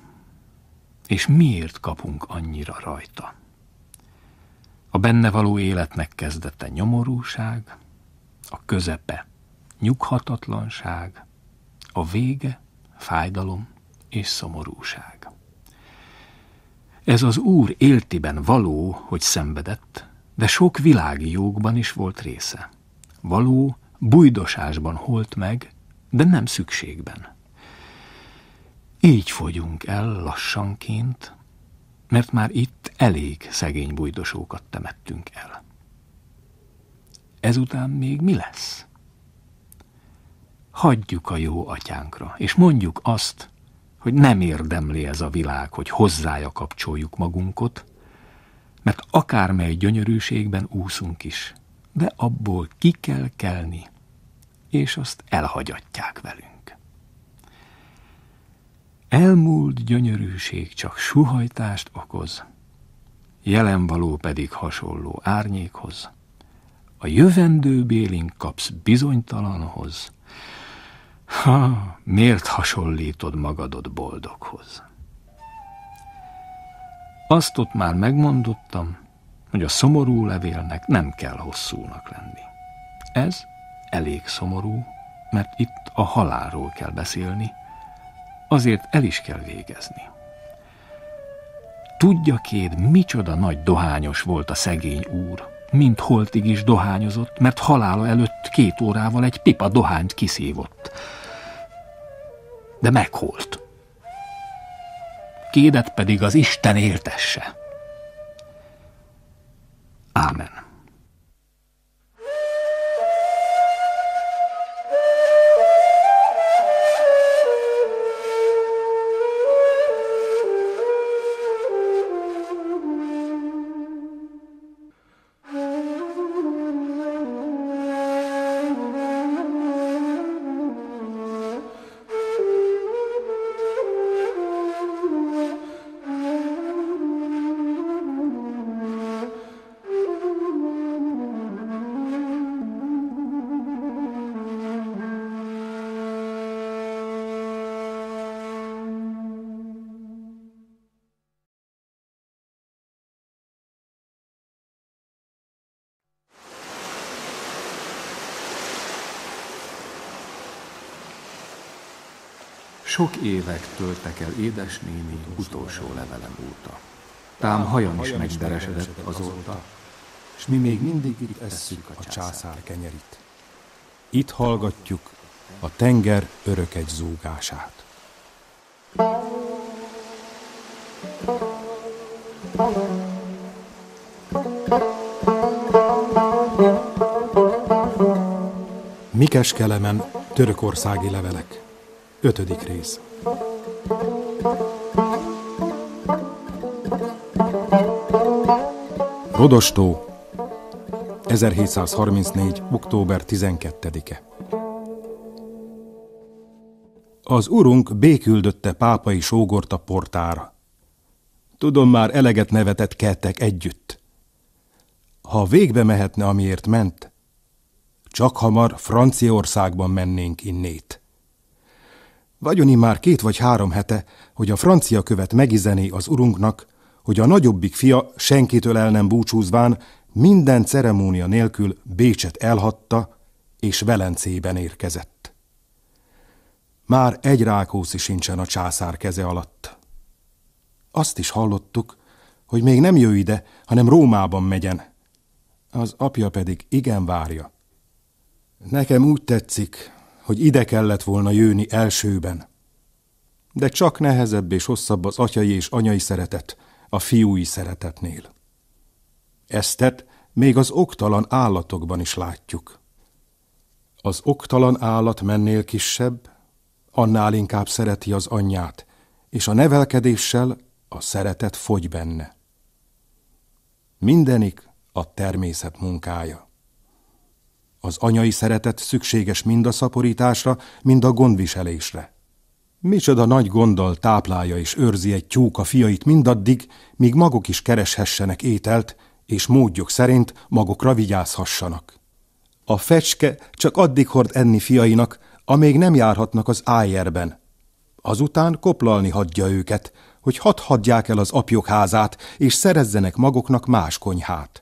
És miért kapunk annyira rajta? A benne való életnek kezdete nyomorúság, a közepe nyughatatlanság, a vége fájdalom és szomorúság. Ez az Úr éltiben való, hogy szenvedett, de sok világi jogban is volt része. Való, bujdosásban holt meg, de nem szükségben. Így fogyunk el lassanként, mert már itt elég szegény bujdosókat temettünk el. Ezután még mi lesz? Hagyjuk a jó atyánkra, és mondjuk azt, hogy nem érdemli ez a világ, hogy hozzája kapcsoljuk magunkot, mert akármely gyönyörűségben úszunk is, de abból ki kell kelni, és azt elhagyatják velünk. Elmúlt gyönyörűség csak suhajtást okoz, jelenvaló pedig hasonló árnyékhoz. A jövendő bélin kapsz bizonytalanhoz, ha, miért hasonlítod magadod boldoghoz? Azt ott már megmondottam, hogy a szomorú levélnek nem kell hosszúnak lenni. Ez elég szomorú, mert itt a halálról kell beszélni, azért el is kell végezni. Tudja kéd, micsoda nagy dohányos volt a szegény úr. Mint holtig is dohányozott, mert halála előtt két órával egy pipa dohányt kiszívott. De megholt. Kédet pedig az Isten éltesse. Ámen. Sok évek töltek el édesnéni utolsó levelem óta. Tám hajam is megderesedett azóta, és mi még mindig itt esszük a császár kenyerit. Itt hallgatjuk a tenger örök egy zúgását. Mikes Kelemen, törökországi levelek. Ötödik rész. Rodostó, 1734. október 12-e. Az urunk béküldötte pápai sógort a portára. Tudom, már eleget nevetett keltek együtt. Ha végbe mehetne, amiért ment, csak hamar Franciaországban mennénk innét. Vagyoni már két vagy három hete, hogy a francia követ megizené az urunknak, hogy a nagyobbik fia senkitől el nem búcsúzván, minden ceremónia nélkül Bécset elhatta, és Velencében érkezett. Már egy rákóczi sincsen a császár keze alatt. Azt is hallottuk, hogy még nem jő ide, hanem Rómában megyen. Az apja pedig igen várja. Nekem úgy tetszik, hogy ide kellett volna jönni elsőben. De csak nehezebb és hosszabb az atyai és anyai szeretet, a fiúi szeretetnél. Eztet még az oktalan állatokban is látjuk. Az oktalan állat mennél kisebb, annál inkább szereti az anyját, és a nevelkedéssel a szeretet fogy benne. Mindenik a természet munkája. Az anyai szeretet szükséges mind a szaporításra, mind a gondviselésre. Micsoda nagy gonddal táplálja és őrzi egy tyúk a fiait mindaddig, míg maguk is kereshessenek ételt, és módjuk szerint magukra vigyázhassanak. A fecske csak addig hord enni fiainak, amíg nem járhatnak az ájerben. Azután koplalni hagyja őket, hogy hadd hagyják el az apjuk házát, és szerezzenek maguknak más konyhát.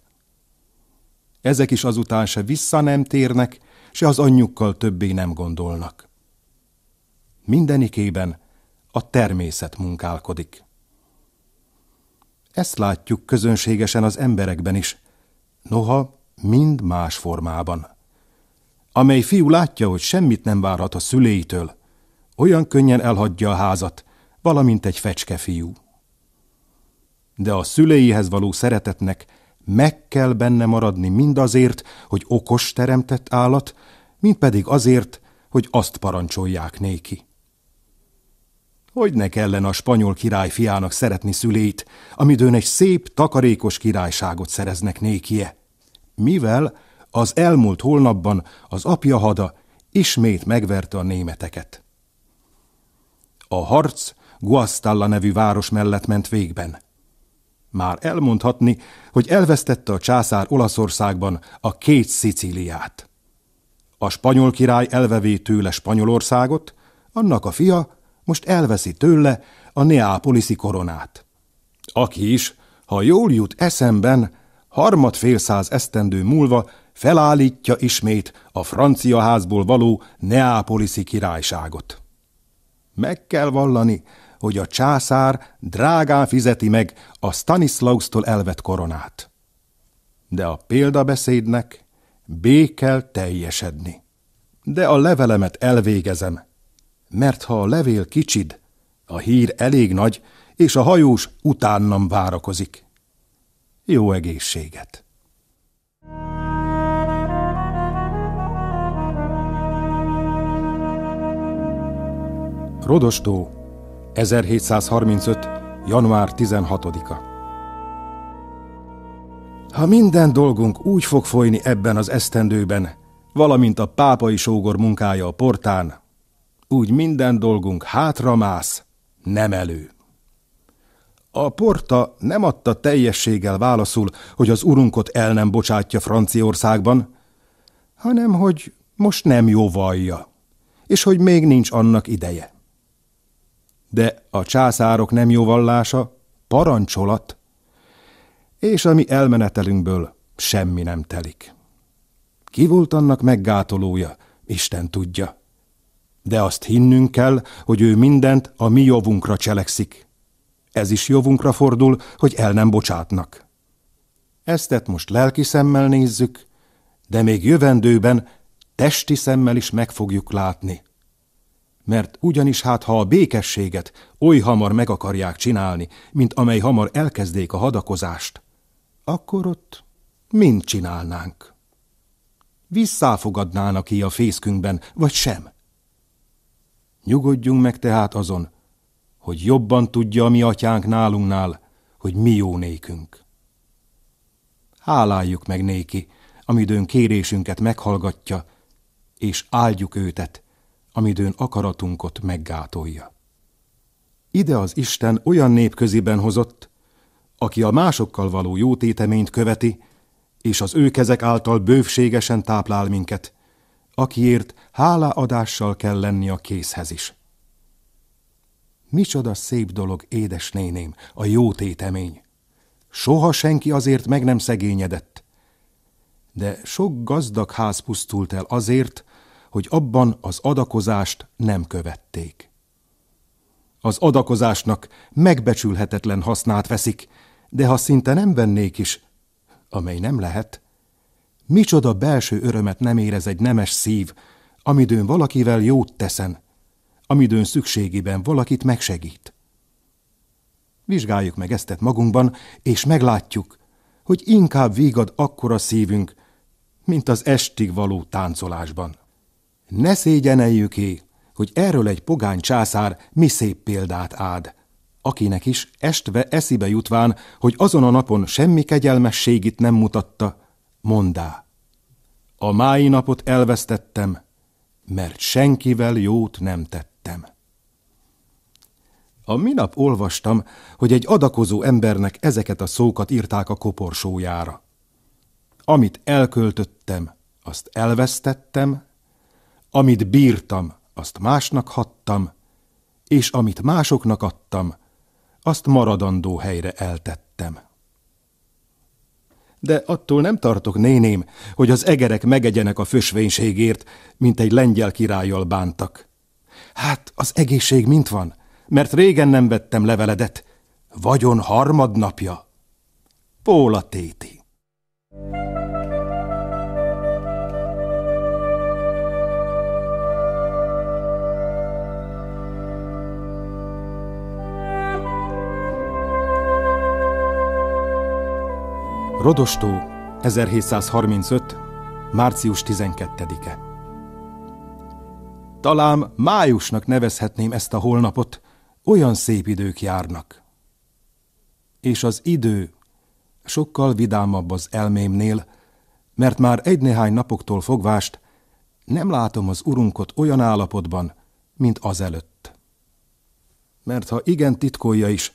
Ezek is azután se vissza nem térnek, se az anyjukkal többé nem gondolnak. Mindenikében a természet munkálkodik. Ezt látjuk közönségesen az emberekben is, noha mind más formában. Amely fiú látja, hogy semmit nem várhat a szüleitől, olyan könnyen elhagyja a házat, valamint egy fecske fiú. De a szüleihez való szeretetnek meg kell benne maradni azért, hogy okos teremtett állat, mint pedig azért, hogy azt parancsolják néki. Hogy ne kellene a spanyol király fiának szeretni szülét, amidőn egy szép, takarékos királyságot szereznek nékie, mivel az elmúlt holnapban az apja hada ismét megverte a németeket. A harc Guastalla nevű város mellett ment végben – már elmondhatni, hogy elvesztette a császár Olaszországban a két Szicíliát. A spanyol király elvevé tőle Spanyolországot, annak a fia most elveszi tőle a neápoliszi koronát. Aki is, ha jól jut eszemben, harmad félszáz esztendő múlva felállítja ismét a francia házból való neápoliszi királyságot. Meg kell vallani, hogy a császár drágán fizeti meg a Stanislaustól elvett koronát. De a példabeszédnek békel teljesedni. De a levelemet elvégezem, mert ha a levél kicsid, a hír elég nagy, és a hajós utánam várakozik. Jó egészséget! Rodostó 1735. január 16-a. Ha minden dolgunk úgy fog folyni ebben az esztendőben, valamint a pápai sógor munkája a portán, úgy minden dolgunk hátra mász, nem elő. A porta nem adta teljességgel válaszul, hogy az urunkot el nem bocsátja Franciaországban, hanem hogy most nem jóvalja, és hogy még nincs annak ideje de a császárok nem jó vallása parancsolat, és a mi elmenetelünkből semmi nem telik. Ki volt annak meggátolója, Isten tudja. De azt hinnünk kell, hogy ő mindent a mi jovunkra cselekszik. Ez is jovunkra fordul, hogy el nem bocsátnak. Eztet most lelki szemmel nézzük, de még jövendőben testi szemmel is meg fogjuk látni – mert ugyanis hát ha a békességet oly hamar meg akarják csinálni, mint amely hamar elkezdék a hadakozást, akkor ott mind csinálnánk. Visszáfogadnának ki a fészkünkben, vagy sem. Nyugodjunk meg tehát azon, hogy jobban tudja a mi atyánk nálunknál, hogy mi jó nékünk. Háláljuk meg néki, amidőn kérésünket meghallgatja, és áldjuk őtet, amidőn akaratunkot meggátolja. Ide az Isten olyan nép közében hozott, aki a másokkal való jótéteményt követi, és az ő kezek által bővségesen táplál minket, akiért hálaadással kell lenni a készhez is. Micsoda szép dolog, édes néném, a jótétemény! Soha senki azért meg nem szegényedett, de sok gazdag ház pusztult el azért, hogy abban az adakozást nem követték. Az adakozásnak megbecsülhetetlen hasznát veszik, de ha szinte nem vennék is, amely nem lehet, micsoda belső örömet nem érez egy nemes szív, amidőn valakivel jót teszen, amidőn szükségében valakit megsegít. Vizsgáljuk meg eztet magunkban, és meglátjuk, hogy inkább vígad akkora szívünk, mint az estig való táncolásban. Ne szégyeneljük ki, hogy erről egy pogány császár mi szép példát ád, akinek is estve eszibe jutván, hogy azon a napon semmi kegyelmességit nem mutatta, mondá. A mái napot elvesztettem, mert senkivel jót nem tettem. A minap olvastam, hogy egy adakozó embernek ezeket a szókat írták a koporsójára. Amit elköltöttem, azt elvesztettem, amit bírtam, azt másnak hattam, és amit másoknak adtam, azt maradandó helyre eltettem. De attól nem tartok, néném, hogy az egerek megegyenek a fösvénységért, mint egy lengyel királlyal bántak. Hát, az egészség mint van, mert régen nem vettem leveledet. Vagyon harmadnapja. Póla téti. thank you Rodostó, 1735. március 12-e. Talán májusnak nevezhetném ezt a holnapot, olyan szép idők járnak. És az idő sokkal vidámabb az elmémnél, mert már egy-néhány napoktól fogvást nem látom az urunkot olyan állapotban, mint azelőtt. Mert ha igen titkolja is,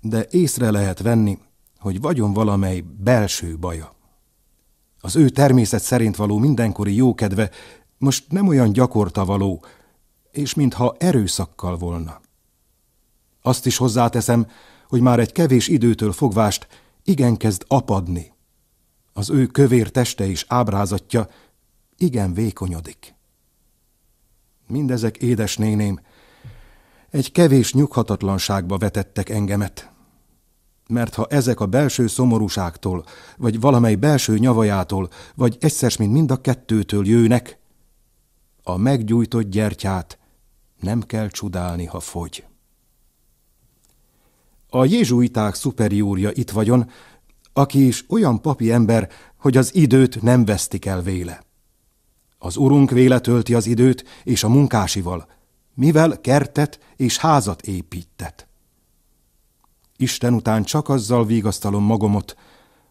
de észre lehet venni, hogy vagyon valamely belső baja. Az ő természet szerint való mindenkori jókedve most nem olyan gyakorta való, és mintha erőszakkal volna. Azt is hozzáteszem, hogy már egy kevés időtől fogvást igen kezd apadni. Az ő kövér teste is ábrázatja igen vékonyodik. Mindezek édesnéném, egy kevés nyughatatlanságba vetettek engemet mert ha ezek a belső szomorúságtól, vagy valamely belső nyavajától, vagy egyszer, mint mind a kettőtől jőnek, a meggyújtott gyertyát nem kell csodálni, ha fogy. A jézsuiták szuperiúrja itt vagyon, aki is olyan papi ember, hogy az időt nem vesztik el véle. Az urunk véle tölti az időt és a munkásival, mivel kertet és házat építet. Isten után csak azzal vigasztalom magamot,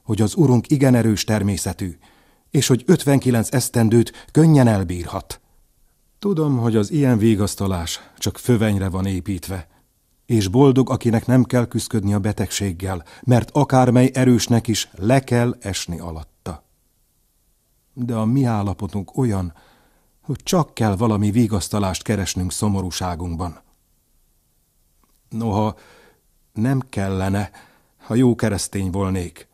hogy az urunk igen erős természetű, és hogy 59 esztendőt könnyen elbírhat. Tudom, hogy az ilyen végasztalás csak fövenyre van építve, és boldog, akinek nem kell küzdködni a betegséggel, mert akármely erősnek is le kell esni alatta. De a mi állapotunk olyan, hogy csak kell valami vigasztalást keresnünk szomorúságunkban. Noha nem kellene, ha jó keresztény volnék,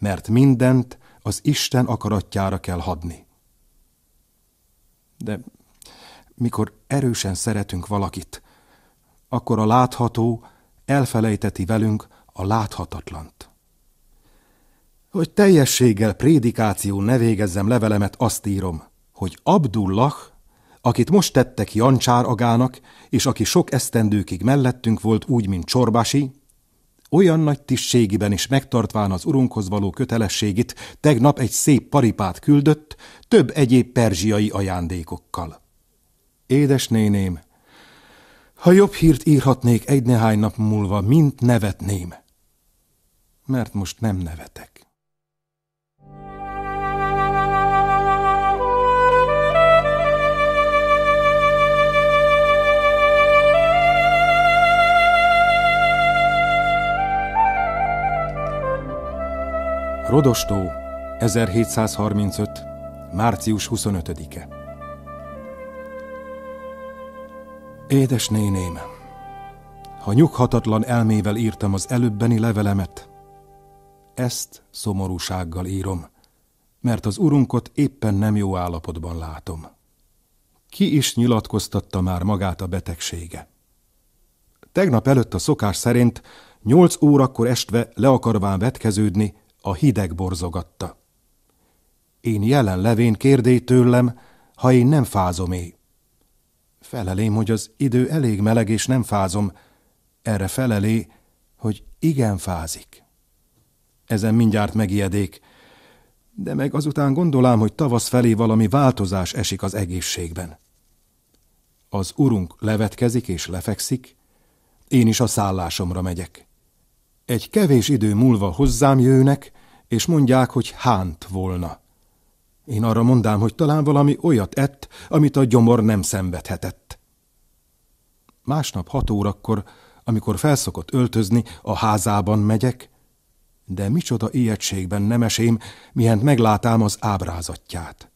mert mindent az Isten akaratjára kell hadni. De mikor erősen szeretünk valakit, akkor a látható elfelejteti velünk a láthatatlant. Hogy teljességgel prédikáció ne végezzem levelemet, azt írom, hogy Abdullah akit most tettek Jancsár agának, és aki sok esztendőkig mellettünk volt úgy, mint Csorbási, olyan nagy tisztségiben is megtartván az urunkhoz való kötelességét, tegnap egy szép paripát küldött, több egyéb perzsiai ajándékokkal. Édes néném, ha jobb hírt írhatnék egy-nehány nap múlva, mint nevetném, mert most nem nevetek. Rodostó, 1735. március 25-e. Édes néném, ha nyughatatlan elmével írtam az előbbeni levelemet, ezt szomorúsággal írom, mert az urunkot éppen nem jó állapotban látom. Ki is nyilatkoztatta már magát a betegsége? Tegnap előtt a szokás szerint nyolc órakor estve le akarván vetkeződni, a hideg borzogatta. Én jelen levén kérdély tőlem, ha én nem fázom é. Felelém, hogy az idő elég meleg, és nem fázom. Erre felelé, hogy igen fázik. Ezen mindjárt megijedék, de meg azután gondolám, hogy tavasz felé valami változás esik az egészségben. Az urunk levetkezik és lefekszik, én is a szállásomra megyek. Egy kevés idő múlva hozzám jőnek, és mondják, hogy hánt volna. Én arra mondám, hogy talán valami olyat ett, amit a gyomor nem szenvedhetett. Másnap hat órakor, amikor felszokott öltözni, a házában megyek, de micsoda ijegységben nemesém, mihent meglátám az ábrázatját.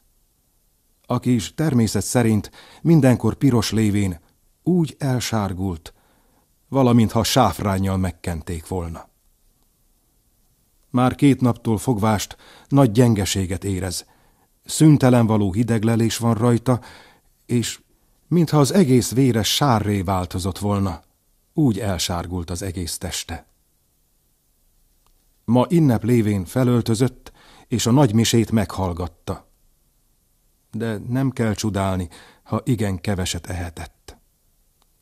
Aki is természet szerint mindenkor piros lévén úgy elsárgult, ha sáfrányjal megkenték volna. Már két naptól fogvást nagy gyengeséget érez. Szüntelen való hideglelés van rajta, és mintha az egész vére sárré változott volna, úgy elsárgult az egész teste. Ma innep lévén felöltözött, és a nagy misét meghallgatta. De nem kell csodálni, ha igen keveset ehetett.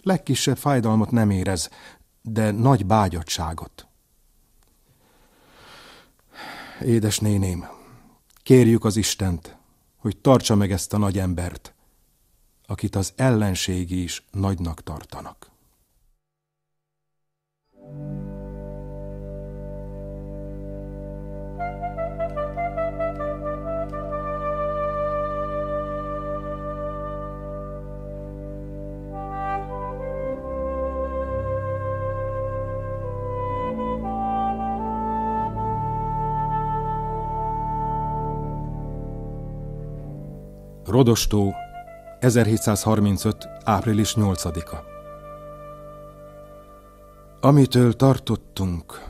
Legkisebb fájdalmat nem érez, de nagy bágyadságot. Édes néném, kérjük az Istent, hogy tartsa meg ezt a nagy embert, akit az ellenségi is nagynak tartanak. thank you Rodostó, 1735. április 8-a. Amitől tartottunk,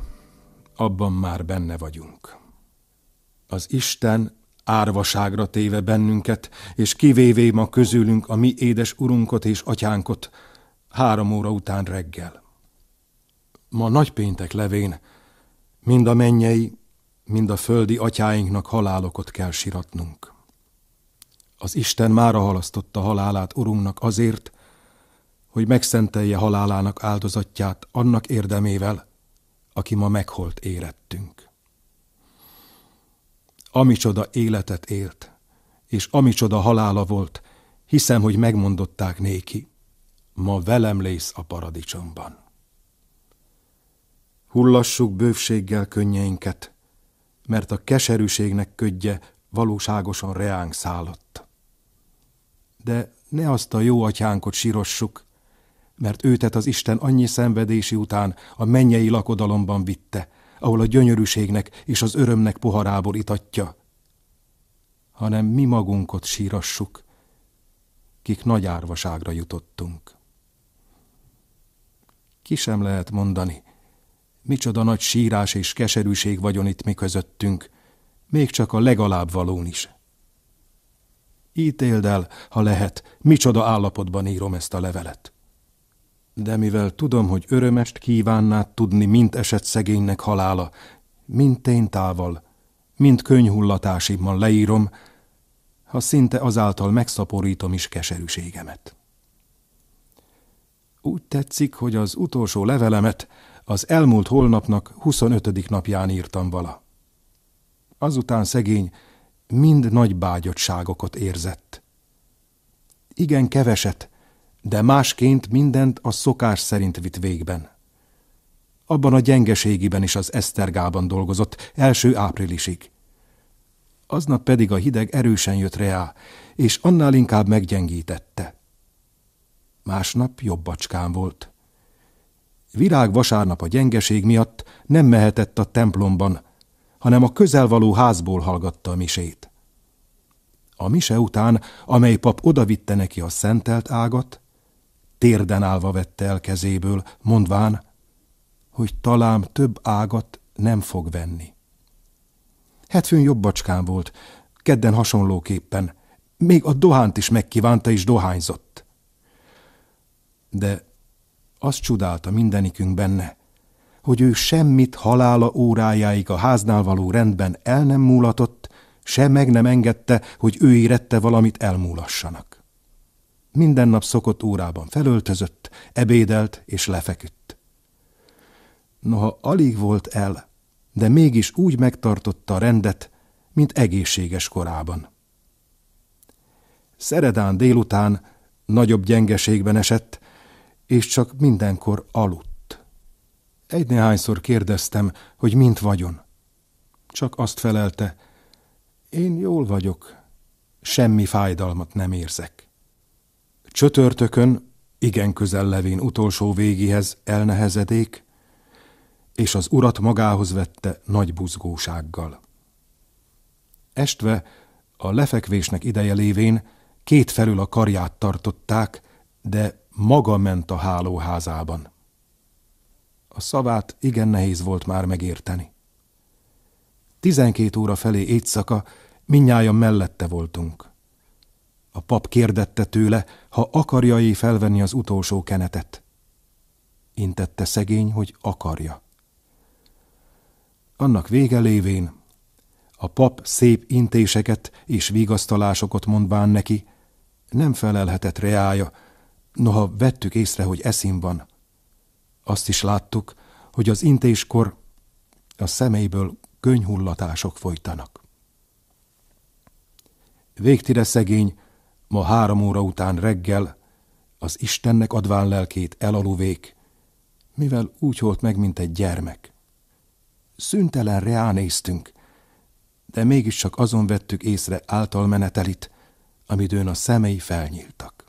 abban már benne vagyunk. Az Isten árvaságra téve bennünket, és kivévé ma közülünk a mi édes urunkot és atyánkot, három óra után reggel. Ma nagypéntek levén mind a mennyei, mind a földi atyáinknak halálokot kell siratnunk. Az Isten mára halasztotta halálát urunknak azért, hogy megszentelje halálának áldozatját annak érdemével, aki ma megholt érettünk. Amicsoda életet élt, és amicsoda halála volt, hiszem, hogy megmondották néki, ma velem lész a paradicsomban. Hullassuk bővséggel könnyeinket, mert a keserűségnek ködje valóságosan reánk szállott de ne azt a jó atyánkot sírossuk, mert őtet az Isten annyi szenvedési után a mennyei lakodalomban vitte, ahol a gyönyörűségnek és az örömnek poharából itatja, hanem mi magunkot sírassuk, kik nagy árvaságra jutottunk. Ki sem lehet mondani, micsoda nagy sírás és keserűség vagyon itt mi közöttünk, még csak a legalább valón is. Ítéld el, ha lehet, micsoda állapotban írom ezt a levelet. De mivel tudom, hogy örömest kívánnád tudni, mint esett szegénynek halála, mint téntával, mint könyhullatásimmal leírom, ha szinte azáltal megszaporítom is keserűségemet. Úgy tetszik, hogy az utolsó levelemet az elmúlt holnapnak 25. napján írtam vala. Azután szegény, mind nagy bágyottságokat érzett. Igen keveset, de másként mindent a szokás szerint vitt végben. Abban a gyengeségiben is az Esztergában dolgozott, első áprilisig. Aznap pedig a hideg erősen jött reá, és annál inkább meggyengítette. Másnap jobbacskán volt. Virág vasárnap a gyengeség miatt nem mehetett a templomban, hanem a közelvaló házból hallgatta a misét. A mise után, amely pap odavitte neki a szentelt ágat, térden állva vette el kezéből, mondván, hogy talán több ágat nem fog venni. Hetfőn jobbacskán volt, kedden hasonlóképpen, még a dohánt is megkívánta és dohányzott. De azt csodálta mindenikünk benne, hogy ő semmit halála órájáig a háznál való rendben el nem múlatott, se meg nem engedte, hogy ő érette valamit elmúlassanak. Minden nap szokott órában felöltözött, ebédelt és lefeküdt. Noha alig volt el, de mégis úgy megtartotta a rendet, mint egészséges korában. Szeredán délután nagyobb gyengeségben esett, és csak mindenkor aludt. Egy néhányszor kérdeztem, hogy mint vagyon. Csak azt felelte, én jól vagyok, semmi fájdalmat nem érzek. Csötörtökön, igen közel levén utolsó végihez elnehezedék, és az urat magához vette nagy buzgósággal. Estve, a lefekvésnek ideje lévén két felül a karját tartották, de maga ment a hálóházában a szavát igen nehéz volt már megérteni. Tizenkét óra felé éjszaka minnyájan mellette voltunk. A pap kérdette tőle, ha akarja -e felvenni az utolsó kenetet. Intette szegény, hogy akarja. Annak vége lévén a pap szép intéseket és vigasztalásokat mondván neki, nem felelhetett reája, noha vettük észre, hogy eszim van. Azt is láttuk, hogy az intéskor a szemeiből könyhullatások folytanak. Végtire szegény, ma három óra után reggel, az Istennek adván lelkét elaluvék, mivel úgy holt meg, mint egy gyermek. Szüntelen reánéztünk, de mégiscsak azon vettük észre által menetelit, amidőn a szemei felnyíltak.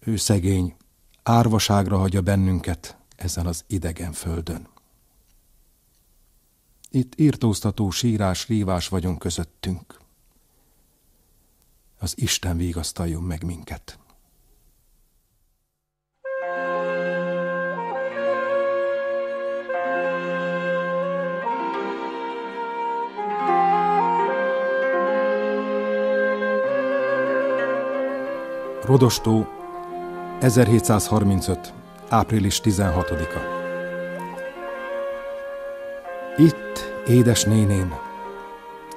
Ő szegény, árvaságra hagyja bennünket ezen az idegen földön. Itt írtóztató sírás, rívás vagyunk közöttünk. Az Isten vigasztaljon meg minket. Rodostó 1735. április 16-a. Itt, édes néném,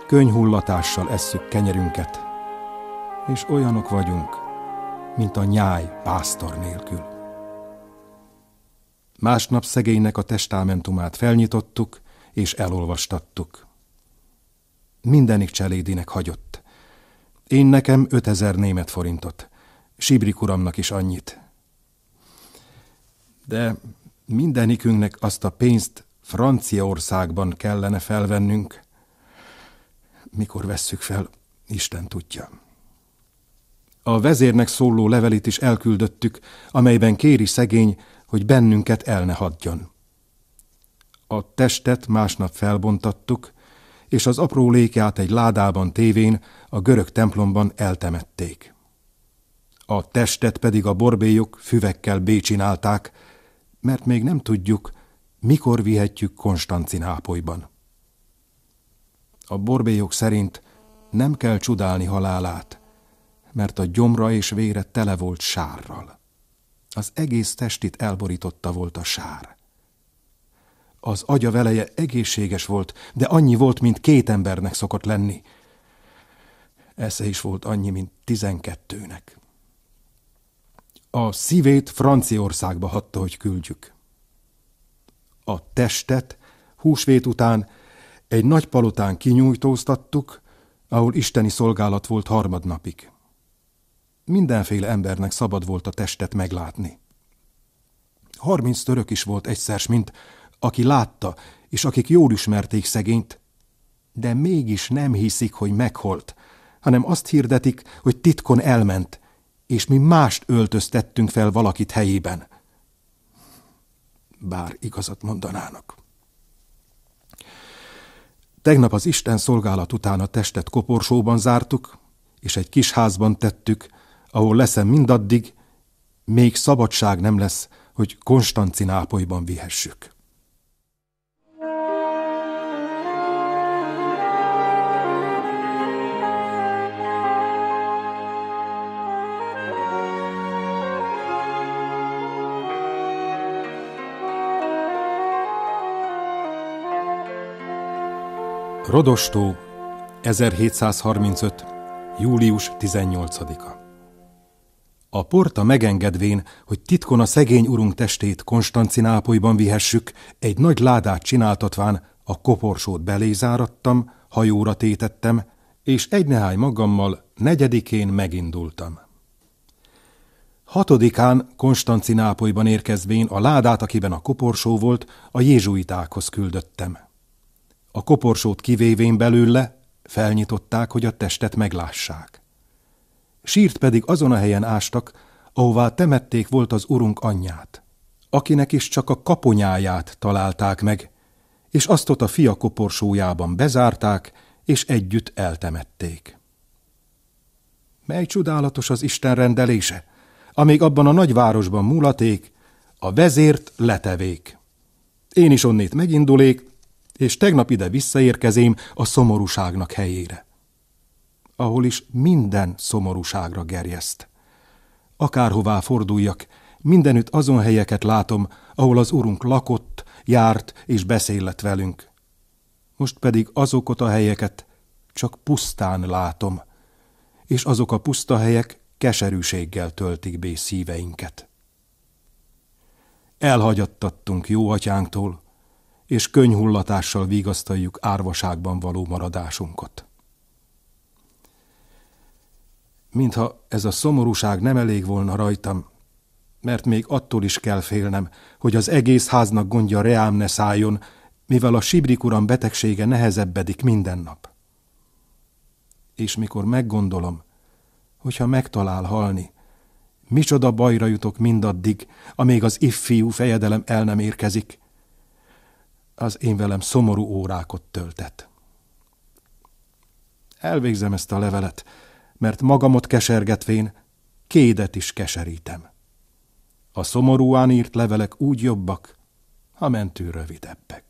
könyhullatással esszük kenyerünket, és olyanok vagyunk, mint a nyáj pásztor nélkül. Másnap szegénynek a testámentumát felnyitottuk, és elolvastattuk. Mindenik cselédinek hagyott. Én nekem ötezer német forintot, Sibrik uramnak is annyit. De mindenikünknek azt a pénzt Franciaországban kellene felvennünk. Mikor vesszük fel, Isten tudja. A vezérnek szóló levelét is elküldöttük, amelyben kéri szegény, hogy bennünket el ne hagyjon. A testet másnap felbontattuk, és az apró lékját egy ládában tévén a görög templomban eltemették a testet pedig a borbélyok füvekkel bécsinálták, mert még nem tudjuk, mikor vihetjük Konstancin A borbélyok szerint nem kell csodálni halálát, mert a gyomra és vére tele volt sárral. Az egész testit elborította volt a sár. Az agya veleje egészséges volt, de annyi volt, mint két embernek szokott lenni. Esze is volt annyi, mint tizenkettőnek. A szívét Franciaországba hatta, hogy küldjük. A testet húsvét után egy nagy palotán kinyújtóztattuk, ahol isteni szolgálat volt harmadnapig. Mindenféle embernek szabad volt a testet meglátni. Harminc török is volt egyszer, mint aki látta, és akik jól ismerték szegényt, de mégis nem hiszik, hogy meghalt, hanem azt hirdetik, hogy titkon elment, és mi mást öltöztettünk fel valakit helyében. Bár igazat mondanának. Tegnap az Isten szolgálat után a testet koporsóban zártuk, és egy kis házban tettük, ahol leszem mindaddig, még szabadság nem lesz, hogy Konstantinápolyban vihessük. Rodostó, 1735. július 18-a A porta megengedvén, hogy titkon a szegény urunk testét Konstancinápolyban vihessük, egy nagy ládát csináltatván a koporsót belézárattam, hajóra tétettem, és egy nehány magammal negyedikén megindultam. Hatodikán Konstancinápolyban érkezvén a ládát, akiben a koporsó volt, a jézsuitákhoz küldöttem – a koporsót kivévén belőle felnyitották, hogy a testet meglássák. Sírt pedig azon a helyen ástak, ahová temették volt az urunk anyját, akinek is csak a kaponyáját találták meg, és azt ott a fia koporsójában bezárták, és együtt eltemették. Mely csodálatos az Isten rendelése, amíg abban a nagyvárosban múlaték, a vezért letevék. Én is onnét megindulék, és tegnap ide visszaérkezém a szomorúságnak helyére. Ahol is minden szomorúságra gerjeszt. Akárhová forduljak, mindenütt azon helyeket látom, ahol az urunk lakott, járt és beszélt velünk. Most pedig azokat a helyeket csak pusztán látom, és azok a puszta helyek keserűséggel töltik be szíveinket. Elhagyattattunk jó atyánktól, és könyhullatással vigasztaljuk árvaságban való maradásunkat. Mintha ez a szomorúság nem elég volna rajtam, mert még attól is kell félnem, hogy az egész háznak gondja reám ne szálljon, mivel a Sibrik uram betegsége nehezebbedik minden nap. És mikor meggondolom, hogyha megtalál halni, micsoda bajra jutok mindaddig, amíg az ifjú fejedelem el nem érkezik, az én velem szomorú órákat töltet. Elvégzem ezt a levelet, mert magamot kesergetvén kédet is keserítem. A szomorúan írt levelek úgy jobbak, ha mentő rövidebbek.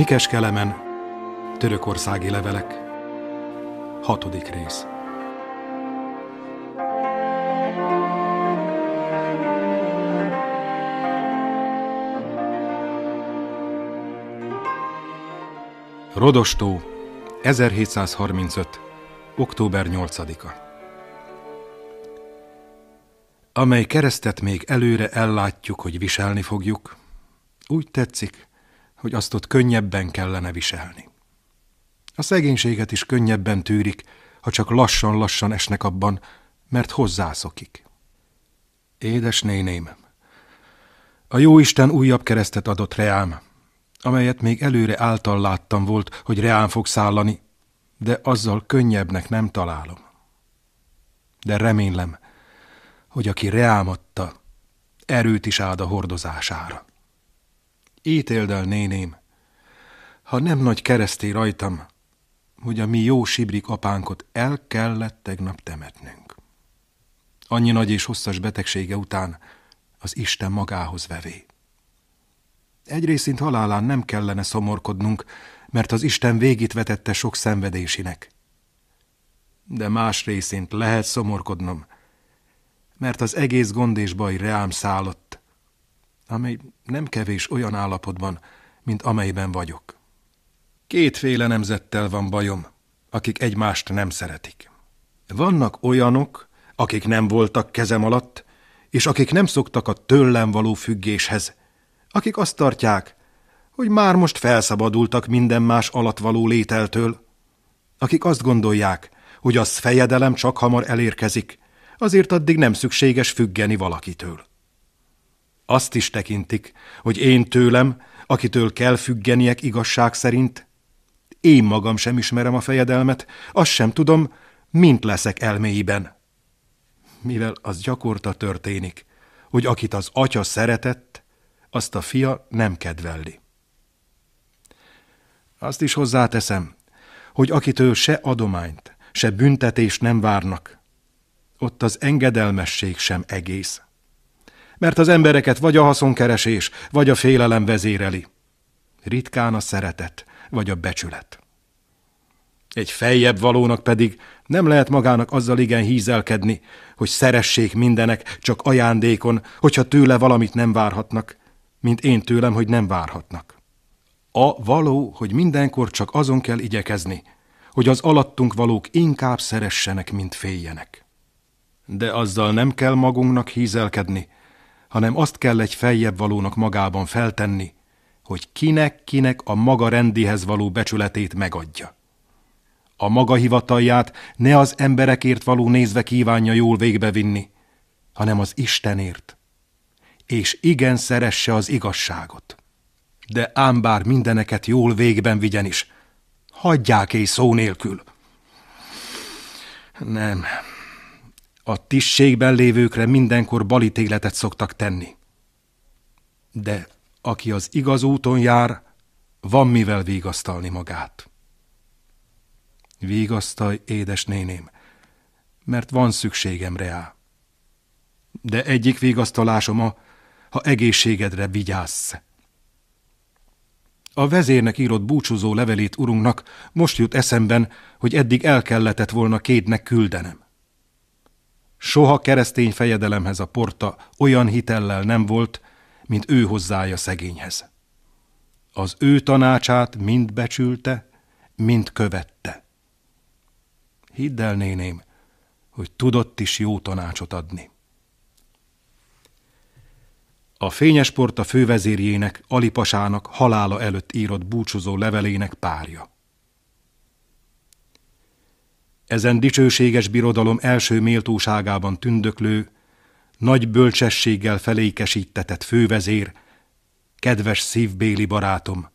Mikes Kelemen, Törökországi levelek, hatodik rész. Rodostó, 1735. október 8-a Amely keresztet még előre ellátjuk, hogy viselni fogjuk, úgy tetszik, hogy azt ott könnyebben kellene viselni. A szegénységet is könnyebben tűrik, ha csak lassan-lassan esnek abban, mert hozzászokik. Édes néném, a jóisten újabb keresztet adott reám, amelyet még előre által láttam volt, hogy reám fog szállani, de azzal könnyebbnek nem találom. De remélem, hogy aki reám adta, erőt is áld a hordozására. Ítéld el, néném, ha nem nagy kereszté rajtam, hogy a mi jó sibrik apánkot el kellett tegnap temetnünk. Annyi nagy és hosszas betegsége után az Isten magához vevé. Egyrészt halálán nem kellene szomorkodnunk, mert az Isten végét vetette sok szenvedésinek. De más részint lehet szomorkodnom, mert az egész gond és baj reám szállott, amely nem kevés olyan állapotban, mint amelyben vagyok. Kétféle nemzettel van bajom, akik egymást nem szeretik. Vannak olyanok, akik nem voltak kezem alatt, és akik nem szoktak a tőlem való függéshez, akik azt tartják, hogy már most felszabadultak minden más alatt való lételtől, akik azt gondolják, hogy az fejedelem csak hamar elérkezik, azért addig nem szükséges függeni valakitől. Azt is tekintik, hogy én tőlem, akitől kell függeniek igazság szerint, én magam sem ismerem a fejedelmet, azt sem tudom, mint leszek elméiben. Mivel az gyakorta történik, hogy akit az atya szeretett, azt a fia nem kedvelli. Azt is hozzáteszem, hogy akitől se adományt, se büntetést nem várnak, ott az engedelmesség sem egész mert az embereket vagy a haszonkeresés, vagy a félelem vezéreli. Ritkán a szeretet, vagy a becsület. Egy feljebb valónak pedig nem lehet magának azzal igen hízelkedni, hogy szeressék mindenek csak ajándékon, hogyha tőle valamit nem várhatnak, mint én tőlem, hogy nem várhatnak. A való, hogy mindenkor csak azon kell igyekezni, hogy az alattunk valók inkább szeressenek, mint féljenek. De azzal nem kell magunknak hízelkedni, hanem azt kell egy feljebb valónak magában feltenni, hogy kinek-kinek a maga rendihez való becsületét megadja. A maga hivatalját ne az emberekért való nézve kívánja jól végbevinni, hanem az Istenért, és igen szeresse az igazságot. De ám bár mindeneket jól végben vigyen is, hagyják éj szó nélkül. Nem, a tisztségben lévőkre mindenkor balítéletet szoktak tenni. De aki az igaz úton jár, van mivel végasztalni magát. Végasztalj, édes néném, mert van szükségem rá. De egyik végasztalásom a, ha egészségedre vigyázz. A vezérnek írott búcsúzó levelét urunknak most jut eszemben, hogy eddig el kellett volna kédnek küldenem. Soha keresztény fejedelemhez a porta olyan hitellel nem volt, mint ő hozzája szegényhez. Az ő tanácsát mind becsülte, mind követte. Hidd el, néném, hogy tudott is jó tanácsot adni. A fényes porta fővezérjének, Alipasának halála előtt írott búcsúzó levelének párja ezen dicsőséges birodalom első méltóságában tündöklő, nagy bölcsességgel felékesítetett fővezér, kedves szívbéli barátom,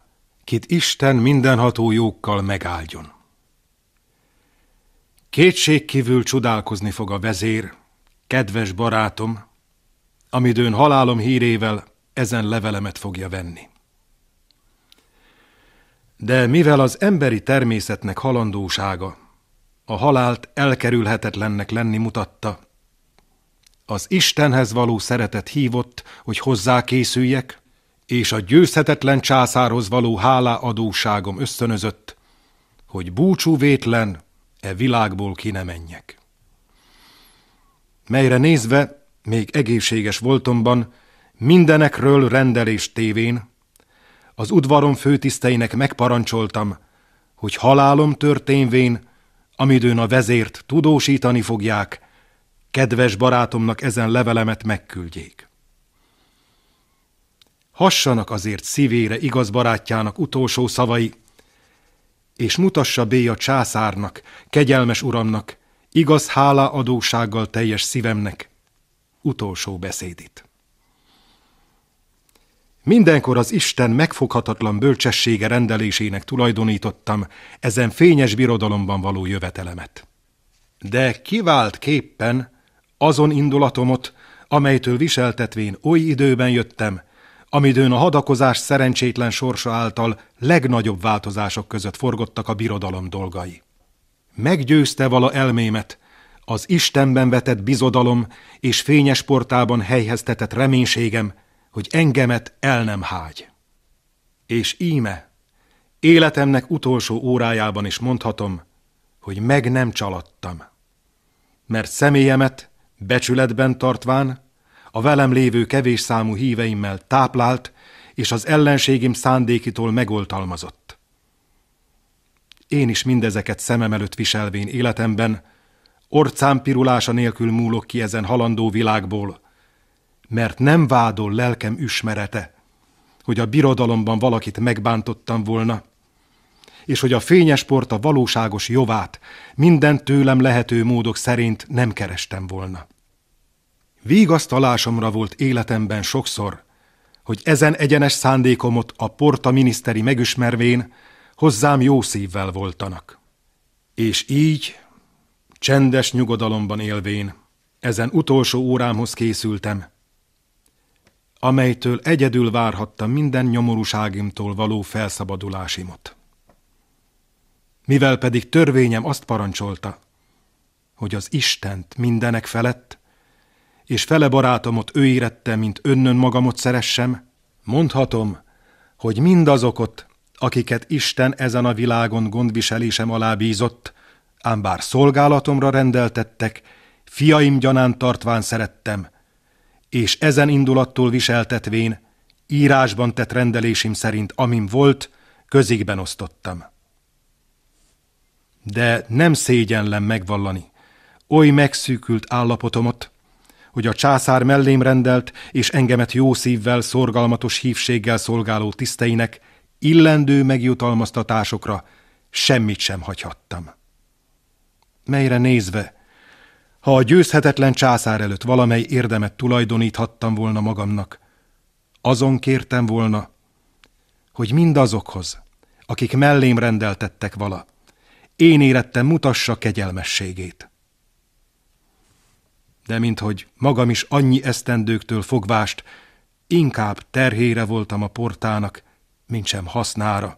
kit Isten mindenható jókkal megáldjon. Kétség kívül csodálkozni fog a vezér, kedves barátom, amidőn halálom hírével ezen levelemet fogja venni. De mivel az emberi természetnek halandósága, a halált elkerülhetetlennek lenni mutatta. Az Istenhez való szeretet hívott, hogy hozzá készüljek, és a győzhetetlen császárhoz való hálá adóságom ösztönözött, hogy búcsú vétlen e világból ki ne menjek. Melyre nézve, még egészséges voltomban, mindenekről rendelést tévén, az udvarom főtiszteinek megparancsoltam, hogy halálom történvén amidőn a vezért tudósítani fogják, kedves barátomnak ezen levelemet megküldjék. Hassanak azért szívére igaz barátjának utolsó szavai, és mutassa a császárnak, kegyelmes uramnak, igaz hála adósággal teljes szívemnek utolsó beszédit. Mindenkor az Isten megfoghatatlan bölcsessége rendelésének tulajdonítottam ezen fényes birodalomban való jövetelemet. De kivált képpen azon indulatomot, amelytől viseltetvén oly időben jöttem, amidőn a hadakozás szerencsétlen sorsa által legnagyobb változások között forgottak a birodalom dolgai. Meggyőzte vala elmémet, az Istenben vetett bizodalom és fényes portában helyeztetett reménységem, hogy engemet el nem hágy. És íme, életemnek utolsó órájában is mondhatom, hogy meg nem csaladtam. Mert személyemet becsületben tartván, a velem lévő kevés számú híveimmel táplált, és az ellenségim szándékitól megoltalmazott. Én is mindezeket szemem előtt viselvén életemben, orcám pirulása nélkül múlok ki ezen halandó világból, mert nem vádol lelkem ismerete, hogy a birodalomban valakit megbántottam volna, és hogy a fényes port a valóságos jovát minden tőlem lehető módok szerint nem kerestem volna. Vígasztalásomra volt életemben sokszor, hogy ezen egyenes szándékomot a porta miniszteri megismervén hozzám jó szívvel voltanak. És így, csendes nyugodalomban élvén, ezen utolsó órámhoz készültem, amelytől egyedül várhattam minden nyomorúságimtól való felszabadulásimot. Mivel pedig törvényem azt parancsolta, hogy az Istent mindenek felett, és fele barátomot ő érette, mint önnön magamot szeressem, mondhatom, hogy mindazokot, akiket Isten ezen a világon gondviselésem alá bízott, ám bár szolgálatomra rendeltettek, fiaim gyanán tartván szerettem, és ezen indulattól viseltetvén, írásban tett rendelésim szerint, amin volt, közigben osztottam. De nem szégyenlem megvallani, oly megszűkült állapotomot, hogy a császár mellém rendelt és engemet jó szívvel, szorgalmatos hívséggel szolgáló tiszteinek illendő megjutalmaztatásokra semmit sem hagyhattam. Melyre nézve, ha a győzhetetlen császár előtt valamely érdemet tulajdoníthattam volna magamnak, azon kértem volna, hogy mindazokhoz, akik mellém rendeltettek vala, én érettem mutassa kegyelmességét. De minthogy magam is annyi esztendőktől fogvást, inkább terhére voltam a portának, mint sem hasznára.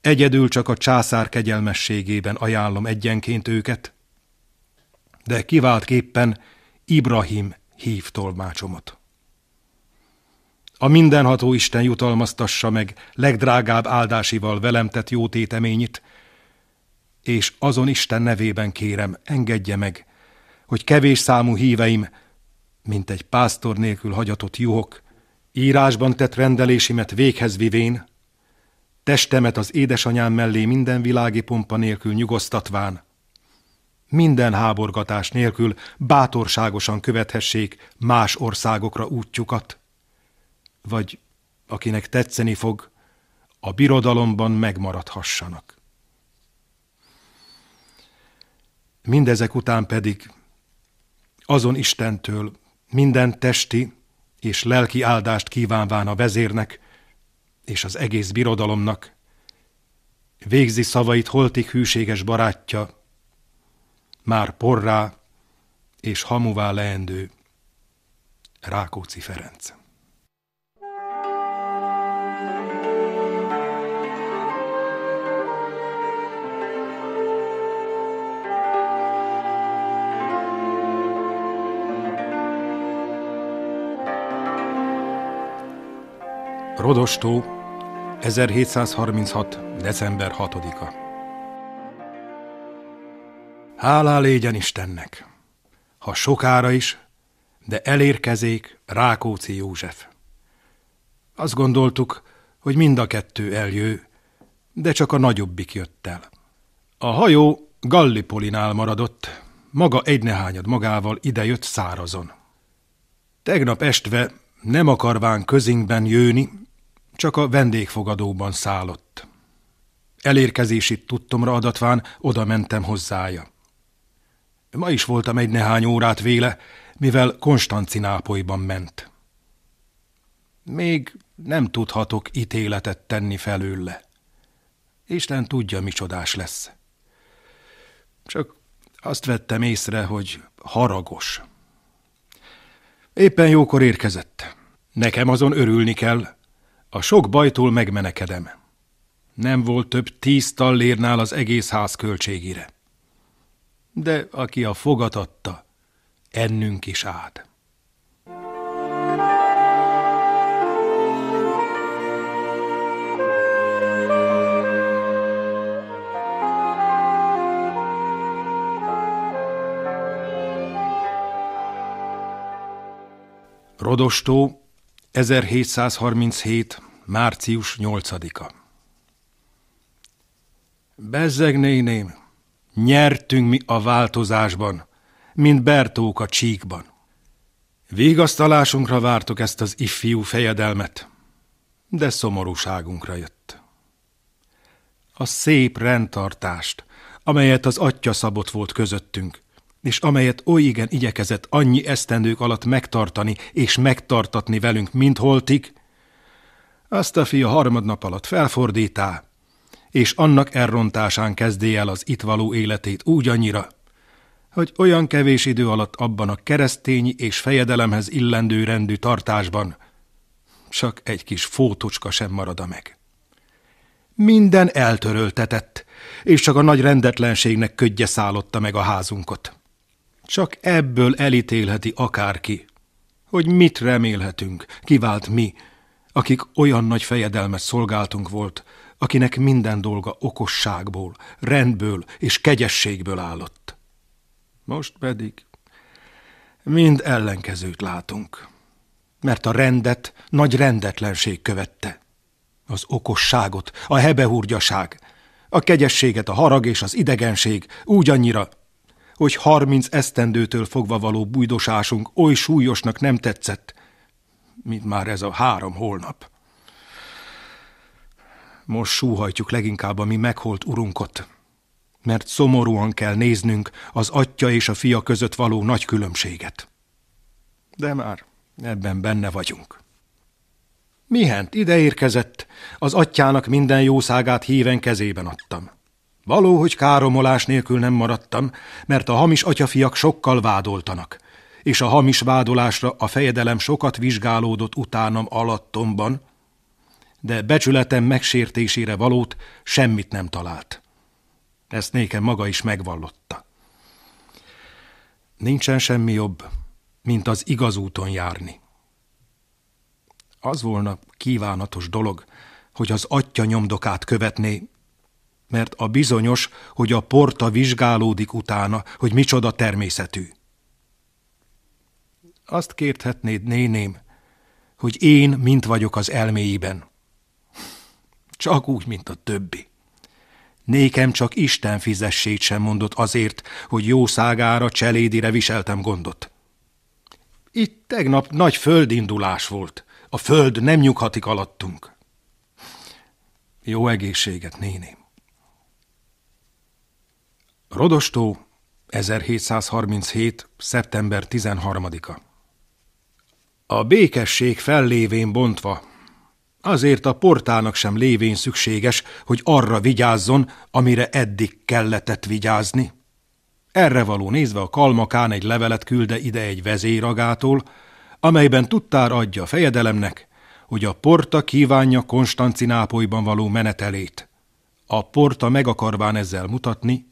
Egyedül csak a császár kegyelmességében ajánlom egyenként őket, de kiváltképpen Ibrahim hív tolmácsomat. A mindenható Isten jutalmaztassa meg legdrágább áldásival velem tett jó téteményit, és azon Isten nevében kérem, engedje meg, hogy kevés számú híveim, mint egy pásztor nélkül hagyatott juhok, írásban tett rendelésimet véghez vivén, testemet az édesanyám mellé minden világi pompa nélkül nyugosztatván, minden háborgatás nélkül bátorságosan követhessék más országokra útjukat. Vagy, akinek tetszeni fog, a birodalomban megmaradhassanak. Mindezek után pedig azon Istentől minden testi és lelki áldást kívánván a vezérnek és az egész birodalomnak, végzi szavait holtig hűséges barátja, már porrá és hamuvá leendő Rákóczi Ferenc. Rodostó, 1736. december 6-a. Hálá légyen Istennek, ha sokára is, de elérkezék Rákóczi József. Azt gondoltuk, hogy mind a kettő eljő, de csak a nagyobbik jött el. A hajó Gallipolinál maradott, maga egynehányad magával idejött szárazon. Tegnap estve nem akarván közinkben jőni, csak a vendégfogadóban szállott. Elérkezését tudtomra adatván oda mentem hozzája. Ma is voltam egy nehány órát véle, mivel Konstancinápolyban ment. Még nem tudhatok ítéletet tenni felőle. Isten tudja, mi csodás lesz. Csak azt vettem észre, hogy haragos. Éppen jókor érkezett. Nekem azon örülni kell. A sok bajtól megmenekedem. Nem volt több tíz tallérnál az egész ház költségére de aki a fogat adta, ennünk is át. Rodostó, 1737. március 8-a. Bezzeg néném, Nyertünk mi a változásban, mint Bertók a csíkban. Végasztalásunkra vártok ezt az ifjú fejedelmet, de szomorúságunkra jött. A szép rendtartást, amelyet az atya szabott volt közöttünk, és amelyet oly igen igyekezett annyi esztendők alatt megtartani és megtartatni velünk, mint holtig, azt a fia harmadnap alatt felfordítá, és annak elrontásán kezdé el az itt való életét úgy annyira, hogy olyan kevés idő alatt abban a keresztény és fejedelemhez illendő rendű tartásban csak egy kis fótocska sem marada meg. Minden eltöröltetett, és csak a nagy rendetlenségnek ködje szállotta meg a házunkot. Csak ebből elítélheti akárki, hogy mit remélhetünk, kivált mi, akik olyan nagy fejedelmet szolgáltunk volt, akinek minden dolga okosságból, rendből és kegyességből állott. Most pedig mind ellenkezőt látunk, mert a rendet nagy rendetlenség követte. Az okosságot, a hebehúrgyaság, a kegyességet, a harag és az idegenség úgy annyira, hogy harminc esztendőtől fogva való bújdosásunk oly súlyosnak nem tetszett, mint már ez a három holnap. Most súhajtjuk leginkább a mi megholt urunkot, mert szomorúan kell néznünk az atya és a fia között való nagy különbséget. De már ebben benne vagyunk. Mihent ide érkezett, az atyának minden jószágát híven kezében adtam. Való, hogy káromolás nélkül nem maradtam, mert a hamis atyafiak sokkal vádoltanak, és a hamis vádolásra a fejedelem sokat vizsgálódott utánam alattomban, de becsületem megsértésére valót semmit nem talált. Ezt nékem maga is megvallotta. Nincsen semmi jobb, mint az igaz úton járni. Az volna kívánatos dolog, hogy az atya nyomdokát követné, mert a bizonyos, hogy a porta vizsgálódik utána, hogy micsoda természetű. Azt kérthetnéd, néném, hogy én mint vagyok az elméiben csak úgy, mint a többi. Nékem csak Isten fizessét sem mondott azért, hogy jó szágára cselédire viseltem gondot. Itt tegnap nagy földindulás volt. A föld nem nyughatik alattunk. Jó egészséget, néni. Rodostó, 1737. szeptember 13-a. A békesség fellévén bontva Azért a portának sem lévén szükséges, hogy arra vigyázzon, amire eddig kellett vigyázni. Erre való nézve a kalmakán egy levelet külde ide egy vezéragától, amelyben tudtára adja a fejedelemnek, hogy a porta kívánja Konstancinápolyban való menetelét. A porta meg akarván ezzel mutatni,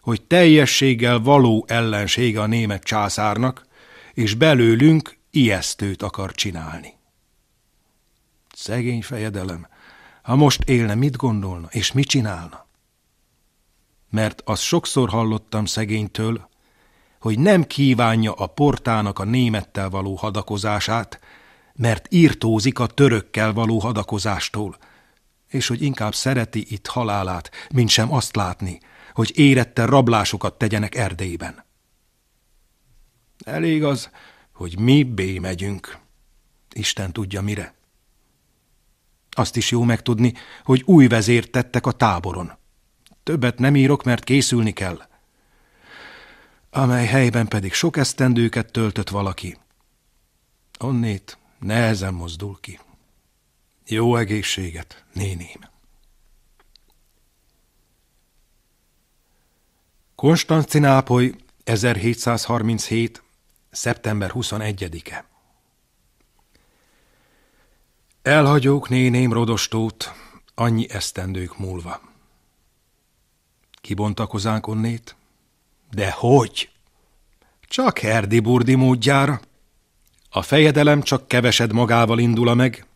hogy teljességgel való ellensége a német császárnak, és belőlünk ijesztőt akar csinálni. Szegény fejedelem, ha most élne, mit gondolna, és mit csinálna? Mert azt sokszor hallottam szegénytől, hogy nem kívánja a portának a némettel való hadakozását, mert írtózik a törökkel való hadakozástól, és hogy inkább szereti itt halálát, mint sem azt látni, hogy érette rablásokat tegyenek Erdélyben. Elég az, hogy mi bémegyünk. Isten tudja mire. Azt is jó megtudni, hogy új vezért tettek a táboron. Többet nem írok, mert készülni kell. Amely helyben pedig sok esztendőket töltött valaki. Onnét nehezen mozdul ki. Jó egészséget, néném! Konstantinápoly 1737. szeptember 21-e Elhagyók néném rodostót, annyi esztendők múlva. Kibontakozánk onnét? De hogy? Csak herdi-burdi módjára. A fejedelem csak kevesed magával indula meg,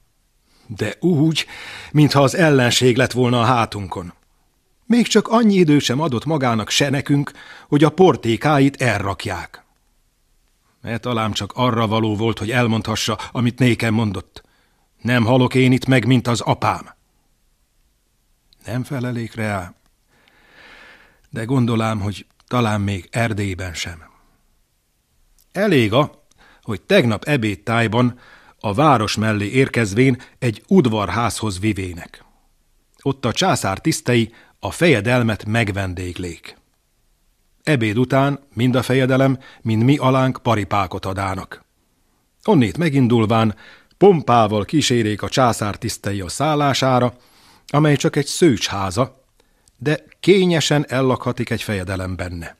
de úgy, mintha az ellenség lett volna a hátunkon. Még csak annyi idő sem adott magának se nekünk, hogy a portékáit elrakják. Mert talán csak arra való volt, hogy elmondhassa, amit nékem mondott – nem halok én itt meg, mint az apám. Nem felelék rá, de gondolám, hogy talán még Erdélyben sem. Elég a, hogy tegnap ebédtájban a város mellé érkezvén egy udvarházhoz vivének. Ott a császár tisztei a fejedelmet megvendéglék. Ebéd után mind a fejedelem, mind mi alánk paripákot adának. Onnét megindulván Pompával kísérék a császár tisztei a szállására, amely csak egy szőcsháza, de kényesen ellakhatik egy fejedelem benne.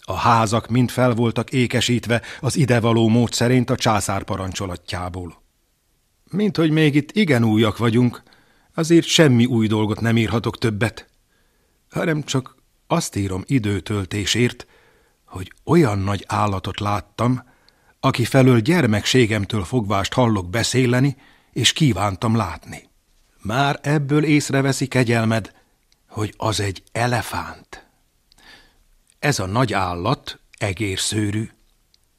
A házak mind fel voltak ékesítve az idevaló mód szerint a császár parancsolatjából. Mint hogy még itt igen újak vagyunk, azért semmi új dolgot nem írhatok többet, hanem csak azt írom időtöltésért, hogy olyan nagy állatot láttam, aki felől gyermekségemtől fogvást hallok beszéleni, és kívántam látni. Már ebből észreveszi kegyelmed, hogy az egy elefánt. Ez a nagy állat egérszőrű.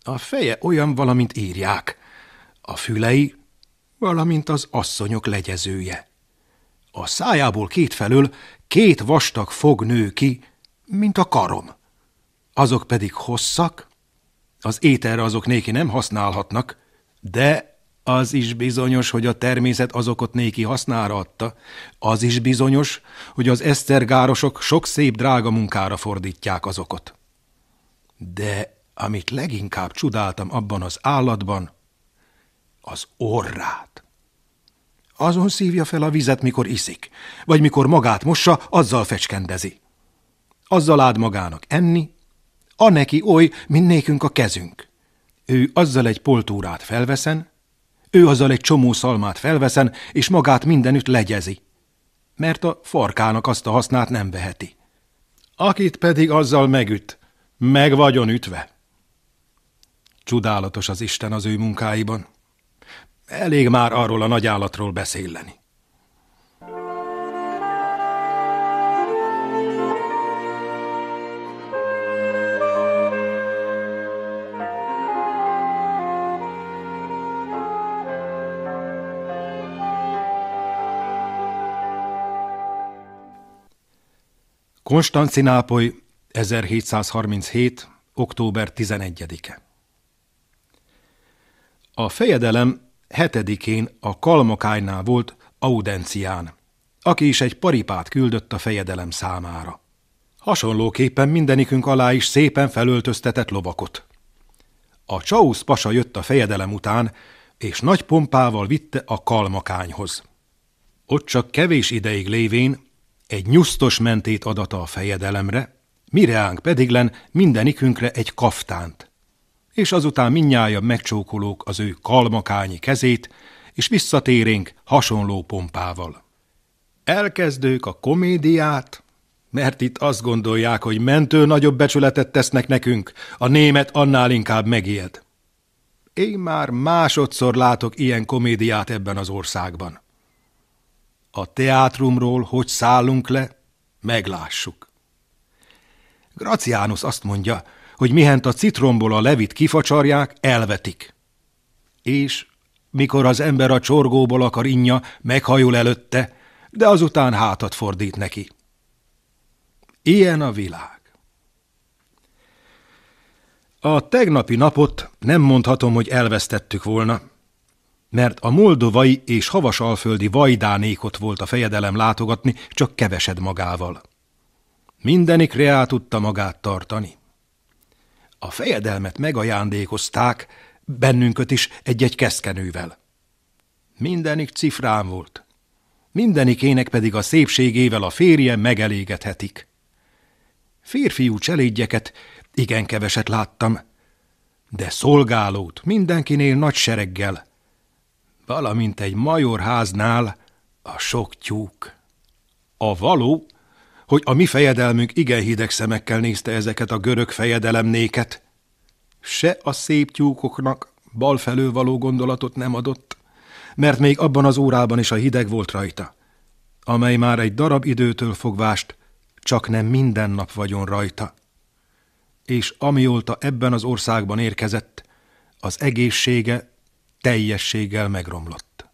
A feje olyan, valamint írják. A fülei, valamint az asszonyok legyezője. A szájából két felől két vastag fog nő ki, mint a karom. Azok pedig hosszak, az ételre azok néki nem használhatnak, de az is bizonyos, hogy a természet azokat néki hasznára adta. Az is bizonyos, hogy az esztergárosok sok szép drága munkára fordítják azokat. De amit leginkább csodáltam abban az állatban, az orrát. Azon szívja fel a vizet, mikor iszik, vagy mikor magát mossa, azzal fecskendezi. Azzal áld magának enni a neki oly, mint nékünk a kezünk. Ő azzal egy poltórát felveszen, ő azzal egy csomó szalmát felveszen, és magát mindenütt legyezi, mert a farkának azt a hasznát nem veheti. Akit pedig azzal megüt, meg vagyon ütve. Csodálatos az Isten az ő munkáiban. Elég már arról a állatról beszélni. Konstantinápoly 1737. október 11-e A fejedelem hetedikén a Kalmakánynál volt audencián, aki is egy paripát küldött a fejedelem számára. Hasonlóképpen mindenikünk alá is szépen felöltöztetett lovakot. A Csausz pasa jött a fejedelem után, és nagy pompával vitte a kalmakányhoz. Ott csak kevés ideig lévén egy nyusztos mentét adata a fejedelemre, mireánk pedig len mindenikünkre egy kaftánt, és azután minnyája megcsókolók az ő kalmakányi kezét, és visszatérénk hasonló pompával. Elkezdők a komédiát, mert itt azt gondolják, hogy mentő nagyobb becsületet tesznek nekünk, a német annál inkább megijed. Én már másodszor látok ilyen komédiát ebben az országban. A teátrumról hogy szállunk le, meglássuk. Graciánus azt mondja, hogy mihent a citromból a levit kifacsarják, elvetik. És mikor az ember a csorgóból akar inja, meghajul előtte, de azután hátat fordít neki. Ilyen a világ. A tegnapi napot nem mondhatom, hogy elvesztettük volna, mert a moldovai és havasalföldi vajdánékot volt a fejedelem látogatni, csak kevesed magával. Mindenik reá tudta magát tartani. A fejedelmet megajándékozták, bennünköt is egy-egy keszkenővel. Mindenik cifrán volt, mindenikének pedig a szépségével a férje megelégethetik. Férfiú cselédjeket igen keveset láttam, de szolgálót mindenkinél nagy sereggel – valamint egy majorháznál a sok tyúk. A való, hogy a mi fejedelmünk igen hideg szemekkel nézte ezeket a görög fejedelemnéket. Se a szép tyúkoknak balfelől való gondolatot nem adott, mert még abban az órában is a hideg volt rajta, amely már egy darab időtől fogvást, csak nem minden nap vagyon rajta. És amióta ebben az országban érkezett, az egészsége teljességgel megromlott.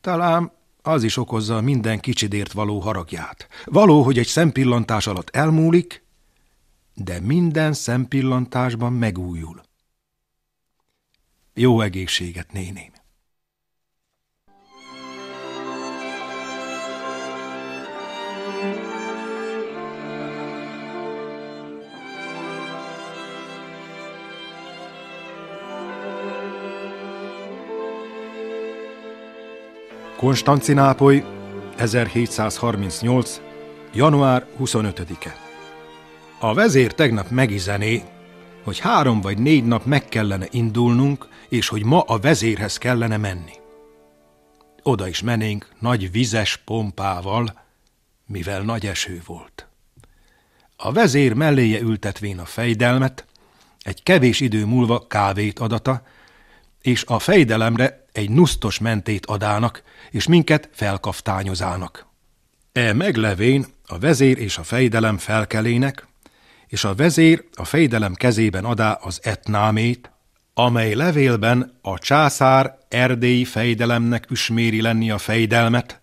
Talán az is okozza minden kicsidért való haragját. Való, hogy egy szempillantás alatt elmúlik, de minden szempillantásban megújul. Jó egészséget, néni! Konstantinápoly, 1738. január 25-e. A vezér tegnap megizené, hogy három vagy négy nap meg kellene indulnunk, és hogy ma a vezérhez kellene menni. Oda is menénk nagy vizes pompával, mivel nagy eső volt. A vezér melléje ültetvén a fejdelmet, egy kevés idő múlva kávét adata, és a fejdelemre egy nusztos mentét adának, és minket felkaftányozának. E meglevén a vezér és a fejdelem felkelének, és a vezér a fejdelem kezében adá az etnámét, amely levélben a császár erdélyi fejdelemnek üsméri lenni a fejdelmet,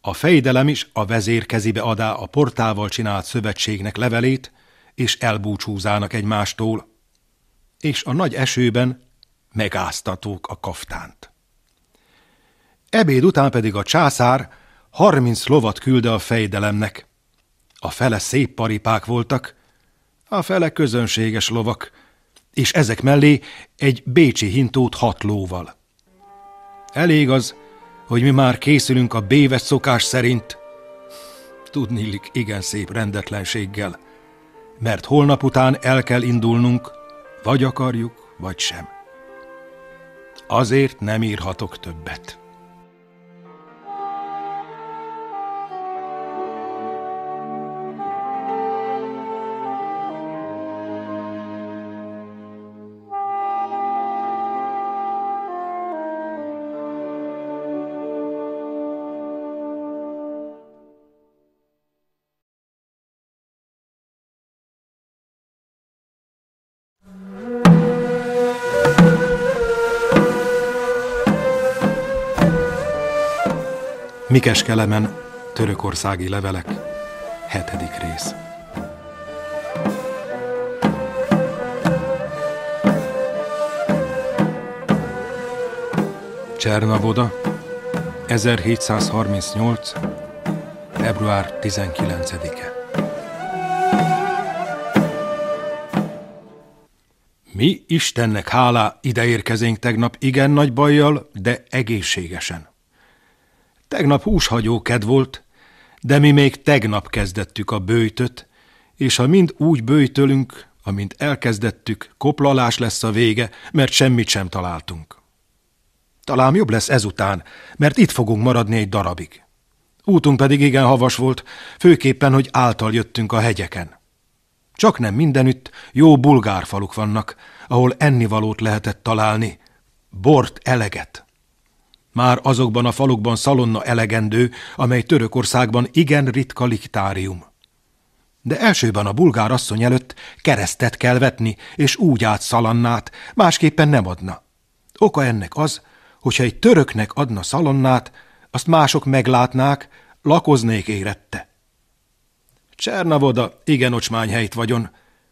a fejdelem is a vezér kezébe adá a portával csinált szövetségnek levelét, és elbúcsúzának egymástól, és a nagy esőben megáztatók a kaftánt. Ebéd után pedig a császár harminc lovat külde a fejdelemnek. A fele szép paripák voltak, a fele közönséges lovak, és ezek mellé egy bécsi hintót hat lóval. Elég az, hogy mi már készülünk a béves szokás szerint. Tudnilik igen szép rendetlenséggel, mert holnap után el kell indulnunk, vagy akarjuk, vagy sem. Azért nem írhatok többet. Mikes Kelemen, Törökországi levelek, hetedik rész. Csernavoda, 1738. február 19-e. Mi Istennek hálá ideérkezénk tegnap igen nagy bajjal, de egészségesen. Tegnap kedv volt, de mi még tegnap kezdettük a bőjtöt, és ha mind úgy bőjtölünk, amint elkezdettük, koplalás lesz a vége, mert semmit sem találtunk. Talán jobb lesz ezután, mert itt fogunk maradni egy darabig. Útunk pedig igen havas volt, főképpen, hogy által jöttünk a hegyeken. Csak nem mindenütt jó bulgárfaluk vannak, ahol ennivalót lehetett találni, bort eleget. Már azokban a falukban szalonna elegendő, amely Törökországban igen ritka liktárium. De elsőben a bulgár asszony előtt keresztet kell vetni, és úgy át szalannát, másképpen nem adna. Oka ennek az, hogyha egy töröknek adna szalonnát, azt mások meglátnák, lakoznék érette. Csernavoda igen ocsmány helyt vagyon,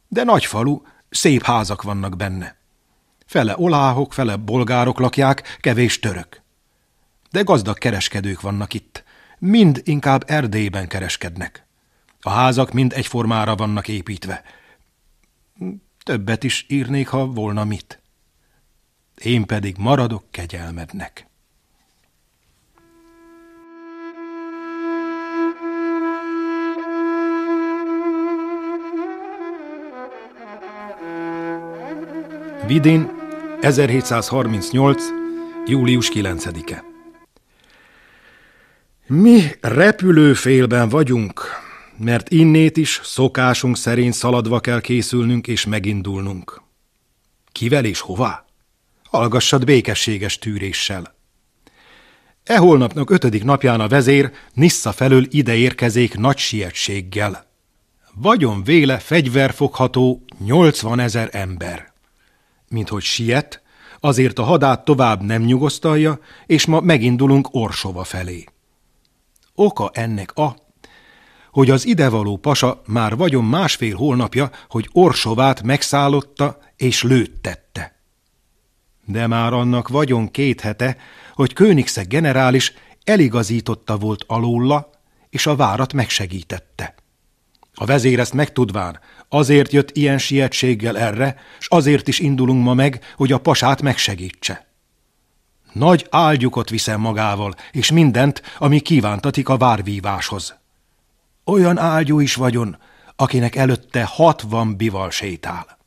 de nagy falu, szép házak vannak benne. Fele oláhok, fele bolgárok lakják, kevés török. De gazdag kereskedők vannak itt. Mind inkább Erdélyben kereskednek. A házak mind egyformára vannak építve. Többet is írnék, ha volna mit. Én pedig maradok kegyelmednek. Vidin, 1738. július 9-e. Mi repülőfélben vagyunk, mert innét is szokásunk szerint szaladva kell készülnünk és megindulnunk. Kivel és hová? Hallgassad békességes tűréssel. E holnapnak ötödik napján a vezér Nissa felől ideérkezék nagy sietséggel. Vagyon véle fegyverfogható 80 ezer ember. Mint hogy siet, azért a hadát tovább nem nyugosztalja, és ma megindulunk Orsova felé. Oka ennek a, hogy az idevaló pasa már vagyon másfél hónapja, hogy Orsovát megszállotta és lőttette. De már annak vagyon két hete, hogy Königszeg generális eligazította volt alulla, és a várat megsegítette. A vezér ezt megtudván, azért jött ilyen sietséggel erre, s azért is indulunk ma meg, hogy a pasát megsegítse. Nagy áldjukot viszem magával, és mindent, ami kívántatik a várvíváshoz. Olyan áldjú is vagyon, akinek előtte hatvan bival sétál.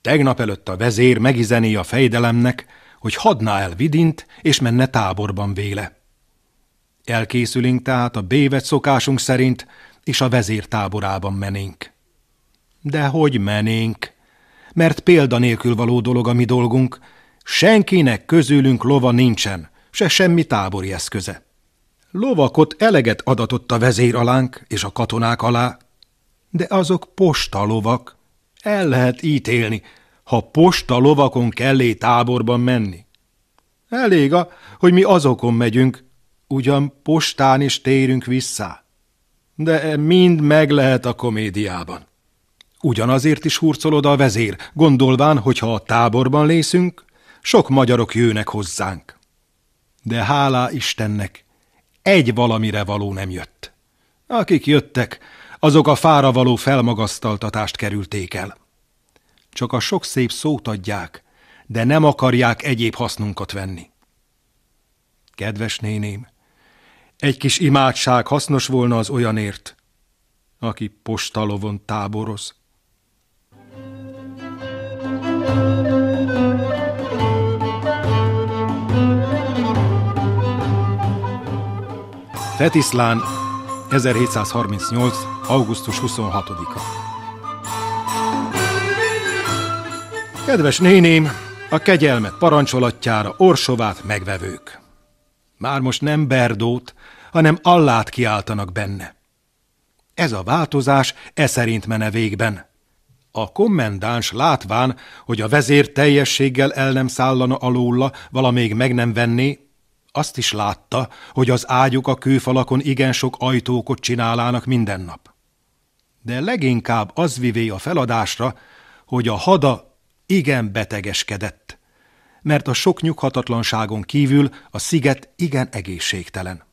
Tegnap előtt a vezér megizeni a fejdelemnek, hogy hadná el Vidint, és menne táborban véle. Elkészülünk tehát a bévet szokásunk szerint, és a vezér táborában menénk. De hogy menénk? Mert példa nélkül való dolog a mi dolgunk, Senkinek közülünk lova nincsen, se semmi tábori eszköze. Lovakot eleget adatott a vezér alánk és a katonák alá, de azok postalovak. El lehet ítélni, ha postalovakon kellé táborban menni. Elég a, hogy mi azokon megyünk, ugyan postán is térünk vissza. De mind meg lehet a komédiában. Ugyanazért is hurcolod a vezér, gondolván, hogy ha a táborban lészünk, sok magyarok jönnek hozzánk. De hálá Istennek, egy valamire való nem jött. Akik jöttek, azok a fára való felmagasztaltatást kerülték el. Csak a sok szép szót adják, de nem akarják egyéb hasznunkat venni. Kedves néném, egy kis imádság hasznos volna az olyanért, aki postalovon táboroz, Fetiszlán, 1738. augusztus 26-a. Kedves néném, a kegyelmet parancsolatjára orsovát megvevők. Már most nem Berdót, hanem Allát kiáltanak benne. Ez a változás e szerint mene végben. A kommendáns látván, hogy a vezér teljességgel el nem szállana alulla, valamíg meg nem venné, azt is látta, hogy az ágyuk a kőfalakon igen sok ajtókot csinálának minden nap. De leginkább az vivé a feladásra, hogy a hada igen betegeskedett, mert a sok nyughatatlanságon kívül a sziget igen egészségtelen.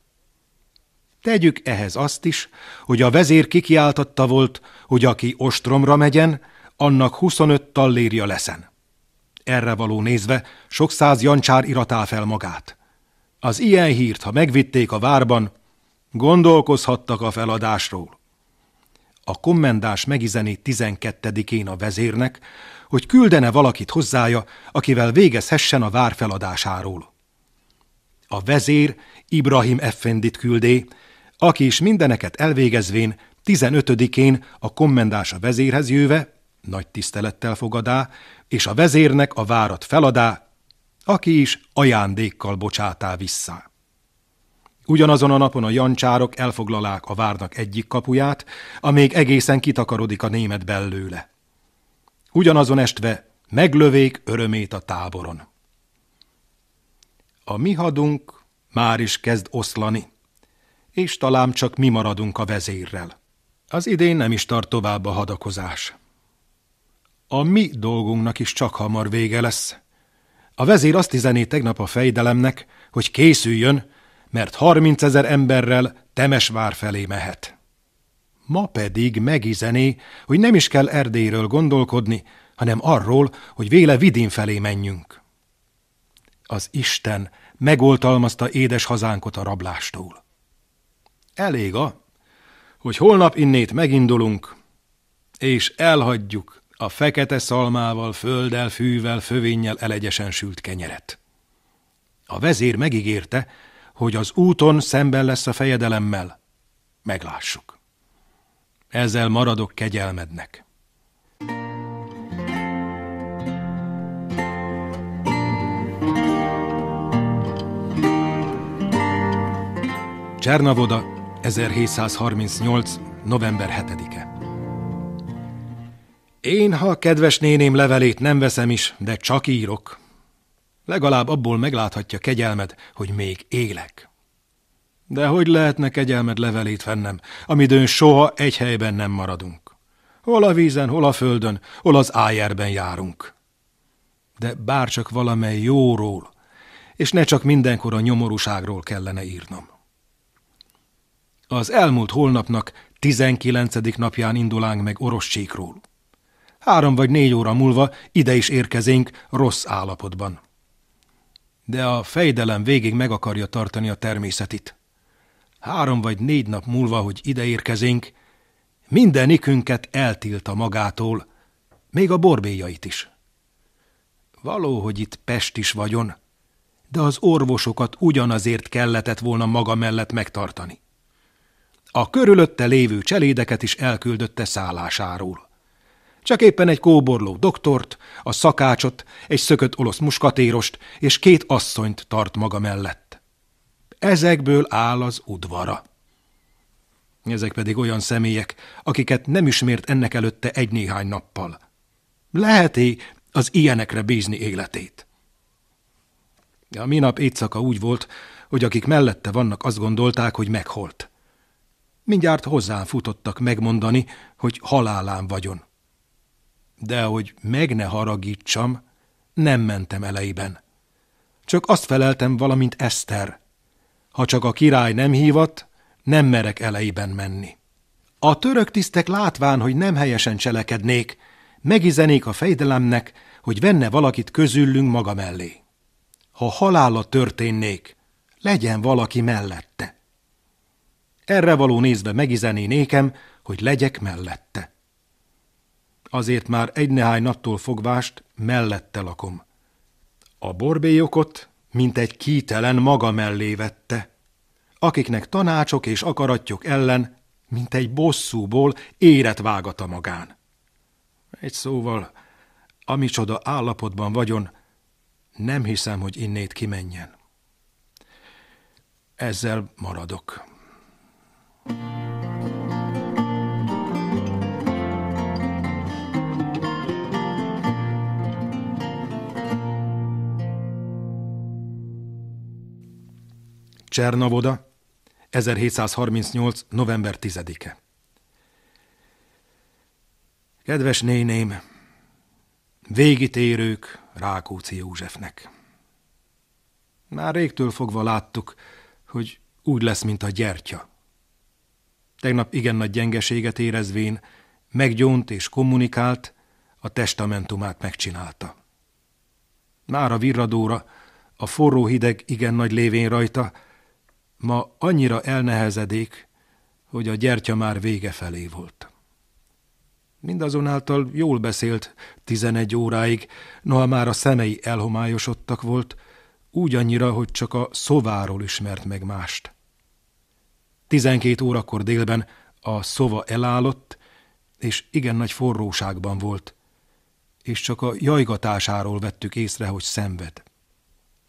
Tegyük ehhez azt is, hogy a vezér kikiáltatta volt, hogy aki ostromra megyen, annak 25 tallérja leszen. Erre való nézve sok száz jancsár iratál fel magát. Az ilyen hírt, ha megvitték a várban, gondolkozhattak a feladásról. A kommendás megizeni 12-én a vezérnek, hogy küldene valakit hozzája, akivel végezhessen a vár feladásáról. A vezér Ibrahim Effendit küldé, aki is mindeneket elvégezvén 15-én a kommendás a vezérhez jöve, nagy tisztelettel fogadá, és a vezérnek a várat feladá aki is ajándékkal bocsátá vissza. Ugyanazon a napon a jancsárok elfoglalák a várnak egyik kapuját, amíg egészen kitakarodik a német belőle. Ugyanazon estve meglövék örömét a táboron. A mi hadunk már is kezd oszlani, és talán csak mi maradunk a vezérrel. Az idén nem is tart tovább a hadakozás. A mi dolgunknak is csak hamar vége lesz. A vezér azt izené tegnap a fejdelemnek, hogy készüljön, mert harminc ezer emberrel Temesvár felé mehet. Ma pedig megizené, hogy nem is kell Erdélyről gondolkodni, hanem arról, hogy véle Vidin felé menjünk. Az Isten megoltalmazta édes hazánkot a rablástól. Elég a, hogy holnap innét megindulunk, és elhagyjuk a fekete szalmával, földel fűvel, fövénnyel elegyesen sült kenyeret. A vezér megígérte, hogy az úton szemben lesz a fejedelemmel. Meglássuk. Ezzel maradok kegyelmednek. Csernavoda, 1738. november 7-e. Én, ha a kedves néném levelét nem veszem is, de csak írok. Legalább abból megláthatja kegyelmed, hogy még élek. De hogy lehetne kegyelmed levelét vennem, amidőn soha egy helyben nem maradunk? Hol a vízen, hol a földön, hol az ájerben járunk. De bárcsak valamely jóról, és ne csak mindenkor a nyomorúságról kellene írnom. Az elmúlt holnapnak 19. napján indulánk meg Oroscsíkról. Három vagy négy óra múlva ide is érkezénk rossz állapotban. De a fejdelem végig meg akarja tartani a természetit. Három vagy négy nap múlva, hogy ide érkezénk, mindenikünket eltilt a magától, még a borbéjait is. Való, hogy itt Pest is vagyon, de az orvosokat ugyanazért kellett volna maga mellett megtartani. A körülötte lévő cselédeket is elküldötte szállásáról. Csak éppen egy kóborló doktort, a szakácsot, egy szökött olasz muskatérost és két asszonyt tart maga mellett. Ezekből áll az udvara. Ezek pedig olyan személyek, akiket nem ismért ennek előtte egy-néhány nappal. Leheti az ilyenekre bízni életét. A minap éjszaka úgy volt, hogy akik mellette vannak, azt gondolták, hogy meghalt. Mindjárt hozzám futottak megmondani, hogy halálán vagyon de hogy meg ne haragítsam, nem mentem elejében. Csak azt feleltem, valamint Eszter. Ha csak a király nem hívat, nem merek elejében menni. A török tisztek látván, hogy nem helyesen cselekednék, megizenék a fejdelemnek, hogy venne valakit közülünk maga mellé. Ha halála történnék, legyen valaki mellette. Erre való nézve megizené nékem, hogy legyek mellette azért már egy nehány nattól fogvást mellette lakom. A borbélyokot, mint egy kítelen maga mellé vette, akiknek tanácsok és akaratjuk ellen, mint egy bosszúból éret vágata magán. Egy szóval, amicsoda állapotban vagyon, nem hiszem, hogy innét kimenjen. Ezzel maradok. thank you Csernavoda, 1738. november 10-e. Kedves néném, végitérők Rákóczi Józsefnek. Már régtől fogva láttuk, hogy úgy lesz, mint a gyertya. Tegnap igen nagy gyengeséget érezvén, meggyónt és kommunikált, a testamentumát megcsinálta. Már a virradóra, a forró hideg igen nagy lévén rajta, ma annyira elnehezedik, hogy a gyertya már vége felé volt. Mindazonáltal jól beszélt tizenegy óráig, noha már a szemei elhomályosodtak volt, úgy annyira, hogy csak a szováról ismert meg mást. Tizenkét órakor délben a szova elállott, és igen nagy forróságban volt, és csak a jajgatásáról vettük észre, hogy szenved.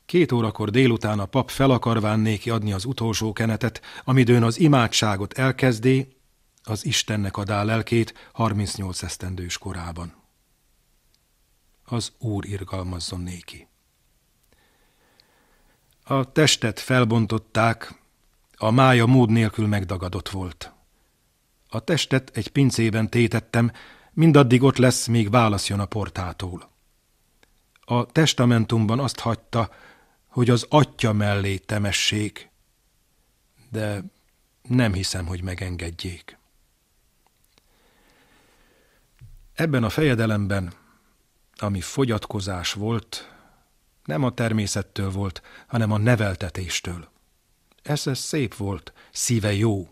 Két órakor délután a pap fel akarván néki adni az utolsó kenetet, amidőn az imádságot elkezdé, az Istennek adá lelkét 38 esztendős korában. Az Úr irgalmazzon néki. A testet felbontották, a mája mód nélkül megdagadott volt. A testet egy pincében tétettem, mindaddig ott lesz, még válasz jön a portától. A testamentumban azt hagyta, hogy az atya mellé temessék, de nem hiszem, hogy megengedjék. Ebben a fejedelemben, ami fogyatkozás volt, nem a természettől volt, hanem a neveltetéstől. Ez, ez szép volt, szíve jó,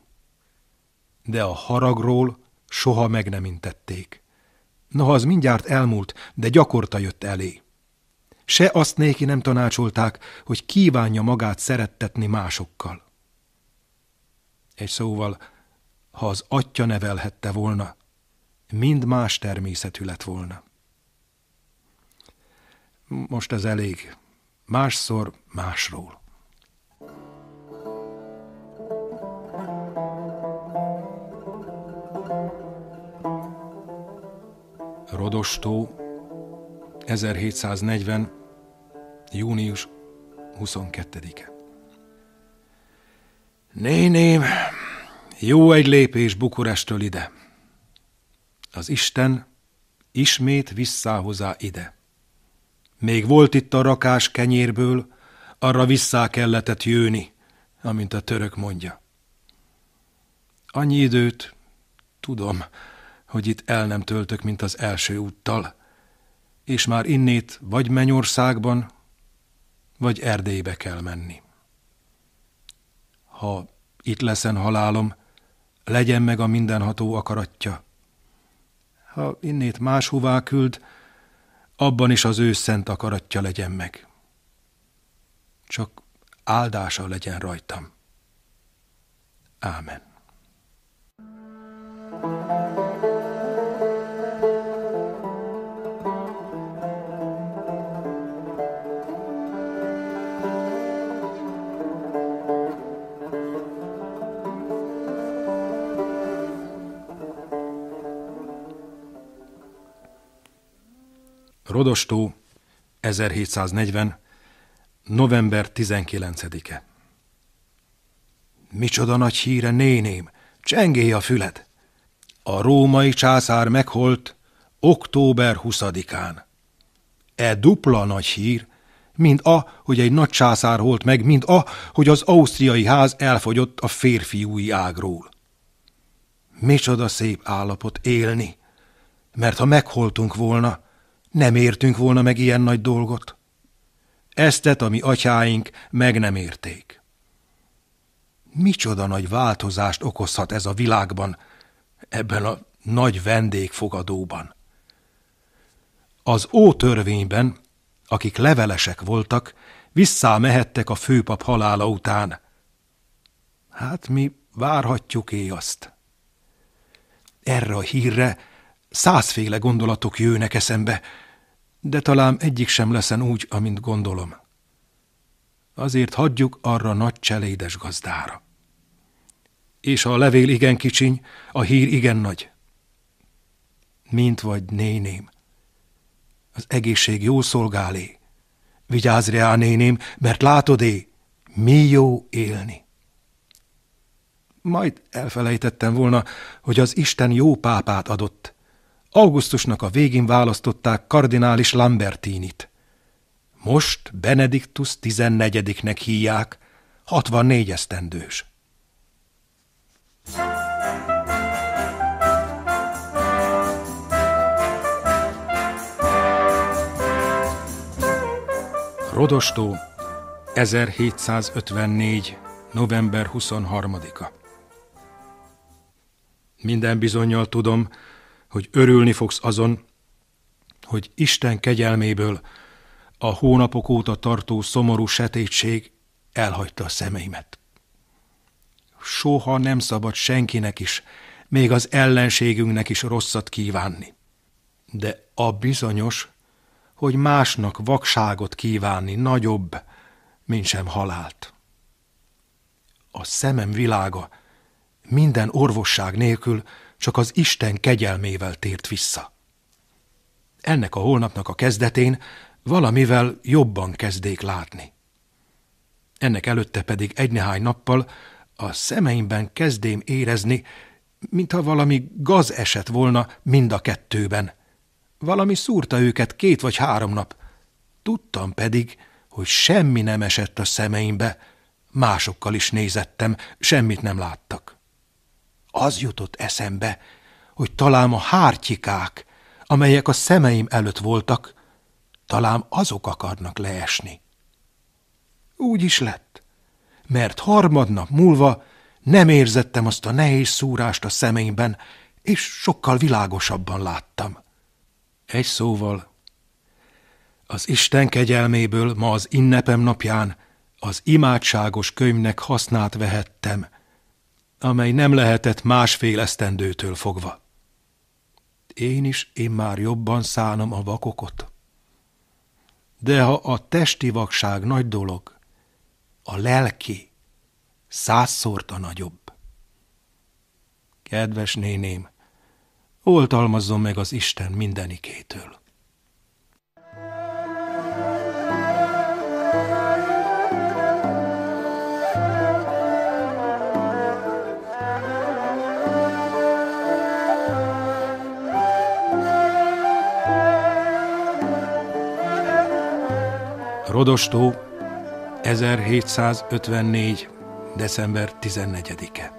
de a haragról soha meg nem intették. Noha az mindjárt elmúlt, de gyakorta jött elé. Se azt néki nem tanácsolták, hogy kívánja magát szerettetni másokkal. Egy szóval, ha az atya nevelhette volna, mind más természetű lett volna. Most ez elég. Másszor másról. Rodostó 1740. június 22-e. Néném, jó egy lépés Bukurestől ide. Az Isten ismét visszáhozá ide. Még volt itt a rakás kenyérből, arra vissza kellett jőni, amint a török mondja. Annyi időt tudom, hogy itt el nem töltök, mint az első úttal, és már innét vagy Mennyországban, vagy Erdélybe kell menni. Ha itt leszen halálom, legyen meg a mindenható akaratja. Ha innét máshová küld, abban is az ő szent akaratja legyen meg. Csak áldása legyen rajtam. Ámen. thank you Rodostó, 1740. november 19-e. Micsoda nagy híre, néném, csengéj a füled! A római császár megholt október 20-án. E dupla nagy hír, mind a, hogy egy nagy császár holt meg, mind a, hogy az ausztriai ház elfogyott a férfiúi ágról. Micsoda szép állapot élni, mert ha megholtunk volna, nem értünk volna meg ilyen nagy dolgot. Eztet a mi atyáink meg nem érték. Micsoda nagy változást okozhat ez a világban, ebben a nagy vendégfogadóban. Az ótörvényben, akik levelesek voltak, visszámehettek mehettek a főpap halála után. Hát mi várhatjuk-é azt? Erre a hírre százféle gondolatok jőnek eszembe, de talán egyik sem leszen úgy, amint gondolom. Azért hagyjuk arra nagy cselédes gazdára. És ha a levél igen kicsiny, a hír igen nagy. Mint vagy néném. Az egészség jó szolgálé. Vigyázz rá, néném, mert látodé, mi jó élni. Majd elfelejtettem volna, hogy az Isten jó pápát adott, Augusztusnak a végén választották kardinális Lambertinit. Most Benediktus 14-nek hívják, 64 esztendős. Rodostó, 1754. november 23-a. Minden bizonyal tudom, hogy örülni fogsz azon, hogy Isten kegyelméből a hónapok óta tartó szomorú setétség elhagyta a szemeimet. Soha nem szabad senkinek is, még az ellenségünknek is rosszat kívánni. De a bizonyos, hogy másnak vakságot kívánni nagyobb, mint sem halált. A szemem világa minden orvosság nélkül csak az Isten kegyelmével tért vissza. Ennek a holnapnak a kezdetén valamivel jobban kezdék látni. Ennek előtte pedig egynehány nappal a szemeimben kezdém érezni, mintha valami gaz esett volna mind a kettőben. Valami szúrta őket két vagy három nap. Tudtam pedig, hogy semmi nem esett a szemeimbe, másokkal is nézettem, semmit nem láttak az jutott eszembe, hogy talán a hártyikák, amelyek a szemeim előtt voltak, talán azok akarnak leesni. Úgy is lett, mert harmadnap múlva nem érzettem azt a nehéz szúrást a szemeimben, és sokkal világosabban láttam. Egy szóval, az Isten kegyelméből ma az innepem napján az imádságos könyvnek hasznát vehettem, amely nem lehetett másfél esztendőtől fogva. Én is, én már jobban szánom a vakokot. De ha a testi vakság nagy dolog, a lelki százszorta nagyobb. Kedves néném, oltalmazzon meg az Isten mindenikétől. Rodostó, 1754. december 14-e.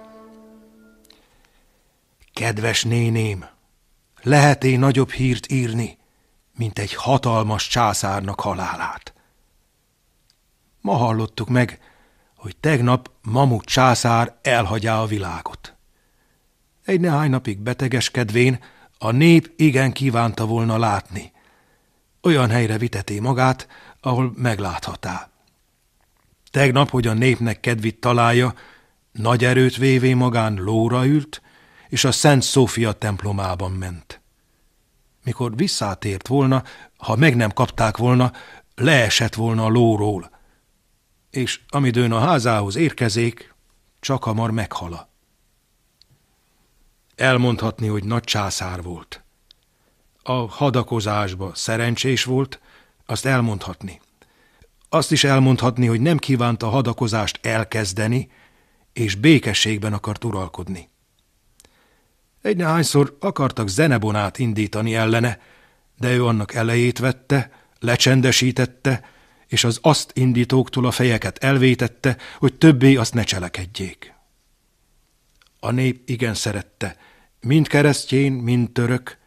Kedves néném, lehet én nagyobb hírt írni, mint egy hatalmas császárnak halálát? Ma hallottuk meg, hogy tegnap Mamut császár elhagyá a világot. Egy nehány napig betegeskedvén a nép igen kívánta volna látni. Olyan helyre viteté magát, ahol megláthatá. Tegnap, hogy a népnek kedvit találja, nagy erőt vévé magán lóra ült, és a Szent Szófia templomában ment. Mikor visszátért volna, ha meg nem kapták volna, leesett volna a lóról, és amidőn a házához érkezék, csak hamar meghala. Elmondhatni, hogy nagy császár volt. A hadakozásba szerencsés volt, azt elmondhatni. Azt is elmondhatni, hogy nem kívánta hadakozást elkezdeni, és békességben akart uralkodni. Egynehányszor akartak zenebonát indítani ellene, de ő annak elejét vette, lecsendesítette, és az azt indítóktól a fejeket elvétette, hogy többé azt ne cselekedjék. A nép igen szerette, mind keresztjén, mind török,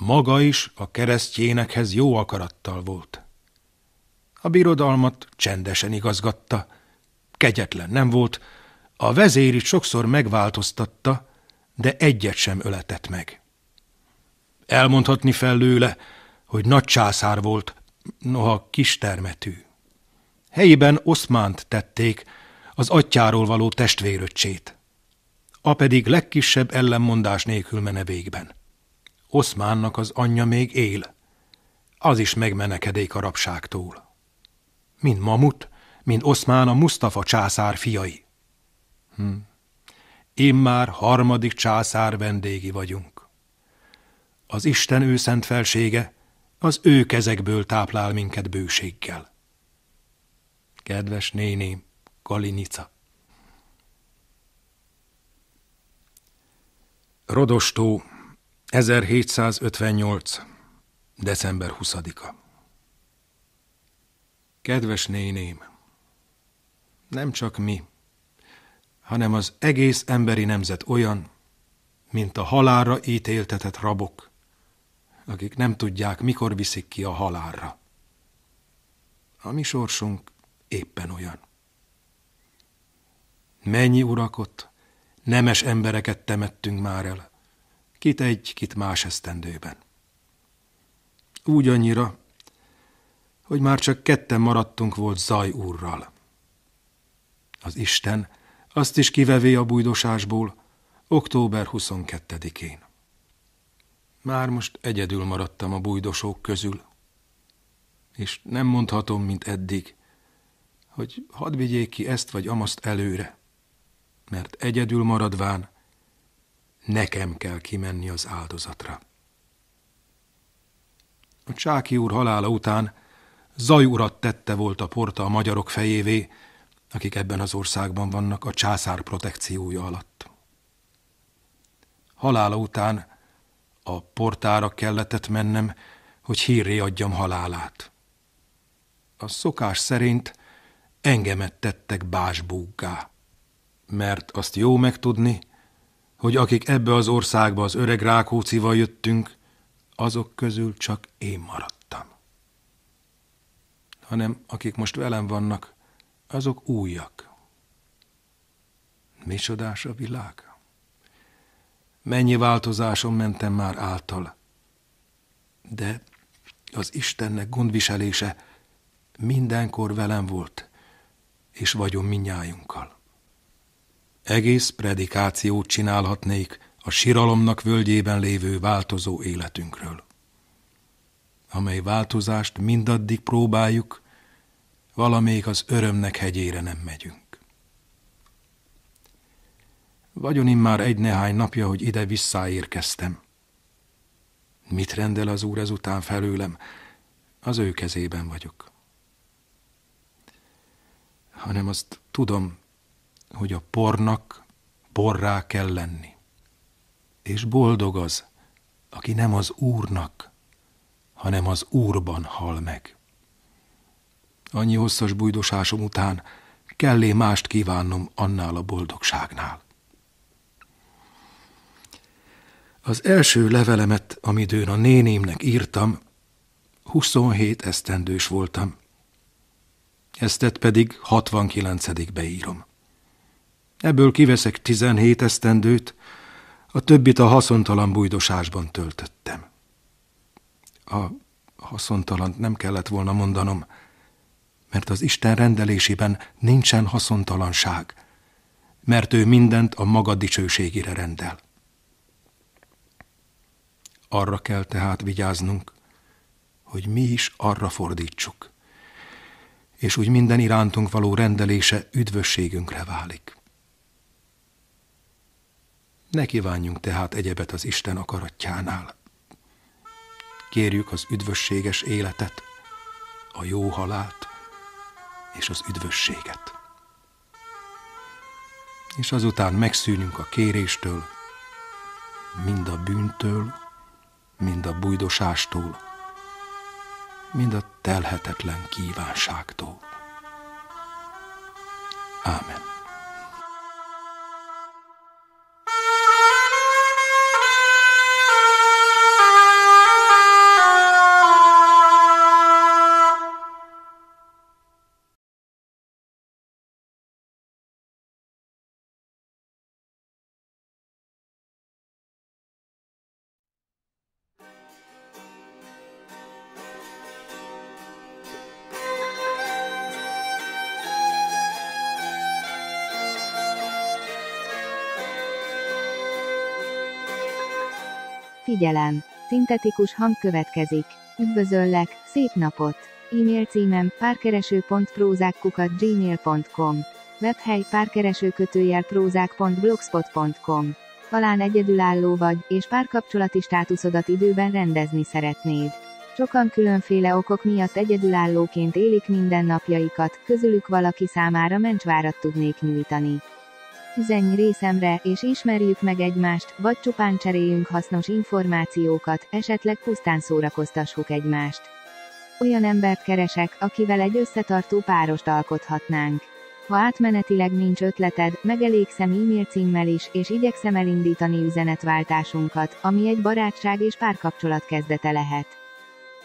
maga is a keresztjénekhez jó akarattal volt. A birodalmat csendesen igazgatta, kegyetlen nem volt, a vezérit sokszor megváltoztatta, de egyet sem öletett meg. Elmondhatni fellőle, hogy nagy császár volt, noha kistermetű. Helyében Oszmánt tették, az atyáról való testvéröcsét. A pedig legkisebb ellenmondás nélkül mene végben. Oszmánnak az anyja még él. Az is megmenekedék a rabságtól. Mint Mamut, mint Oszmán a Mustafa császár fiai. Hm. Én már harmadik császár vendégi vagyunk. Az Isten őszent felsége az ő kezekből táplál minket bőséggel. Kedves néném, Kalinica. Rodostó 1758. december 20-a. Kedves néném, nem csak mi, hanem az egész emberi nemzet olyan, mint a halálra ítéltetett rabok, akik nem tudják, mikor viszik ki a halálra. A mi sorsunk éppen olyan. Mennyi urakot, nemes embereket temettünk már el, kit egy, kit más esztendőben. Úgy annyira, hogy már csak ketten maradtunk volt Zaj úrral. Az Isten azt is kivevé a bújdosásból október 22-én. Már most egyedül maradtam a bújdosók közül, és nem mondhatom, mint eddig, hogy hadd vigyék ki ezt vagy amaszt előre, mert egyedül maradván nekem kell kimenni az áldozatra. A Csáki úr halála után urat tette volt a porta a magyarok fejévé, akik ebben az országban vannak a császár protekciója alatt. Halála után a portára kellett mennem, hogy hírré adjam halálát. A szokás szerint engemet tettek básbúggá, mert azt jó megtudni, hogy akik ebbe az országba az öreg Rákócival jöttünk, azok közül csak én maradtam. Hanem akik most velem vannak, azok újak. Micsodás a világ? Mennyi változáson mentem már által? De az Istennek gondviselése mindenkor velem volt, és vagyom minnyájunkkal egész predikációt csinálhatnék a siralomnak völgyében lévő változó életünkről, amely változást mindaddig próbáljuk, valamelyik az örömnek hegyére nem megyünk. Vagyon immár egy-nehány napja, hogy ide visszaérkeztem. Mit rendel az Úr ezután felőlem? Az ő kezében vagyok. Hanem azt tudom, hogy a pornak porrá kell lenni. És boldog az, aki nem az Úrnak, hanem az Úrban hal meg. Annyi hosszas bujdosásom után kellé mást kívánnom annál a boldogságnál. Az első levelemet, amidőn a nénémnek írtam, 27 esztendős voltam. Eztet pedig 69 beírom. Ebből kiveszek tizenhét esztendőt, a többit a haszontalan bújdosásban töltöttem. A haszontalant nem kellett volna mondanom, mert az Isten rendelésében nincsen haszontalanság, mert ő mindent a maga dicsőségére rendel. Arra kell tehát vigyáznunk, hogy mi is arra fordítsuk, és úgy minden irántunk való rendelése üdvösségünkre válik. Ne kívánjunk tehát egyebet az Isten akaratjánál. Kérjük az üdvösséges életet, a jó halált és az üdvösséget. És azután megszűnünk a kéréstől, mind a bűntől, mind a bujdosástól, mind a telhetetlen kívánságtól. Ámen. Figyelem! Szintetikus hang következik. Üdvözöllek, szép napot! E-mail címem párkereső.prózák.gmail.com Webhely párkereső kötőjel prózák.blogspot.com Talán egyedülálló vagy, és párkapcsolati státuszodat időben rendezni szeretnéd. Sokan különféle okok miatt egyedülállóként élik mindennapjaikat, közülük valaki számára mencsvárat tudnék nyújtani. Üzenj részemre, és ismerjük meg egymást, vagy csupán cseréljünk hasznos információkat, esetleg pusztán szórakoztassuk egymást. Olyan embert keresek, akivel egy összetartó párost alkothatnánk. Ha átmenetileg nincs ötleted, megelégszem e-mail címmel is, és igyekszem elindítani üzenetváltásunkat, ami egy barátság és párkapcsolat kezdete lehet.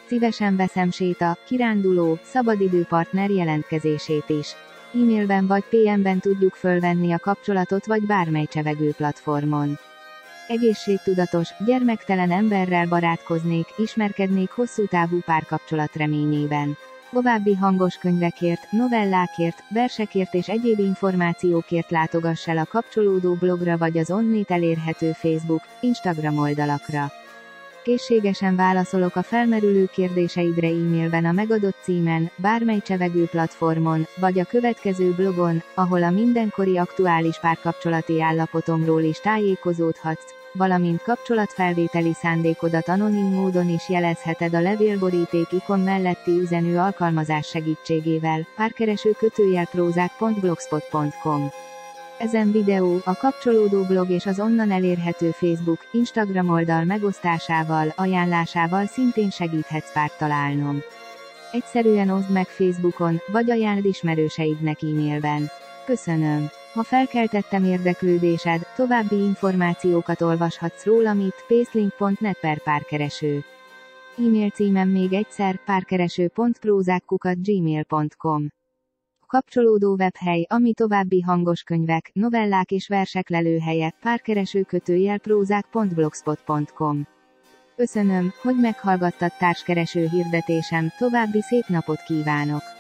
Szívesen veszem séta, kiránduló, szabadidőpartner jelentkezését is e-mailben vagy PM-ben tudjuk fölvenni a kapcsolatot vagy bármely csevegő platformon. Egészségtudatos, gyermektelen emberrel barátkoznék, ismerkednék hosszú távú párkapcsolat reményében. További hangos könyvekért, novellákért, versekért és egyéb információkért látogass el a kapcsolódó blogra vagy az onnét elérhető Facebook, Instagram oldalakra készségesen válaszolok a felmerülő kérdéseidre e-mailben a megadott címen, bármely csevegő platformon, vagy a következő blogon, ahol a mindenkori aktuális párkapcsolati állapotomról is tájékozódhatsz, valamint kapcsolatfelvételi szándékodat anonim módon is jelezheted a levélboríték ikon melletti üzenő alkalmazás segítségével, párkereső kötőjel prózák.blogspot.com. Ezen videó, a kapcsolódó blog és az onnan elérhető Facebook, Instagram oldal megosztásával, ajánlásával szintén segíthetsz párt találnom. Egyszerűen oszd meg Facebookon, vagy ajánld ismerőseidnek e-mailben. Köszönöm! Ha felkeltettem érdeklődésed, további információkat olvashatsz rólam itt pacelinknet per párkereső. E-mail címem még egyszer párkereső.prózákkukat gmail.com kapcsolódó webhely, ami további hangos könyvek, novellák és versek lelőhelye, párkereső kötőjel prózák.blogspot.com. Köszönöm, hogy meghallgattad társkereső hirdetésem, további szép napot kívánok!